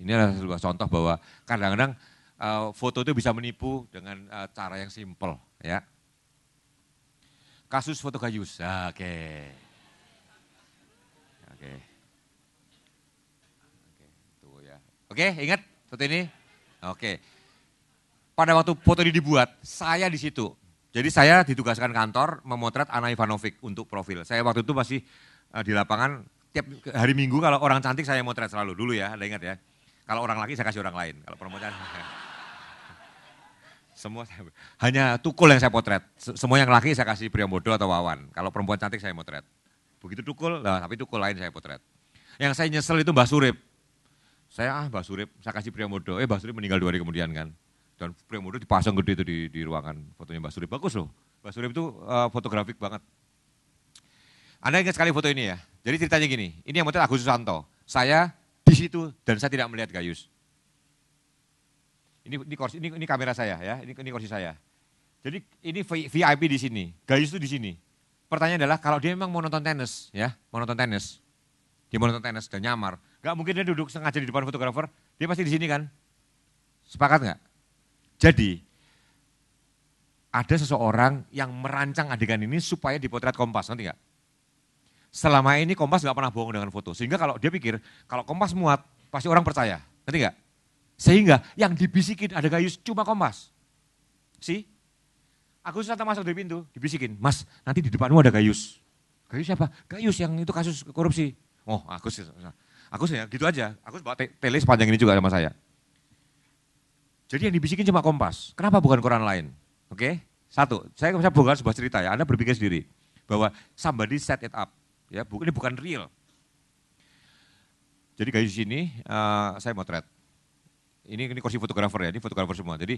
Ini adalah sebuah contoh bahwa kadang-kadang eh, foto itu bisa menipu dengan eh, cara yang simpel, ya. Kasus foto gayus, ah, oke. Oke. Oke, ya. Oke, ingat foto ini? Oke. Pada waktu foto ini dibuat, saya di situ. Jadi saya ditugaskan kantor memotret Ana Ivanovic untuk profil. Saya waktu itu masih eh, di lapangan tiap hari Minggu kalau orang cantik saya motret selalu dulu ya, ada ingat ya. Kalau orang laki saya kasih orang lain, kalau perempuan semua saya, hanya tukul yang saya potret. Semua yang laki saya kasih pria bodoh atau Wawan. Kalau perempuan cantik saya motret. Begitu tukul, lah, tapi tukul lain saya potret. Yang saya nyesel itu Mbah Surip. Saya ah Mbah Surip, saya kasih pria bodoh. Eh Mbah Surip meninggal dua hari kemudian kan. Dan pria bodoh dipasang gede itu di, di ruangan fotonya Mbah Surip. Bagus loh. Mbah Surip itu uh, fotografik banget. Anda ingat sekali foto ini ya? Jadi ceritanya gini, ini yang motret Agus Susanto. Saya di situ dan saya tidak melihat Gayus. Ini ini kursi, ini, ini kamera saya ya, ini ini kursi saya. Jadi ini VIP di sini, Gayus itu di sini. Pertanyaan adalah kalau dia memang mau nonton tenis ya, mau nonton tenis. Dia mau nonton tenis dan nyamar. Gak mungkin dia duduk sengaja di depan fotografer, dia pasti di sini kan. Sepakat nggak? Jadi ada seseorang yang merancang adegan ini supaya dipotret Kompas, nanti nggak? selama ini Kompas nggak pernah bohong dengan foto. Sehingga kalau dia pikir, kalau Kompas muat, pasti orang percaya. Ngerti nggak? Sehingga yang dibisikin ada Gayus cuma Kompas. Si? Aku susah masuk dari pintu, dibisikin, mas nanti di depanmu ada Gayus. Gayus siapa? Gayus yang itu kasus korupsi. Oh aku sih, aku sih ya, gitu aja. Aku bawa te tele sepanjang ini juga sama saya. Jadi yang dibisikin cuma Kompas. Kenapa bukan koran lain? Oke, okay? satu, saya bisa bukan sebuah cerita ya, Anda berpikir sendiri. Bahwa somebody set it up ya ini bukan real. Jadi guys di sini uh, saya motret. Ini ini kursi fotografer ya, ini fotografer semua. Jadi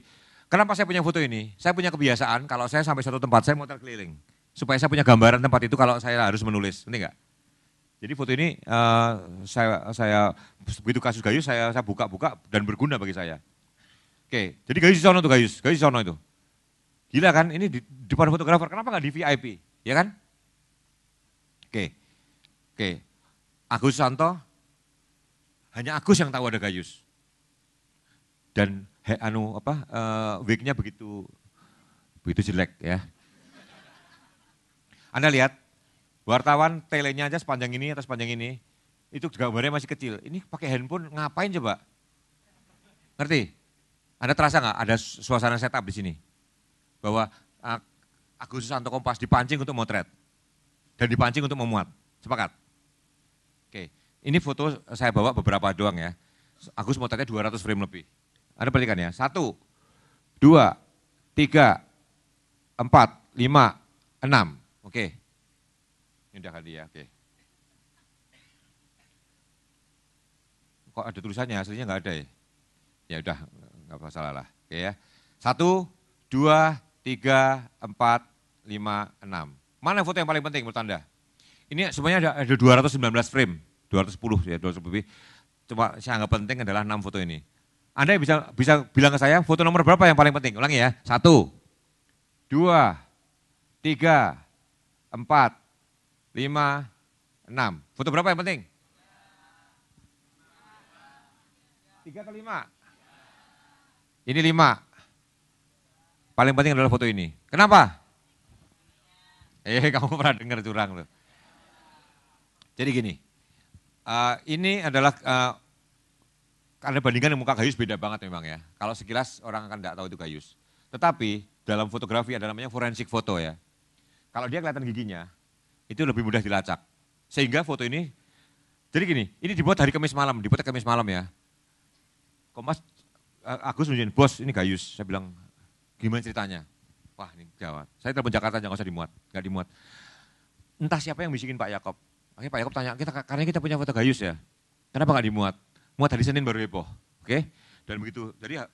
kenapa saya punya foto ini? Saya punya kebiasaan kalau saya sampai satu tempat saya motret keliling supaya saya punya gambaran tempat itu kalau saya harus menulis, ini enggak? Jadi foto ini uh, saya saya begitu kasus Gayus saya saya buka-buka dan berguna bagi saya. Oke, jadi Gayus Sono tuh Gayus, Gayus Sono itu. Gila kan ini di depan fotografer, kenapa nggak di VIP? Ya kan? Oke. Oke, Agus Santo, hanya Agus yang tahu ada Gayus. Dan he, anu apa uh, wignya begitu begitu jelek ya. Anda lihat wartawan telenya aja sepanjang ini atau sepanjang ini itu gambarnya masih kecil. Ini pakai handphone ngapain coba? Ngerti? Anda terasa nggak ada suasana setup di sini? Bahwa eh, Agus Santo Kompas dipancing untuk motret dan dipancing untuk memuat. Sepakat? Ini foto saya bawa beberapa doang ya. Agus motretnya 200 frame lebih. Ada perhatikan ya, satu, dua, tiga, empat, lima, enam. Oke. Ini udah kali ya, oke. Kok ada tulisannya, aslinya nggak ada ya? Ya udah, nggak masalah lah. Oke ya. Satu, dua, tiga, empat, lima, enam. Mana foto yang paling penting menurut Anda? Ini semuanya ada, ada 219 frame. 210 ya, 210 lebih. Cuma saya anggap penting adalah 6 foto ini. Anda bisa bisa bilang ke saya foto nomor berapa yang paling penting? Ulangi ya. Satu, dua, tiga, empat, lima, enam. Foto berapa yang penting? Tiga ke lima. Ini lima. Paling penting adalah foto ini. Kenapa? Eh, kamu pernah dengar curang loh? Jadi gini, Uh, ini adalah uh, eh, karena bandingkan yang muka gayus beda banget memang ya. Kalau sekilas orang akan tidak tahu itu gayus. Tetapi dalam fotografi ada namanya forensik foto ya. Kalau dia kelihatan giginya, itu lebih mudah dilacak. Sehingga foto ini, jadi gini, ini dibuat hari Kamis malam, dibuat Kamis malam ya. Komas eh, Agus nunjukin, bos ini gayus. Saya bilang, gimana ceritanya? Wah ini gawat. Saya telepon Jakarta, jangan usah dimuat, nggak dimuat. Entah siapa yang bisikin Pak Yakob, Oke Pak Yakob tanya, kita, karena kita punya foto gayus ya, kenapa nggak dimuat? Muat hari Senin baru heboh, oke? Dan begitu, jadi ya,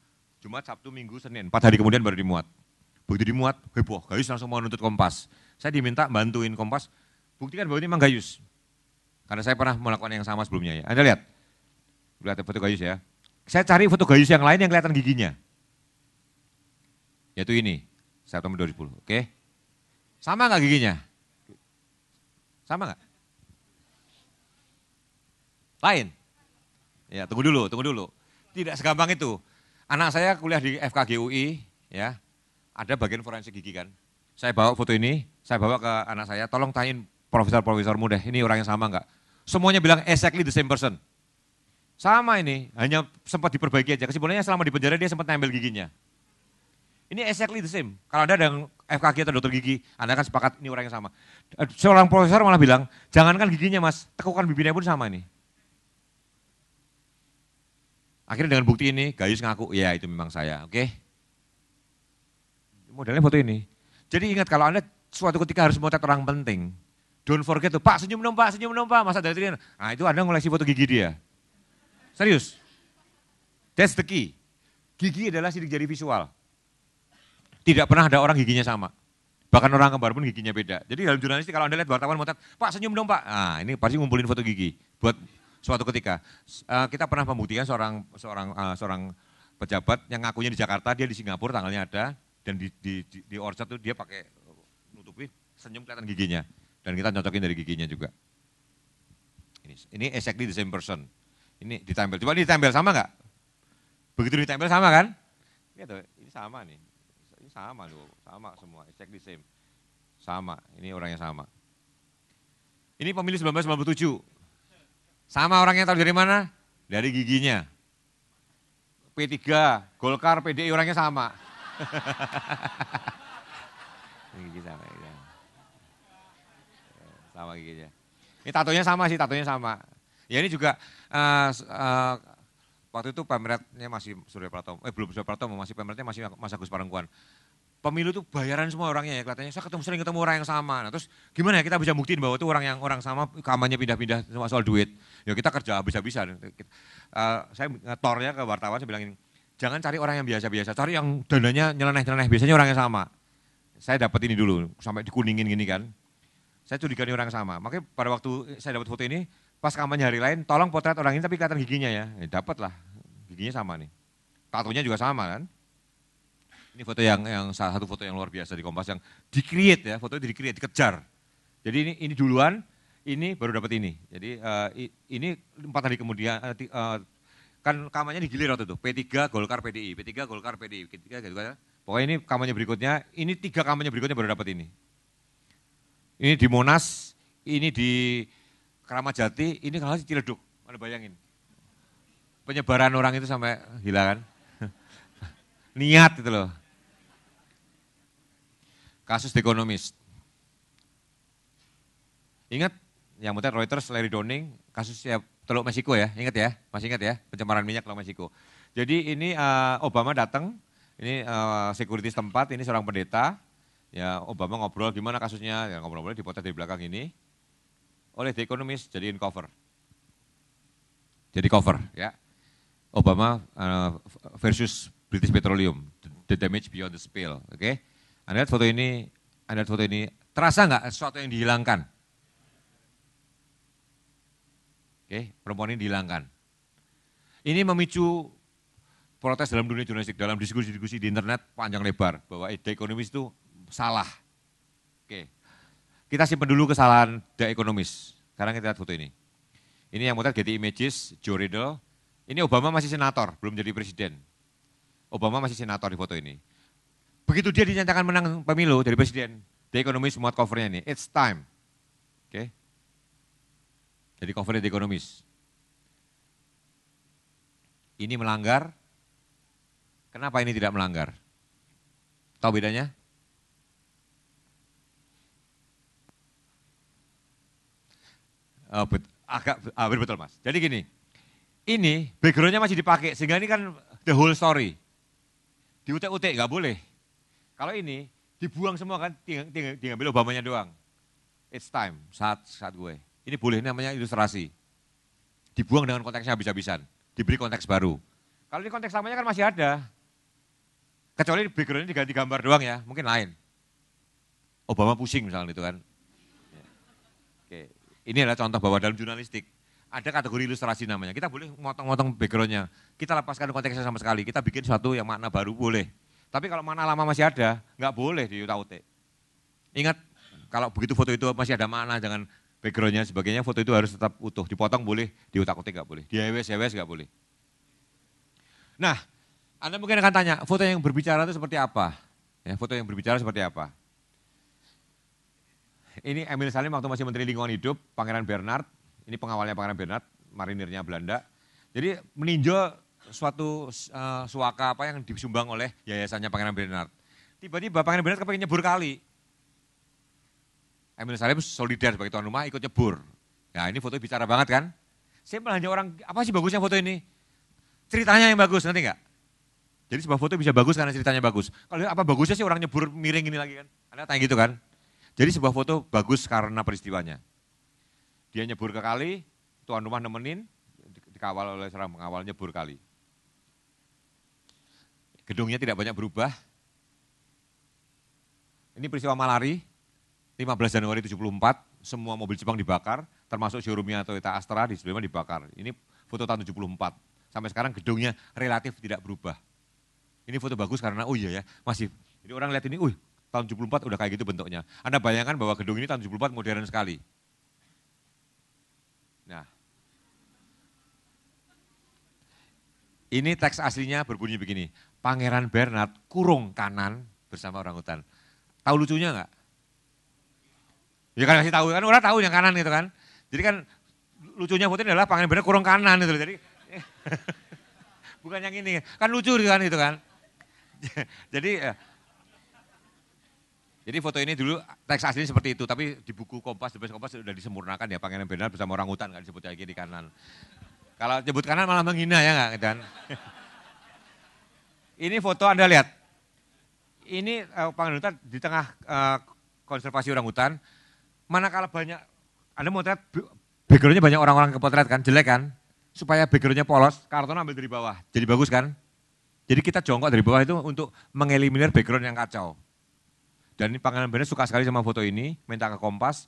Jumat, Sabtu, Minggu, Senin, empat hari kemudian baru dimuat. Begitu dimuat, heboh, gayus langsung mau nuntut Kompas. Saya diminta bantuin Kompas, buktikan bahwa ini memang gayus. Karena saya pernah melakukan yang sama sebelumnya ya. Anda lihat, lihat foto gayus ya. Saya cari foto gayus yang lain yang kelihatan giginya. Yaitu ini, September 2010, oke? Sama nggak giginya? Sama nggak? Lain. Ya, tunggu dulu, tunggu dulu. Tidak segampang itu. Anak saya kuliah di FKGUI, ya. Ada bagian forensik gigi kan. Saya bawa foto ini, saya bawa ke anak saya, tolong tanyain profesor-profesor muda, ini orang yang sama enggak? Semuanya bilang exactly the same person. Sama ini, hanya sempat diperbaiki aja. Kesimpulannya selama di penjara dia sempat nempel giginya. Ini exactly the same. Kalau ada yang FKG atau dokter gigi, Anda kan sepakat ini orang yang sama. Seorang profesor malah bilang, jangankan giginya mas, tekukan bibirnya pun sama ini. Akhirnya dengan bukti ini, Gayus ngaku, ya itu memang saya, oke? Okay? Modelnya foto ini. Jadi ingat kalau Anda suatu ketika harus memotret orang penting, don't forget tuh, Pak senyum dong Pak, senyum dong Pak, masa dari tadi, kan, nah itu Anda ngoleksi foto gigi dia. Serius. That's the key. Gigi adalah sidik jari visual. Tidak pernah ada orang giginya sama. Bahkan orang kembar pun giginya beda. Jadi dalam jurnalistik kalau Anda lihat wartawan motret, Pak senyum dong Pak, nah ini pasti ngumpulin foto gigi buat suatu ketika. Uh, kita pernah membuktikan seorang seorang uh, seorang pejabat yang ngakunya di Jakarta, dia di Singapura tanggalnya ada dan di di di, di Orchard tuh dia pakai nutupi senyum kelihatan giginya dan kita cocokin dari giginya juga. Ini ini exactly the same person. Ini ditempel. Coba ini ditempel sama nggak? Begitu ditempel sama kan? Ini iya tuh, ini sama nih. Ini sama loh, sama semua, exactly the same. Sama, ini orangnya sama. Ini pemilih 1997, sama orangnya tahu dari mana? Dari giginya. P3, Golkar, PDI orangnya sama. gigi sama, ya. sama giginya. Ini tatonya sama sih, tatonya sama. Ya ini juga uh, uh, waktu itu pemerintahnya masih Surya Pratomo, eh belum Surya Pratomo, masih pemerintahnya masih Mas Agus Parangkuan pemilu itu bayaran semua orangnya ya katanya. Saya ketemu sering ketemu orang yang sama. Nah, terus gimana ya kita bisa buktiin bahwa itu orang yang orang sama kamarnya pindah-pindah soal, soal duit. Ya kita kerja bisa-bisa. Uh, eh, saya ngetornya ke wartawan saya bilangin jangan cari orang yang biasa-biasa, cari yang dananya nyeleneh-nyeleneh, biasanya orang yang sama. Saya dapat ini dulu, sampai dikuningin gini kan. Saya curiga ini orang yang sama. Makanya pada waktu saya dapat foto ini, pas kampanye hari lain, tolong potret orang ini tapi kelihatan giginya ya. ya dapat lah, giginya sama nih. Tatunya juga sama kan. Ini foto yang yang salah satu foto yang luar biasa di Kompas yang di ya, foto di-create, dikejar. Jadi ini ini duluan, ini baru dapat ini. Jadi uh, ini empat hari kemudian uh, kan kamarnya digilir waktu itu, P3 Golkar PDI, P3 Golkar PDI, P3 gitu kan. Pokoknya ini kamarnya berikutnya, ini tiga kamarnya berikutnya baru dapat ini. Ini di Monas, ini di Keramat Jati, ini kalau di Ciledug. Mana bayangin? Penyebaran orang itu sampai gila kan? Niat itu loh. Kasus The Economist. Ingat, yang penting Reuters, Larry Downing, kasus ya Teluk Meksiko ya, ingat ya, masih ingat ya, pencemaran minyak Teluk Meksiko. Jadi ini uh, Obama datang, ini uh, security tempat, ini seorang pendeta, ya Obama ngobrol gimana kasusnya, ya ngobrol-ngobrol dipotret di belakang ini, oleh The Economist in cover. Jadi cover ya. Obama uh, versus British Petroleum, the damage beyond the spill, oke. Okay? Anda lihat foto ini, Anda lihat foto ini, terasa nggak sesuatu yang dihilangkan? Oke, perempuan ini dihilangkan. Ini memicu protes dalam dunia jurnalistik, dalam diskusi-diskusi di internet panjang lebar bahwa ide ekonomis itu salah. Oke, kita simpan dulu kesalahan ide ekonomis. Sekarang kita lihat foto ini. Ini yang mutat Getty Images, Joe Riddle. Ini Obama masih senator, belum jadi presiden. Obama masih senator di foto ini begitu dia dinyatakan menang pemilu dari presiden, The Economist muat covernya ini, it's time. Oke. Okay? Jadi covernya The Economist. Ini melanggar, kenapa ini tidak melanggar? Tahu bedanya? Oh, agak ah, betul mas. Jadi gini, ini backgroundnya masih dipakai, sehingga ini kan the whole story. Di utek nggak boleh. Kalau ini dibuang semua kan, tinggal, tinggal, tinggal ambil Obamanya doang. It's time, saat saat gue. Ini boleh namanya ilustrasi. Dibuang dengan konteksnya habis-habisan, diberi konteks baru. Kalau ini konteks lamanya kan masih ada. Kecuali backgroundnya diganti gambar doang ya, mungkin lain. Obama pusing misalnya itu kan. Oke, ini adalah contoh bahwa dalam jurnalistik ada kategori ilustrasi namanya. Kita boleh motong-motong backgroundnya. Kita lepaskan konteksnya sama sekali. Kita bikin sesuatu yang makna baru boleh. Tapi kalau mana lama masih ada, nggak boleh di UTAUT. Ingat, kalau begitu foto itu masih ada mana, jangan backgroundnya sebagainya, foto itu harus tetap utuh. Dipotong boleh, di UTAUT nggak boleh, di HWS-HWS nggak boleh. Nah, Anda mungkin akan tanya, foto yang berbicara itu seperti apa? Ya, foto yang berbicara seperti apa? Ini Emil Salim waktu masih Menteri Lingkungan Hidup, Pangeran Bernard, ini pengawalnya Pangeran Bernard, marinirnya Belanda. Jadi meninjau suatu uh, suaka apa yang disumbang oleh yayasannya Pangeran Bernard. Tiba-tiba Pangeran Bernard kepengen nyebur kali. Emil Salim solider sebagai tuan rumah ikut nyebur. Nah ini foto bicara banget kan. Saya hanya orang, apa sih bagusnya foto ini? Ceritanya yang bagus, nanti enggak? Jadi sebuah foto bisa bagus karena ceritanya bagus. Kalau apa bagusnya sih orang nyebur miring ini lagi kan? Anda tanya gitu kan? Jadi sebuah foto bagus karena peristiwanya. Dia nyebur ke kali, tuan rumah nemenin, dikawal oleh seorang pengawal nyebur kali gedungnya tidak banyak berubah. Ini peristiwa Malari, 15 Januari 74, semua mobil Jepang dibakar, termasuk showroomnya Toyota Astra di sebelumnya dibakar. Ini foto tahun 74. Sampai sekarang gedungnya relatif tidak berubah. Ini foto bagus karena, oh iya ya, masih. Jadi orang lihat ini, uh tahun 74 udah kayak gitu bentuknya. Anda bayangkan bahwa gedung ini tahun 74 modern sekali. Nah, Ini teks aslinya berbunyi begini. Pangeran Bernard kurung kanan bersama orang hutan. Tahu lucunya enggak? Ya kan kasih tahu kan orang tahu yang kanan gitu kan. Jadi kan lucunya Putin adalah pangeran Bernard kurung kanan gitu. Jadi bukan yang ini kan lucu gitu kan itu kan. jadi eh, jadi foto ini dulu teks aslinya seperti itu, tapi di buku Kompas, di buku Kompas sudah disempurnakan ya Pangeran Bernard bersama orang hutan kan disebutnya lagi di kanan. Kalau nyebut kanan malah menghina ya enggak dan. ini foto Anda lihat. Ini uh, eh, panggilan di tengah uh, konservasi orang hutan. Mana kalau banyak Anda mau lihat backgroundnya banyak orang-orang kepotret kan, jelek kan? Supaya backgroundnya polos, karton ambil dari bawah. Jadi bagus kan? Jadi kita jongkok dari bawah itu untuk mengeliminir background yang kacau. Dan ini Pangeran Bener suka sekali sama foto ini, minta ke Kompas,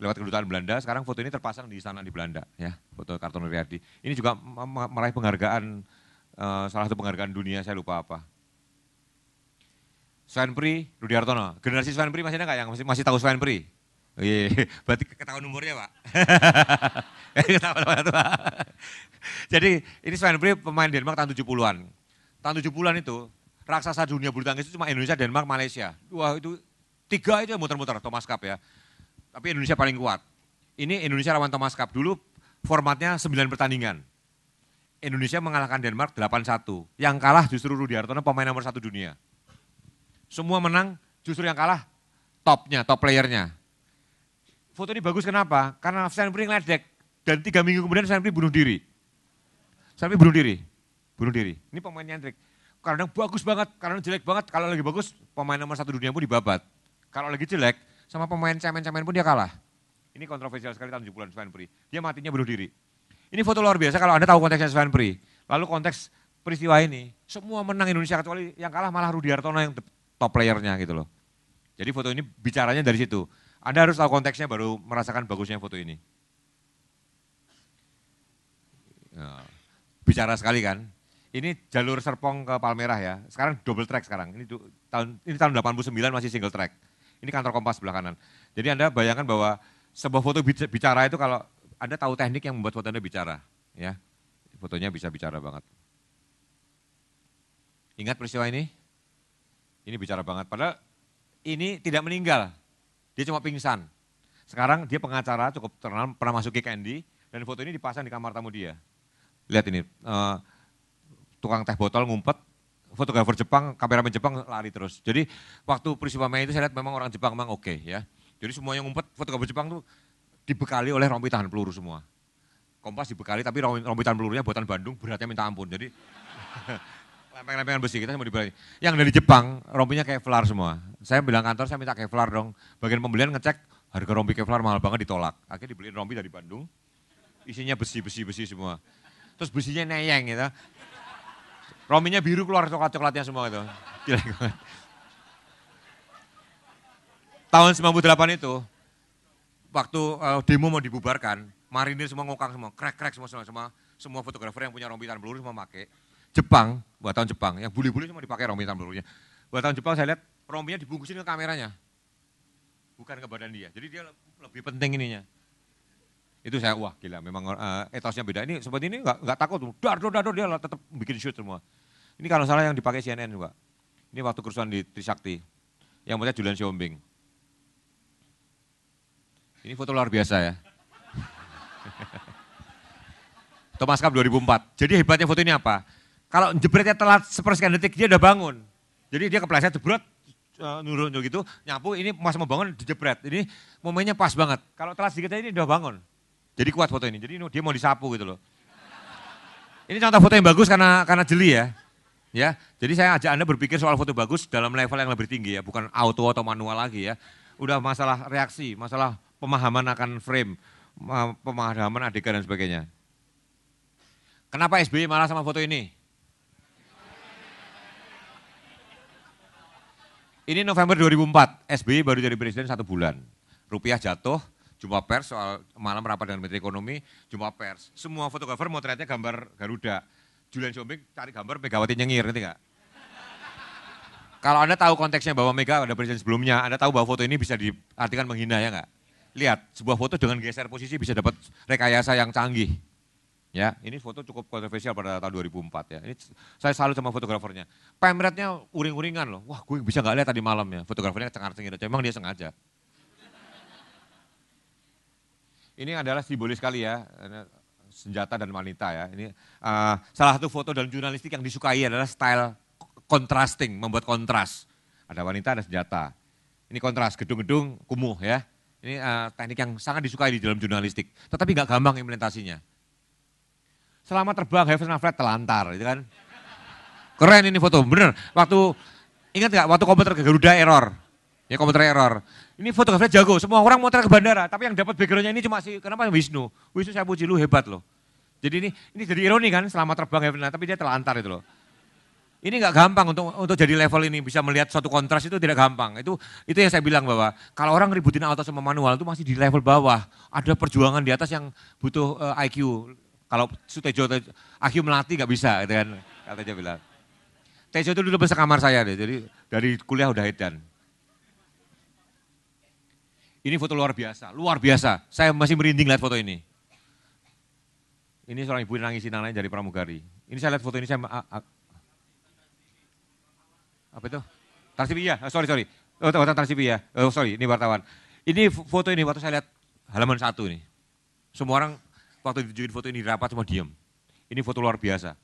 lewat kedutaan Belanda. Sekarang foto ini terpasang di sana di Belanda, ya, foto Kartono Wiryadi. Ini juga meraih penghargaan, uh, salah satu penghargaan dunia, saya lupa apa. Pri, Rudi Hartono, generasi Pri masih ada nggak yang masih, masih tahu Pri? Oh, iya, iya. berarti ketahuan umurnya pak. ketahuan Jadi ini Pri pemain Denmark tahun 70-an. Tahun 70-an itu raksasa dunia bulu tangkis itu cuma Indonesia, Denmark, Malaysia. Wah itu tiga itu muter-muter Thomas Cup ya tapi Indonesia paling kuat. Ini Indonesia lawan Thomas Cup. Dulu formatnya 9 pertandingan. Indonesia mengalahkan Denmark 8-1. Yang kalah justru Rudi Hartono pemain nomor satu dunia. Semua menang, justru yang kalah topnya, top playernya. Foto ini bagus kenapa? Karena Sanpri ngeledek dan tiga minggu kemudian Sanpri bunuh diri. Sanpri bunuh diri, bunuh diri. Ini pemain nyentrik. Kadang bagus banget, kadang jelek banget. Kalau lagi bagus, pemain nomor satu dunia pun dibabat. Kalau lagi jelek, sama pemain cemen-cemen pun dia kalah. Ini kontroversial sekali tahun 70-an Sven Pri. Dia matinya bunuh diri. Ini foto luar biasa kalau Anda tahu konteksnya Sven Pri. Lalu konteks peristiwa ini, semua menang Indonesia kecuali yang kalah malah Rudi Hartono yang top playernya gitu loh. Jadi foto ini bicaranya dari situ. Anda harus tahu konteksnya baru merasakan bagusnya foto ini. Ya, bicara sekali kan. Ini jalur Serpong ke Palmerah ya. Sekarang double track sekarang. Ini tahun ini tahun 89 masih single track. Ini kantor Kompas sebelah kanan. Jadi Anda bayangkan bahwa sebuah foto bicara itu kalau Anda tahu teknik yang membuat foto Anda bicara, ya. Fotonya bisa bicara banget. Ingat peristiwa ini? Ini bicara banget. Padahal ini tidak meninggal. Dia cuma pingsan. Sekarang dia pengacara cukup terkenal, pernah masuk ke Candy dan foto ini dipasang di kamar tamu dia. Lihat ini, uh, tukang teh botol ngumpet, fotografer Jepang, kameramen Jepang lari terus. Jadi waktu peristiwa Mei itu saya lihat memang orang Jepang memang oke okay, ya. Jadi semua yang ngumpet fotografer Jepang tuh dibekali oleh rompi tahan peluru semua. Kompas dibekali tapi rompi tahan pelurunya buatan Bandung beratnya minta ampun. Jadi lempeng-lempengan besi kita mau dibekali. Yang dari Jepang rompinya kayak Kevlar semua. Saya bilang kantor saya minta Kevlar dong. Bagian pembelian ngecek harga rompi Kevlar mahal banget ditolak. Akhirnya dibeliin rompi dari Bandung. Isinya besi-besi besi semua terus besinya neyeng gitu. Rominya biru keluar coklat-coklatnya semua itu. Gila banget. Tahun 98 itu, waktu uh, demo mau dibubarkan, marinir semua ngokang semua, krek-krek semua, semua, semua, semua fotografer yang punya rompi tanpa peluru semua pakai. Jepang, buat tahun Jepang, yang bully-bully semua dipakai rompi tanpa pelurunya. Buat tahun Jepang saya lihat rompinya dibungkusin ke kameranya, bukan ke badan dia. Jadi dia lebih penting ininya. Itu saya wah gila, memang uh, etosnya beda. Ini seperti ini gak, gak takut, dar dar dar dia tetap bikin shoot semua. Ini kalau salah yang dipakai CNN juga. Ini waktu kerusuhan di Trisakti. Yang punya Julian Siombing. Ini foto luar biasa ya. Thomas Cup 2004. Jadi hebatnya foto ini apa? Kalau jebretnya telat sepersekian detik dia udah bangun. Jadi dia kepleset jebret eh, nurun gitu, nyapu ini masih mau bangun dijebret. Ini momennya pas banget. Kalau telat sedikit ini udah bangun. Jadi kuat foto ini. Jadi dia mau disapu gitu loh. Ini contoh foto yang bagus karena karena jeli ya. Ya, jadi saya ajak Anda berpikir soal foto bagus dalam level yang lebih tinggi ya, bukan auto atau manual lagi ya. Udah masalah reaksi, masalah pemahaman akan frame, pemahaman adegan dan sebagainya. Kenapa SBY marah sama foto ini? Ini November 2004, SBY baru jadi presiden satu bulan. Rupiah jatuh, jumpa pers soal malam rapat dengan Menteri Ekonomi, jumpa pers. Semua fotografer motretnya gambar Garuda Julian Sombing cari gambar Megawati nyengir, nanti nggak? Kalau Anda tahu konteksnya bahwa Mega ada presiden sebelumnya, Anda tahu bahwa foto ini bisa diartikan menghina ya nggak? Lihat, sebuah foto dengan geser posisi bisa dapat rekayasa yang canggih. Ya, ini foto cukup kontroversial pada tahun 2004 ya. Ini saya salut sama fotografernya. Pemretnya uring-uringan loh. Wah, gue bisa nggak lihat tadi malam ya. Fotografernya cengar-cengir. Emang dia sengaja. Ini adalah simbolis sekali ya senjata dan wanita ya. Ini uh, salah satu foto dalam jurnalistik yang disukai adalah style contrasting, membuat kontras. Ada wanita, ada senjata. Ini kontras, gedung-gedung kumuh ya. Ini uh, teknik yang sangat disukai di dalam jurnalistik, tetapi nggak gampang implementasinya. selamat terbang, Heaven Flat telantar, gitu kan. Keren ini foto, bener. Waktu, ingat nggak waktu komputer ke Garuda error, Ya komputer error. Ini fotografer jago, semua orang motret ke bandara, tapi yang dapat backgroundnya ini cuma si, kenapa Wisnu? Wisnu saya puji lu hebat loh. Jadi ini ini jadi ironi kan, selama terbang Evna, tapi dia terlantar itu loh. Ini nggak gampang untuk untuk jadi level ini bisa melihat suatu kontras itu tidak gampang. Itu itu yang saya bilang bahwa kalau orang ributin auto sama manual itu masih di level bawah. Ada perjuangan di atas yang butuh uh, eh, IQ. Kalau Sutejo IQ melatih nggak bisa, gitu kan? Katanya bilang. Tejo itu dulu kamar saya deh, jadi dari kuliah udah edan. Ini foto luar biasa, luar biasa. Saya masih merinding lihat foto ini. Ini seorang ibu nangisin anaknya dari pramugari. Ini saya lihat foto ini saya apa itu? Tarsipi ya, eh, sorry sorry. Oh, Tarsipi ya. Oh, sorry, ini wartawan. Ini foto ini waktu saya lihat halaman satu ini. Semua orang waktu ditunjukin foto ini rapat semua diam. Ini foto luar biasa.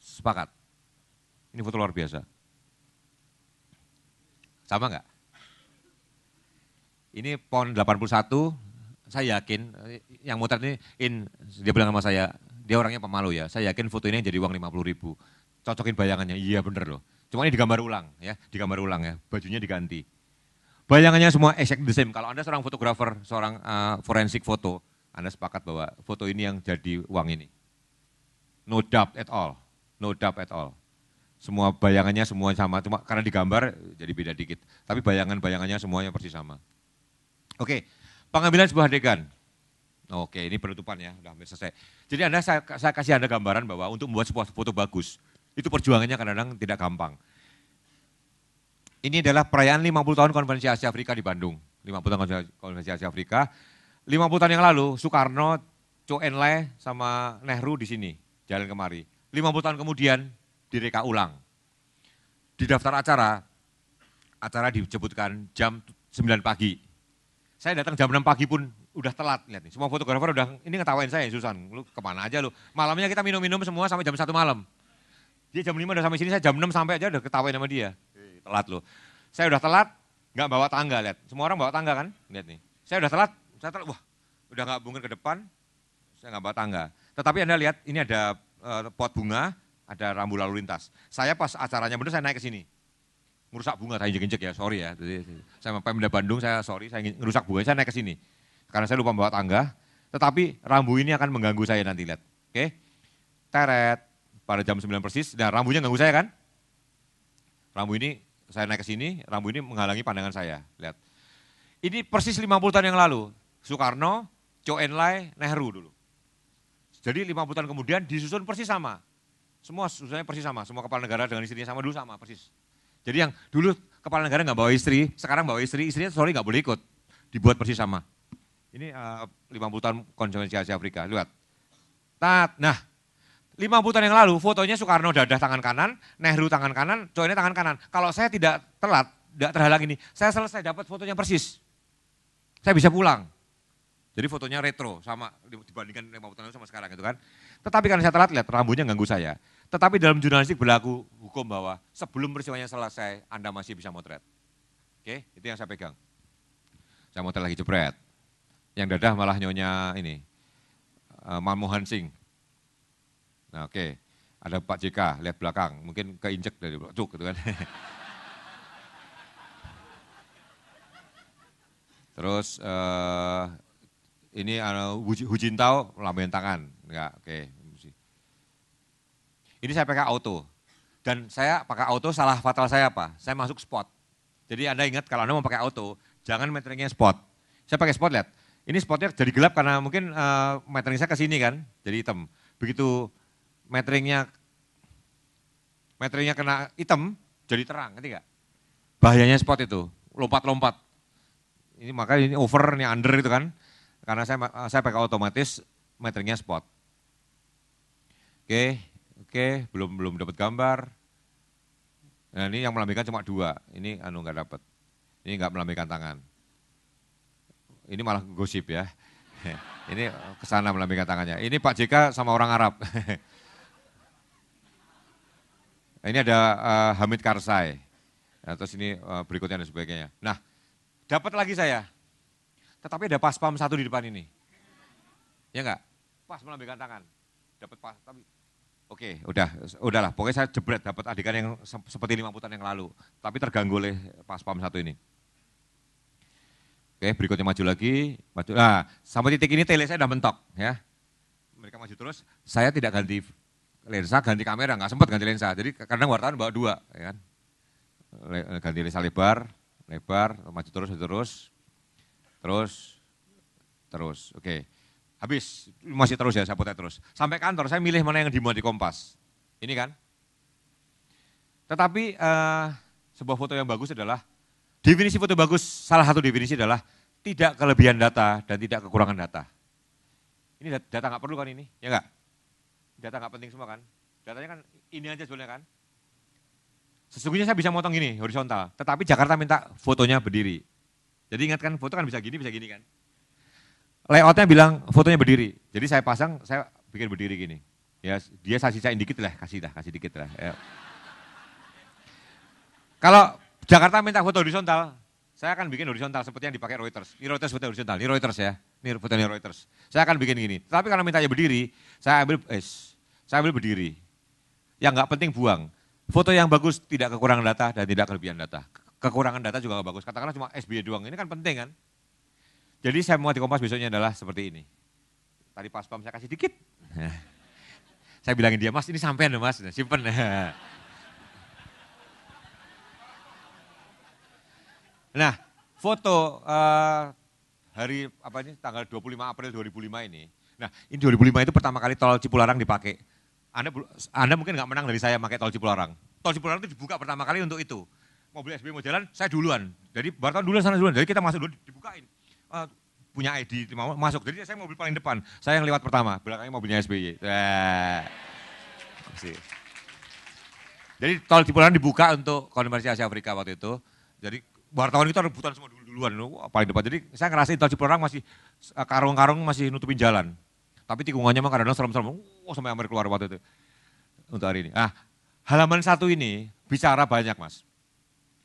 Sepakat. Ini foto luar biasa. Sama nggak? Ini PON 81, saya yakin yang muter ini in dia bilang sama saya, dia orangnya pemalu ya. Saya yakin foto ini jadi uang 50 ribu. Cocokin bayangannya, iya bener loh. Cuma ini digambar ulang ya, digambar ulang ya, bajunya diganti. Bayangannya semua exact the same. Kalau Anda seorang fotografer, seorang uh, forensik foto, Anda sepakat bahwa foto ini yang jadi uang ini. No doubt at all. No doubt at all semua bayangannya semua sama cuma karena digambar jadi beda dikit tapi bayangan bayangannya semuanya persis sama Oke, pengambilan sebuah adegan. Oke, ini penutupan ya, sudah hampir selesai. Jadi Anda saya, saya kasih Anda gambaran bahwa untuk membuat sebuah foto bagus, itu perjuangannya kadang-kadang tidak gampang. Ini adalah perayaan 50 tahun Konvensi Asia Afrika di Bandung. 50 tahun Konvensi Asia Afrika. 50 tahun yang lalu Soekarno, Cho Enlai sama Nehru di sini, jalan kemari. 50 tahun kemudian direka ulang. Di daftar acara, acara disebutkan jam 9 pagi saya datang jam 6 pagi pun udah telat lihat nih. Semua fotografer udah ini ngetawain saya Susan, lu kemana aja lu? Malamnya kita minum-minum semua sampai jam satu malam. Dia jam 5 udah sampai sini, saya jam 6 sampai aja udah ketawain sama dia. Telat lu. Saya udah telat, nggak bawa tangga lihat. Semua orang bawa tangga kan? Lihat nih. Saya udah telat, saya telat, wah udah nggak bunga ke depan, saya nggak bawa tangga. Tetapi Anda lihat ini ada uh, pot bunga, ada rambu lalu lintas. Saya pas acaranya bener saya naik ke sini merusak bunga, saya injek-injek ya, sorry ya. Jadi, saya Pemda Bandung, saya sorry, saya merusak bunga, saya naik ke sini. Karena saya lupa bawa tangga, tetapi rambu ini akan mengganggu saya nanti, lihat. Oke, teret, pada jam 9 persis, dan rambunya ganggu saya kan? Rambu ini, saya naik ke sini, rambu ini menghalangi pandangan saya, lihat. Ini persis 50 tahun yang lalu, Soekarno, Cho Enlai, Nehru dulu. Jadi 50 tahun kemudian disusun persis sama. Semua susunannya persis sama, semua kepala negara dengan istrinya sama dulu sama persis. Jadi yang dulu kepala negara nggak bawa istri, sekarang bawa istri, istrinya sorry nggak boleh ikut. Dibuat persis sama. Ini eh, uh, 50 tahun konsekuensi Asia Afrika, lihat. Tat, nah 50 tahun yang lalu fotonya Soekarno dadah tangan kanan, Nehru tangan kanan, cowoknya tangan kanan. Kalau saya tidak telat, tidak terhalang ini, saya selesai dapat fotonya persis. Saya bisa pulang. Jadi fotonya retro sama dibandingkan 50 tahun sama sekarang gitu kan. Tetapi karena saya telat lihat rambutnya ganggu saya. Tetapi dalam jurnalistik berlaku hukum bahwa sebelum peristiwanya selesai, Anda masih bisa motret. Oke, itu yang saya pegang. Saya motret lagi jepret. Yang dadah malah nyonya ini, eh, Manmohan Singh. Nah, oke, ada Pak JK, lihat belakang, mungkin keinjek dari cuk gitu kan. Terus uh, ini uh, eh, Hujintao lambain tangan, enggak, oke, ini saya pakai auto. Dan saya pakai auto salah fatal saya apa? Saya masuk spot. Jadi Anda ingat kalau Anda mau pakai auto, jangan meteringnya spot. Saya pakai spot lihat. Ini spotnya jadi gelap karena mungkin uh, metering saya ke sini kan, jadi hitam. Begitu meteringnya meteringnya kena hitam, jadi terang, ngerti gak? Bahayanya spot itu, lompat-lompat. Ini maka ini over, ini under itu kan. Karena saya eh, saya pakai otomatis meteringnya spot. Oke. Okay oke, belum belum dapat gambar. Nah ini yang melambaikan cuma dua, ini anu nggak dapat. Ini nggak melambaikan tangan. Ini malah gosip ya. Ini kesana melambaikan tangannya. Ini Pak JK sama orang Arab. Ini ada uh, Hamid Karsai. Nah, terus ini uh, berikutnya dan sebagainya. Nah, dapat lagi saya. Tetapi ada paspam satu di depan ini. Ya enggak? Pas melambaikan tangan. Dapat pas, tapi Oke, udah, udahlah. Pokoknya saya jebret dapat adegan yang seperti lima putaran yang lalu, tapi terganggu oleh pas pam satu ini. Oke, berikutnya maju lagi, maju. Nah, sampai titik ini tele saya udah mentok, ya. Mereka maju terus, saya tidak ganti lensa, ganti kamera, nggak sempat ganti lensa. Jadi karena wartawan bawa dua, ya kan. Ganti lensa lebar, lebar, maju terus, maju terus, terus, terus. Oke. Habis, masih terus ya, saya potet terus. Sampai kantor, saya milih mana yang dimuat di Kompas. Ini kan. Tetapi uh, sebuah foto yang bagus adalah, definisi foto bagus, salah satu definisi adalah tidak kelebihan data dan tidak kekurangan data. Ini data nggak perlu kan ini, ya nggak? Data nggak penting semua kan? Datanya kan ini aja sebenarnya kan? Sesungguhnya saya bisa motong gini, horizontal. Tetapi Jakarta minta fotonya berdiri. Jadi ingatkan foto kan bisa gini, bisa gini kan? layoutnya bilang fotonya berdiri. Jadi saya pasang, saya bikin berdiri gini. Ya, dia saya sisain dikit lah, kasih dah, kasih dikit lah. Ya. Kalau Jakarta minta foto horizontal, saya akan bikin horizontal seperti yang dipakai Reuters. Ini Reuters foto horizontal, ini Reuters ya, ini fotonya Reuters. Saya akan bikin gini. Tapi kalau mintanya berdiri, saya ambil, eh, saya ambil berdiri. Yang nggak penting buang. Foto yang bagus tidak kekurangan data dan tidak kelebihan data. Kekurangan data juga nggak bagus. Katakanlah cuma SBY doang, ini kan penting kan. Jadi saya mau di Kompas besoknya adalah seperti ini. Tadi pas pam saya kasih dikit. saya bilangin dia, mas ini sampean deh mas, nah, simpen. nah, foto uh, hari apa ini tanggal 25 April 2005 ini. Nah, ini 2005 itu pertama kali tol Cipularang dipakai. Anda Anda mungkin nggak menang dari saya pakai tol Cipularang. Tol Cipularang itu dibuka pertama kali untuk itu. Mobil SB mau jalan, saya duluan. Jadi Barton duluan sana duluan. Jadi kita masuk dulu dibukain uh, punya ID masuk. Jadi saya mobil paling depan, saya yang lewat pertama, belakangnya mobilnya SBY. Jadi tol Cipularang dibuka untuk konversi Asia Afrika waktu itu. Jadi wartawan itu rebutan semua duluan, Wah, paling depan. Jadi saya ngerasa tol Cipularang masih eh, karung-karung masih nutupin jalan. Tapi tikungannya memang kadang-kadang serem-serem, oh, sampai Amerika keluar waktu itu. Untuk hari ini. Ah, halaman satu ini bicara banyak mas.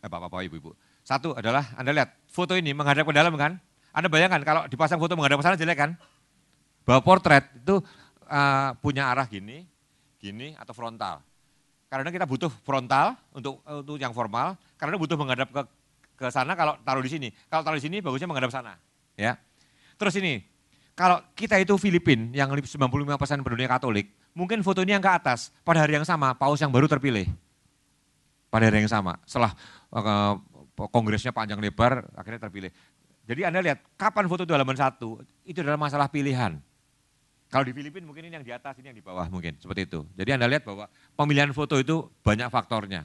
Eh, bapak-bapak, ibu-ibu. Satu adalah Anda lihat foto ini menghadap ke dalam kan? Anda bayangkan kalau dipasang foto menghadap ke sana jelek kan? Bahwa portrait itu uh, punya arah gini, gini atau frontal. Karena kita butuh frontal untuk untuk yang formal, karena butuh menghadap ke ke sana kalau taruh di sini. Kalau taruh di sini bagusnya menghadap sana, ya. Terus ini, kalau kita itu Filipin yang 95% penduduknya Katolik, mungkin fotonya yang ke atas pada hari yang sama paus yang baru terpilih. Pada hari yang sama, setelah uh, kongresnya panjang lebar akhirnya terpilih. Jadi Anda lihat, kapan foto itu halaman satu, itu adalah masalah pilihan. Kalau di Filipina mungkin ini yang di atas, ini yang di bawah mungkin, seperti itu. Jadi Anda lihat bahwa pemilihan foto itu banyak faktornya.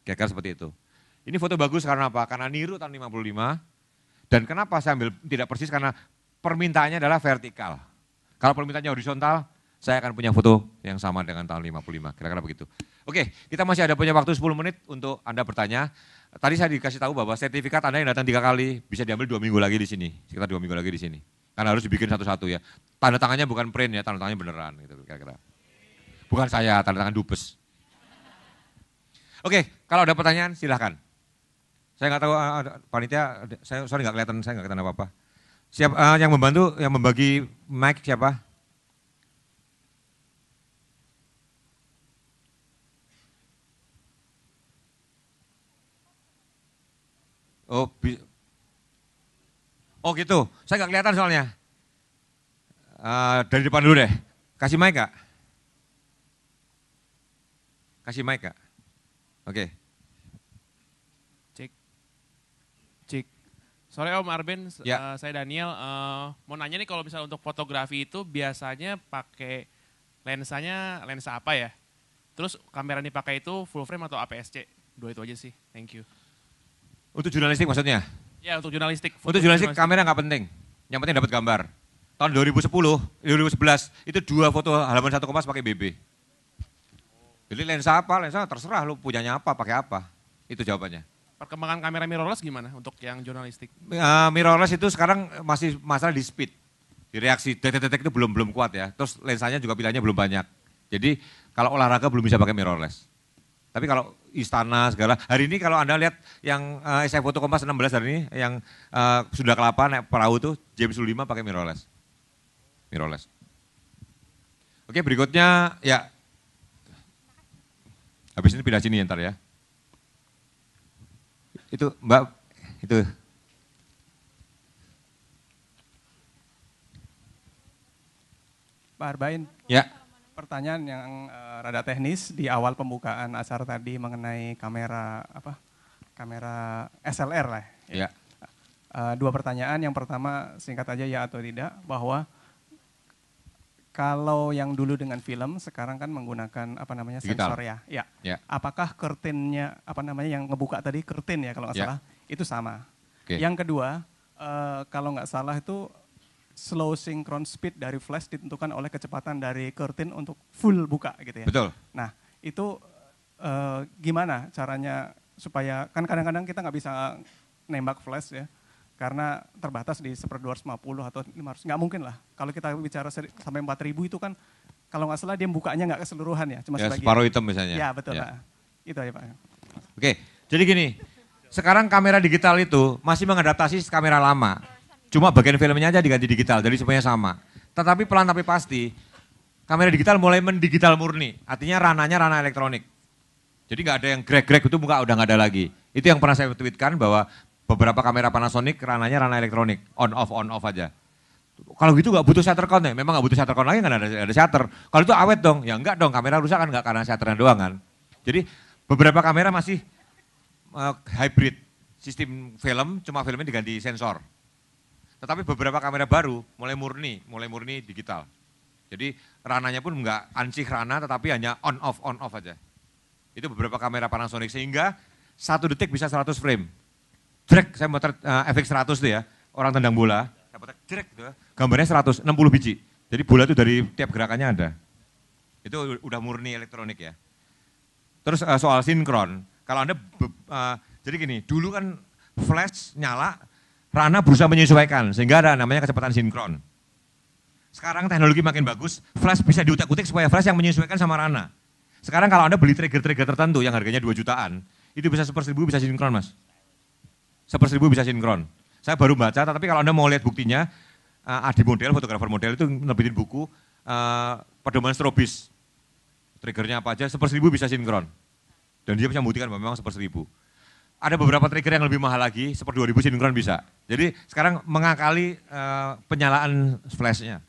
Kira-kira seperti itu. Ini foto bagus karena apa? Karena niru tahun 55, dan kenapa saya ambil tidak persis karena permintaannya adalah vertikal. Kalau permintaannya horizontal, saya akan punya foto yang sama dengan tahun 55, kira-kira begitu. Oke, kita masih ada punya waktu 10 menit untuk Anda bertanya. Tadi saya dikasih tahu bahwa sertifikat Anda yang datang tiga kali bisa diambil dua minggu lagi di sini, sekitar dua minggu lagi di sini. Karena harus dibikin satu-satu ya. Tanda tangannya bukan print ya, tanda tangannya beneran gitu kira-kira. Bukan saya, tanda tangan dupes. Oke, kalau ada pertanyaan silahkan. Saya nggak tahu eh, eh, panitia, saya sorry nggak kelihatan, saya nggak kelihatan apa-apa. Siap uh, yang membantu, yang membagi mic siapa? Oh, bi oh gitu. Saya nggak kelihatan soalnya. Uh, dari depan dulu deh. Kasih mic gak? Kasih mic gak? Oke. Okay. Cek. Cek. Sore Om Arben, ya. uh, saya Daniel. Uh, mau nanya nih kalau misalnya untuk fotografi itu biasanya pakai lensanya lensa apa ya? Terus kamera yang dipakai itu full frame atau APS-C? Dua itu aja sih. Thank you. Untuk jurnalistik maksudnya? Ya untuk jurnalistik. Untuk jurnalistik, jurnalistik. kamera nggak penting, yang penting dapat gambar. Tahun 2010, 2011 itu dua foto halaman satu kompas pakai BB. Jadi lensa apa, lensa terserah lu punyanya apa, pakai apa. Itu jawabannya. Perkembangan kamera mirrorless gimana untuk yang jurnalistik? Uh, mirrorless itu sekarang masih masalah di speed. Di reaksi detek-detek itu belum belum kuat ya. Terus lensanya juga pilihannya belum banyak. Jadi kalau olahraga belum bisa pakai mirrorless. Tapi kalau istana segala. Hari ini kalau Anda lihat yang uh, saya foto Kompas 16 hari ini yang uh, eh, sudah kelapa naik perahu tuh James 5 pakai mirrorless. Mirrorless. Oke, berikutnya ya Habis ini pindah sini ya, ntar ya. Itu Mbak itu Pak Arbain. Ya pertanyaan yang uh, rada teknis di awal pembukaan asar tadi mengenai kamera apa? Kamera SLR lah. Ya. Yeah. Ya. Uh, dua pertanyaan. Yang pertama singkat aja ya atau tidak bahwa kalau yang dulu dengan film sekarang kan menggunakan apa namanya Digital. sensor ya. Ya. Yeah. Apakah curtainnya apa namanya yang ngebuka tadi curtain ya kalau nggak yeah. salah itu sama. Okay. Yang kedua uh, kalau nggak salah itu slow synchron speed dari flash ditentukan oleh kecepatan dari curtain untuk full buka gitu ya. Betul. Nah itu e, gimana caranya supaya kan kadang-kadang kita nggak bisa nembak flash ya karena terbatas di seper 250 atau 500 nggak mungkin lah kalau kita bicara sampai 4000 itu kan kalau nggak salah dia bukanya nggak keseluruhan ya cuma ya, sebagian separuh hitam misalnya ya betul ya. itu aja pak oke jadi gini sekarang kamera digital itu masih mengadaptasi kamera lama Cuma bagian filmnya aja diganti digital, jadi semuanya sama. Tetapi pelan tapi pasti, kamera digital mulai mendigital murni. Artinya rananya rana elektronik. Jadi nggak ada yang grek-grek itu muka udah nggak ada lagi. Itu yang pernah saya tweetkan bahwa beberapa kamera Panasonic rananya rana elektronik, on off on off aja. Kalau gitu nggak butuh shutter count ya, memang nggak butuh shutter count lagi kan ada, ada shutter. Kalau itu awet dong, ya enggak dong kamera rusak kan nggak karena shutternya doang kan. Jadi beberapa kamera masih uh, hybrid, sistem film cuma filmnya diganti sensor. Tetapi beberapa kamera baru mulai murni, mulai murni digital. Jadi rananya pun enggak ansih rana tetapi hanya on off on off aja. Itu beberapa kamera Panasonic sehingga satu detik bisa 100 frame. Drek, saya mau uh, efek 100 tuh ya, orang tendang bola, saya motret drek tuh, gitu ya. gambarnya 160 biji. Jadi bola itu dari tiap gerakannya ada. Itu udah murni elektronik ya. Terus uh, soal sinkron, kalau Anda, uh, jadi gini, dulu kan flash nyala, Rana berusaha menyesuaikan sehingga ada namanya kecepatan sinkron. Sekarang teknologi makin bagus, flash bisa diutak-utik supaya flash yang menyesuaikan sama Rana. Sekarang kalau Anda beli trigger-trigger tertentu yang harganya 2 jutaan, itu bisa seper seribu bisa sinkron mas. Seper seribu bisa sinkron. Saya baru baca, tapi kalau Anda mau lihat buktinya, uh, Adi Model, fotografer model itu nerbitin buku, uh, pedoman strobis. Triggernya apa aja, seper seribu bisa sinkron. Dan dia bisa membuktikan bahwa memang seper seribu ada beberapa trigger yang lebih mahal lagi, seperti 2000 sinkron bisa. Jadi sekarang mengakali uh, penyalaan flashnya.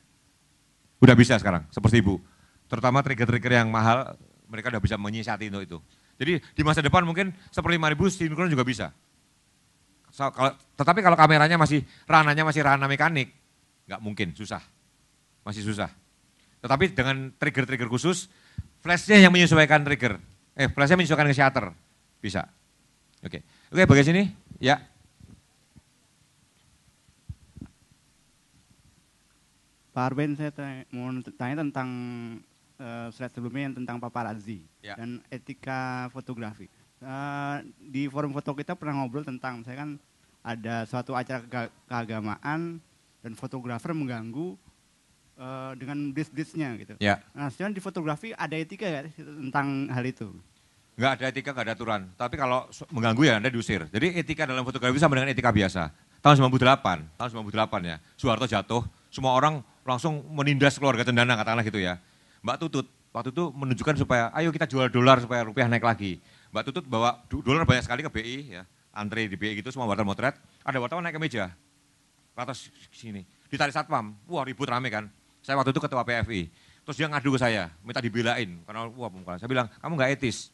Udah bisa sekarang, seperti ibu. Terutama trigger-trigger yang mahal, mereka udah bisa menyiasati untuk itu. Jadi di masa depan mungkin seperti 5000 sinkron juga bisa. So, kalau, tetapi kalau kameranya masih, rananya masih ranah mekanik, nggak mungkin, susah. Masih susah. Tetapi dengan trigger-trigger khusus, flashnya yang menyesuaikan trigger. Eh, flashnya menyesuaikan ke shutter. Bisa. Oke, oke bagian sini, ya. Pak Arben, saya tanya, mau tanya tentang uh, slide sebelumnya yang tentang paparazzi ya. dan etika fotografi. Uh, di forum foto kita pernah ngobrol tentang, saya kan ada suatu acara ke keagamaan dan fotografer mengganggu uh, dengan blitz-blitznya gitu. Ya. Nah, sekarang di fotografi ada etika ya tentang hal itu? Enggak ada etika, enggak ada aturan. Tapi kalau mengganggu ya Anda diusir. Jadi etika dalam fotografi sama dengan etika biasa. Tahun 98, tahun 98 ya, Soeharto jatuh, semua orang langsung menindas keluarga cendana katakanlah gitu ya. Mbak Tutut waktu itu menunjukkan supaya ayo kita jual dolar supaya rupiah naik lagi. Mbak Tutut bawa dolar banyak sekali ke BI ya, antri di BI gitu semua wartawan motret, ada wartawan naik ke meja. Ke atas sini, ditarik satpam. Wah, ribut rame kan. Saya waktu itu ketua PFI. Terus dia ngadu ke saya, minta dibelain karena wah pemukulan. Saya bilang, "Kamu nggak etis."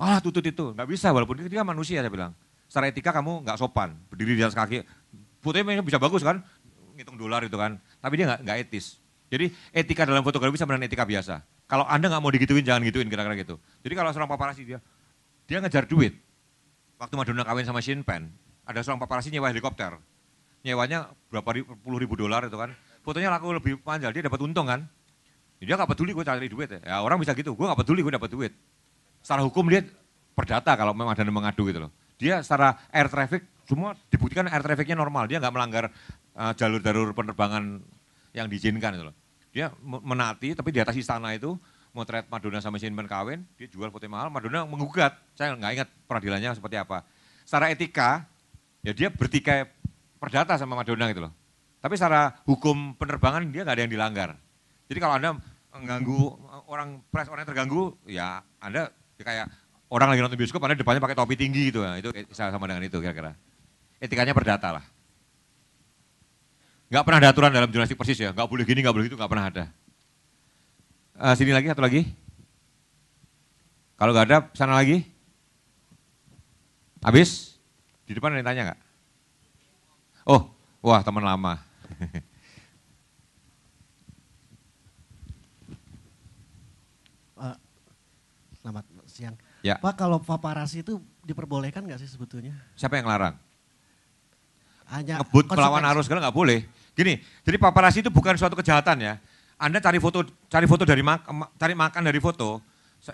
ah tutut itu, nggak bisa walaupun dia kan manusia saya bilang. Secara etika kamu nggak sopan, berdiri di atas kaki. Fotonya bisa bagus kan, ngitung dolar itu kan. Tapi dia nggak etis. Jadi etika dalam fotografi sama dengan etika biasa. Kalau Anda nggak mau digituin, jangan gituin kira-kira gitu. Jadi kalau seorang paparasi dia, dia ngejar duit. Waktu Madonna kawin sama Shin Pen, ada seorang paparasi nyewa helikopter. Nyewanya berapa ribu, puluh ribu dolar itu kan. Fotonya laku lebih panjang, dia dapat untung kan. Dia nggak peduli gue cari duit ya. ya. orang bisa gitu, gue nggak peduli gue dapat duit secara hukum dia perdata kalau memang ada yang mengadu gitu loh. Dia secara air traffic semua dibuktikan air trafficnya normal, dia nggak melanggar uh, eh, jalur jalur penerbangan yang diizinkan gitu loh. Dia menati tapi di atas istana itu motret Madonna sama Shane kawin, dia jual foto mahal, Madonna menggugat. Saya nggak ingat peradilannya seperti apa. Secara etika, ya dia bertikai perdata sama Madonna gitu loh. Tapi secara hukum penerbangan dia nggak ada yang dilanggar. Jadi kalau Anda mengganggu orang press, orang yang terganggu, ya Anda Ya, kayak orang lagi nonton bioskop ada depannya pakai topi tinggi gitu. Nah, itu sama dengan itu kira-kira. Etikanya perdata lah. nggak pernah ada aturan dalam jurnalistik persis ya. nggak boleh gini, nggak boleh gitu, nggak pernah ada. Uh, sini lagi, satu lagi. Kalau nggak ada, sana lagi. Habis? Di depan ada yang tanya gak? Oh, wah teman lama. selamat siang. Ya. Pak kalau paparasi itu diperbolehkan nggak sih sebetulnya? Siapa yang larang? Hanya Ngebut konsumen. melawan arus karena nggak boleh. Gini, jadi paparasi itu bukan suatu kejahatan ya. Anda cari foto, cari foto dari mak, cari makan dari foto.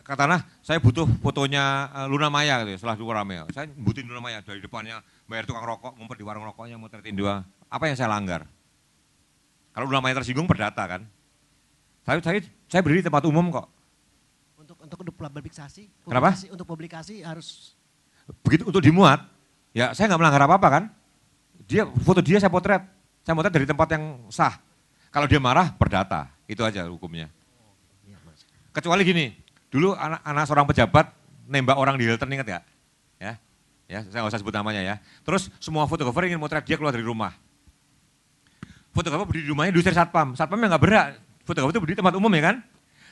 Katanya saya butuh fotonya eh, Luna Maya gitu, ya, setelah dua rame. Saya butuhin Luna Maya dari depannya, bayar tukang rokok, ngumpet di warung rokoknya, motretin dua. Apa yang saya langgar? Kalau Luna Maya tersinggung perdata kan. Saya, saya, saya berdiri di tempat umum kok untuk publikasi, publikasi untuk publikasi harus begitu untuk dimuat. Ya, saya nggak melanggar apa-apa kan? Dia foto dia saya potret. Saya potret dari tempat yang sah. Kalau dia marah perdata, itu aja hukumnya. Kecuali gini, dulu anak, anak seorang pejabat nembak orang di Hilton ingat gak? Ya, ya saya nggak usah sebut namanya ya. Terus semua fotografer ingin motret dia keluar dari rumah. Fotografer berdiri di rumahnya saya satpam. Satpam yang nggak berhak. Fotografer itu berdiri tempat umum ya kan?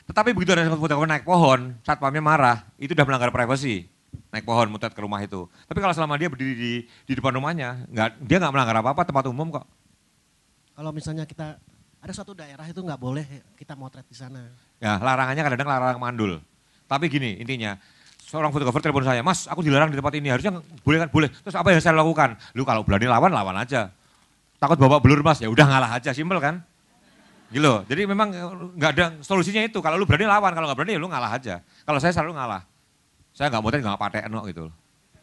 Tetapi begitu ada satpam oh, naik pohon, satpamnya marah, itu udah melanggar privasi. Naik pohon, mutet ke rumah itu. Tapi kalau selama dia berdiri di, di depan rumahnya, nggak dia nggak melanggar apa-apa, tempat umum kok. Kalau misalnya kita, ada suatu daerah itu nggak boleh kita motret di sana. Ya, larangannya kadang-kadang larang mandul. Tapi gini intinya, seorang fotografer telepon saya, Mas, aku dilarang di tempat ini, harusnya boleh kan? Boleh. Terus apa yang saya lakukan? Lu kalau berani lawan, lawan aja. Takut bawa belur mas, ya udah ngalah aja, simpel kan? Gitu Jadi memang eh, nggak ada solusinya itu. Kalau lu berani lawan, kalau nggak berani ya lu ngalah aja. Kalau saya selalu ngalah. Saya nggak motret, nggak pakai no, gitu loh.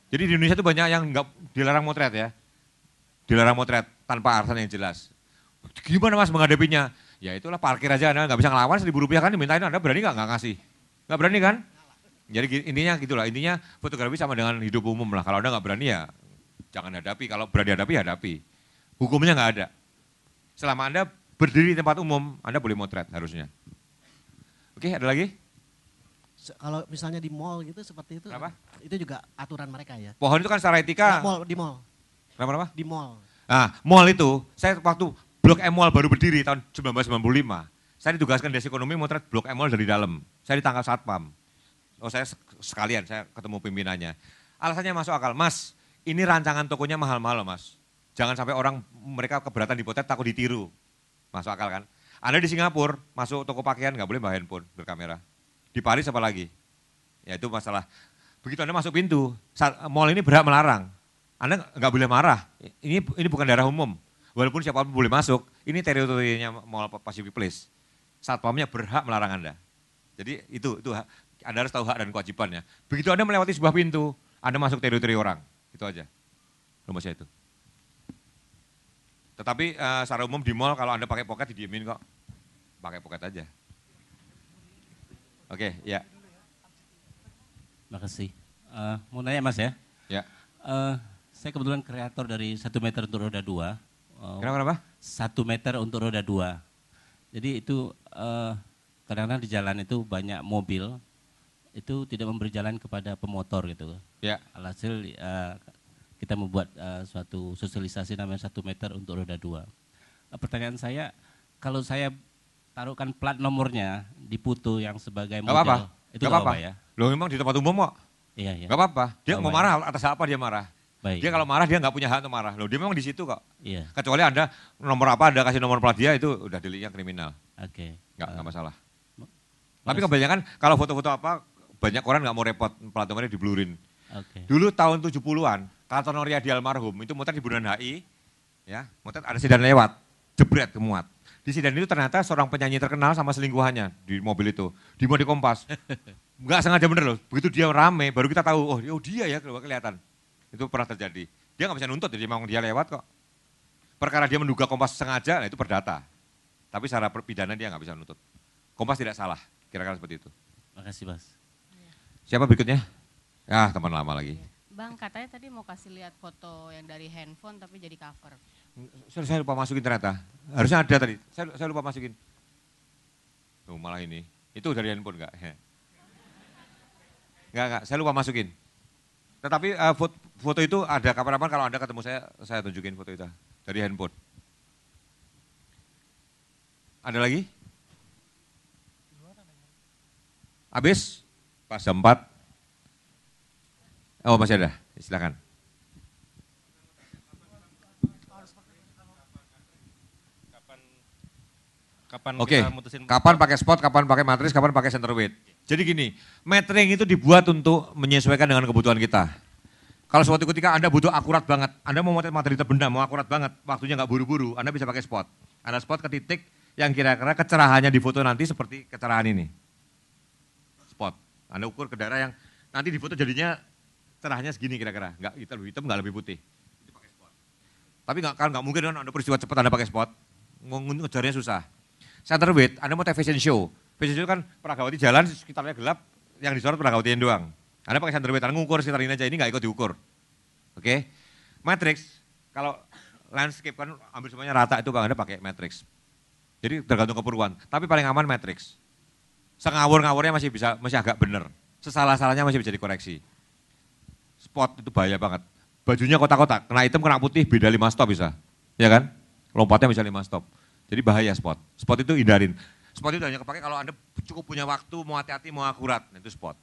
Jadi di Indonesia itu banyak yang nggak dilarang motret ya. Dilarang motret tanpa alasan yang jelas. Gimana mas menghadapinya? Ya itulah parkir aja, Anda nggak bisa ngelawan, seribu rupiah kan dimintain, Anda berani nggak? Nggak ngasih. Nggak berani kan? Jadi intinya gitulah, intinya fotografi sama dengan hidup umum lah. Kalau Anda nggak berani ya jangan hadapi, kalau berani hadapi hadapi. Hukumnya nggak ada. Selama Anda berdiri di tempat umum, Anda boleh motret harusnya. Oke, ada lagi? Kalau misalnya di mall gitu seperti itu, Kenapa? itu juga aturan mereka ya. Pohon itu kan secara etika. Nah, mall, di mall. Kenapa, kenapa? Di mall. Nah, mall itu, saya waktu Blok M Mall baru berdiri tahun 1995, saya ditugaskan dari ekonomi motret Blok M Mall dari dalam. Saya ditangkap pam. Oh saya sekalian, saya ketemu pimpinannya. Alasannya masuk akal, mas ini rancangan tokonya mahal-mahal mas. Jangan sampai orang mereka keberatan dipotret takut ditiru. Masuk akal kan? Anda di Singapura, masuk toko pakaian nggak boleh bawa handphone berkamera. Di Paris apa lagi? Ya itu masalah. Begitu Anda masuk pintu, mall ini berhak melarang. Anda nggak boleh marah. Ini ini bukan daerah umum. Walaupun siapa pun boleh masuk, ini teritorinya Mall Pacific Place. Satpamnya berhak melarang Anda. Jadi itu itu Anda harus tahu hak dan kewajibannya. Begitu Anda melewati sebuah pintu, Anda masuk teritori orang. Itu aja. Rumah saya itu. Tetapi uh, secara umum di mall kalau Anda pakai pocket didiemin kok. Pakai pocket aja. Oke, okay, ya. Terima Makasih. Uh, eh, mau nanya Mas ya? Ya. Uh, saya kebetulan kreator dari satu meter untuk roda dua. Uh, Kenapa kenapa? Satu meter untuk roda dua. Jadi itu kadang kadang-kadang di jalan itu banyak mobil itu tidak memberi jalan kepada pemotor gitu. Ya. Alhasil uh, kita membuat uh, suatu sosialisasi namanya satu meter untuk roda dua. Uh, pertanyaan saya, kalau saya taruhkan plat nomornya di Putu yang sebagai model, gak apa-apa. itu gak apa-apa ya? Loh memang di tempat umum kok. Iya, iya. Gak apa-apa. Dia gak mau marah ya. atas apa dia marah. Baik. Dia kalau marah dia nggak punya hak untuk marah. Loh, dia memang di situ kok. Iya. Kecuali Anda nomor apa Anda kasih nomor plat dia itu udah deliknya kriminal. Oke. Okay. nggak uh, masalah. Tapi kebanyakan kalau foto-foto apa banyak orang nggak mau repot plat nomornya diblurin. Okay. Dulu tahun 70-an Noria Riyadi almarhum itu muter di Bundaran HI, ya, muter ada sidang lewat, jebret kemuat. Di sidang itu ternyata seorang penyanyi terkenal sama selingkuhannya di mobil itu, di di Kompas. Enggak sengaja bener loh, begitu dia rame baru kita tahu, oh, oh dia ya kelihatan. Itu pernah terjadi. Dia nggak bisa nuntut, jadi memang dia lewat kok. Perkara dia menduga Kompas sengaja, nah itu perdata. Tapi secara pidana dia nggak bisa nuntut. Kompas tidak salah, kira-kira seperti itu. Terima kasih, Mas. Siapa berikutnya? Ya, teman lama lagi. Bang, katanya tadi mau kasih lihat foto yang dari handphone tapi jadi cover. Saya, saya lupa masukin ternyata. Harusnya ada tadi. Saya, saya lupa masukin. Tuh malah ini. Itu dari handphone enggak? Enggak, enggak. Saya lupa masukin. Tetapi uh, eh, foto, foto itu ada kapan-kapan kalau Anda ketemu saya, saya tunjukin foto itu dari handphone. Ada lagi? Habis? Pas jam 4. Oh masih ada, silakan. Kapan Oke, okay. kapan pakai spot, kapan pakai matris, kapan pakai center weight. Jadi gini, metering itu dibuat untuk menyesuaikan dengan kebutuhan kita. Kalau suatu ketika Anda butuh akurat banget, Anda mau materi terbenda, mau akurat banget, waktunya nggak buru-buru, Anda bisa pakai spot. Anda spot ke titik yang kira-kira kecerahannya di foto nanti seperti kecerahan ini. Spot. Anda ukur ke daerah yang nanti di foto jadinya cerahnya segini kira-kira, nggak hitam hitam nggak lebih putih. Tapi nggak kan nggak mungkin kan ada peristiwa cepat anda pakai spot, ngejarnya susah. Center anda mau fashion show, fashion show kan peragawati jalan sekitarnya gelap, yang disorot yang doang. Anda pakai center anda ngukur sekitar ini aja, ini nggak ikut diukur. Oke, okay? matrix kalau landscape kan ambil semuanya rata itu kan anda pakai matrix. Jadi tergantung keperluan. Tapi paling aman matrix. Sengawur-ngawurnya masih bisa masih agak benar. Sesalah-salahnya masih bisa dikoreksi. Spot itu bahaya banget. Bajunya kotak-kotak, kena hitam, kena putih, beda lima stop bisa. Ya kan? Lompatnya bisa lima stop. Jadi bahaya spot. Spot itu hindarin. Spot itu hanya kepake kalau Anda cukup punya waktu, mau hati-hati, mau akurat. Nah, itu spot.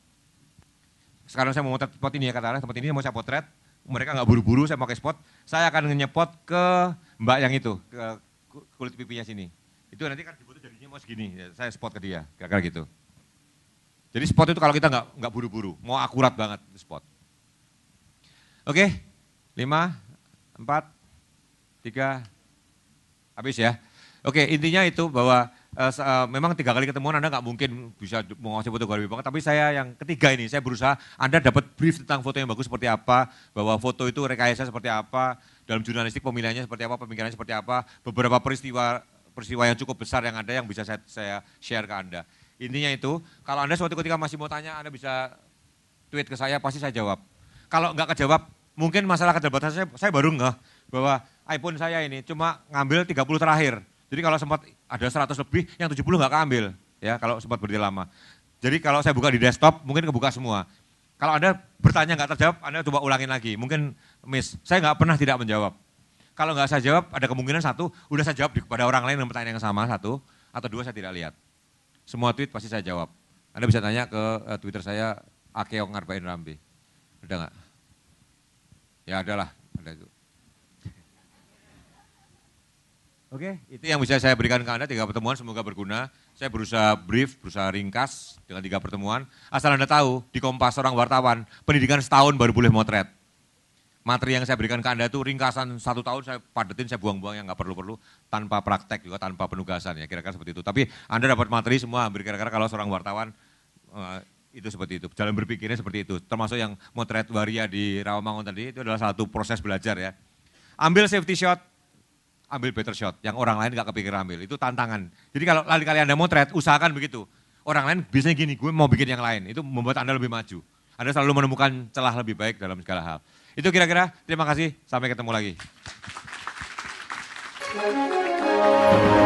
Sekarang saya mau motret spot ini ya, kata tempat ini mau saya potret. Mereka nggak buru-buru, saya pakai spot. Saya akan nyepot ke mbak yang itu, ke kulit pipinya sini. Itu nanti kan dibutuh jadinya mau segini, ya, saya spot ke dia, kira-kira gitu. Jadi spot itu kalau kita nggak nggak buru-buru, mau akurat banget spot. Oke, lima, empat, tiga, habis ya. Oke, intinya itu bahwa uh, memang tiga kali ketemuan Anda nggak mungkin bisa menguasai fotografi banget, tapi saya yang ketiga ini, saya berusaha Anda dapat brief tentang foto yang bagus seperti apa, bahwa foto itu rekayasa seperti apa, dalam jurnalistik pemilihannya seperti apa, pemikirannya seperti apa, beberapa peristiwa peristiwa yang cukup besar yang ada yang bisa saya, saya share ke Anda. Intinya itu, kalau Anda suatu ketika masih mau tanya, Anda bisa tweet ke saya, pasti saya jawab kalau nggak kejawab, mungkin masalah keterbatasan saya, saya baru nggak bahwa iPhone saya ini cuma ngambil 30 terakhir. Jadi kalau sempat ada 100 lebih, yang 70 nggak keambil ya kalau sempat berdiri lama. Jadi kalau saya buka di desktop, mungkin kebuka semua. Kalau Anda bertanya nggak terjawab, Anda coba ulangin lagi. Mungkin miss. Saya nggak pernah tidak menjawab. Kalau nggak saya jawab, ada kemungkinan satu, udah saya jawab kepada orang lain dengan pertanyaan yang sama, satu. Atau dua, saya tidak lihat. Semua tweet pasti saya jawab. Anda bisa tanya ke eh, Twitter saya, Akeong Arba'in Rambi. Udah nggak? Ya adalah, ada itu. Oke, okay, itu yang bisa saya berikan ke Anda tiga pertemuan semoga berguna. Saya berusaha brief, berusaha ringkas dengan tiga pertemuan. Asal Anda tahu, di Kompas seorang wartawan, pendidikan setahun baru boleh motret. Materi yang saya berikan ke Anda itu ringkasan satu tahun saya padetin, saya buang-buang yang nggak perlu-perlu, tanpa praktek juga, tanpa penugasan ya, kira-kira seperti itu. Tapi Anda dapat materi semua hampir kira-kira kalau seorang wartawan eh, itu seperti itu. Jalan berpikirnya seperti itu. Termasuk yang motret waria di Rawamangun tadi itu adalah satu proses belajar ya. Ambil safety shot, ambil better shot. Yang orang lain nggak kepikir ambil. Itu tantangan. Jadi kalau lain kali Anda motret, usahakan begitu. Orang lain biasanya gini, gue mau bikin yang lain. Itu membuat Anda lebih maju. Anda selalu menemukan celah lebih baik dalam segala hal. Itu kira-kira. Terima kasih. Sampai ketemu lagi.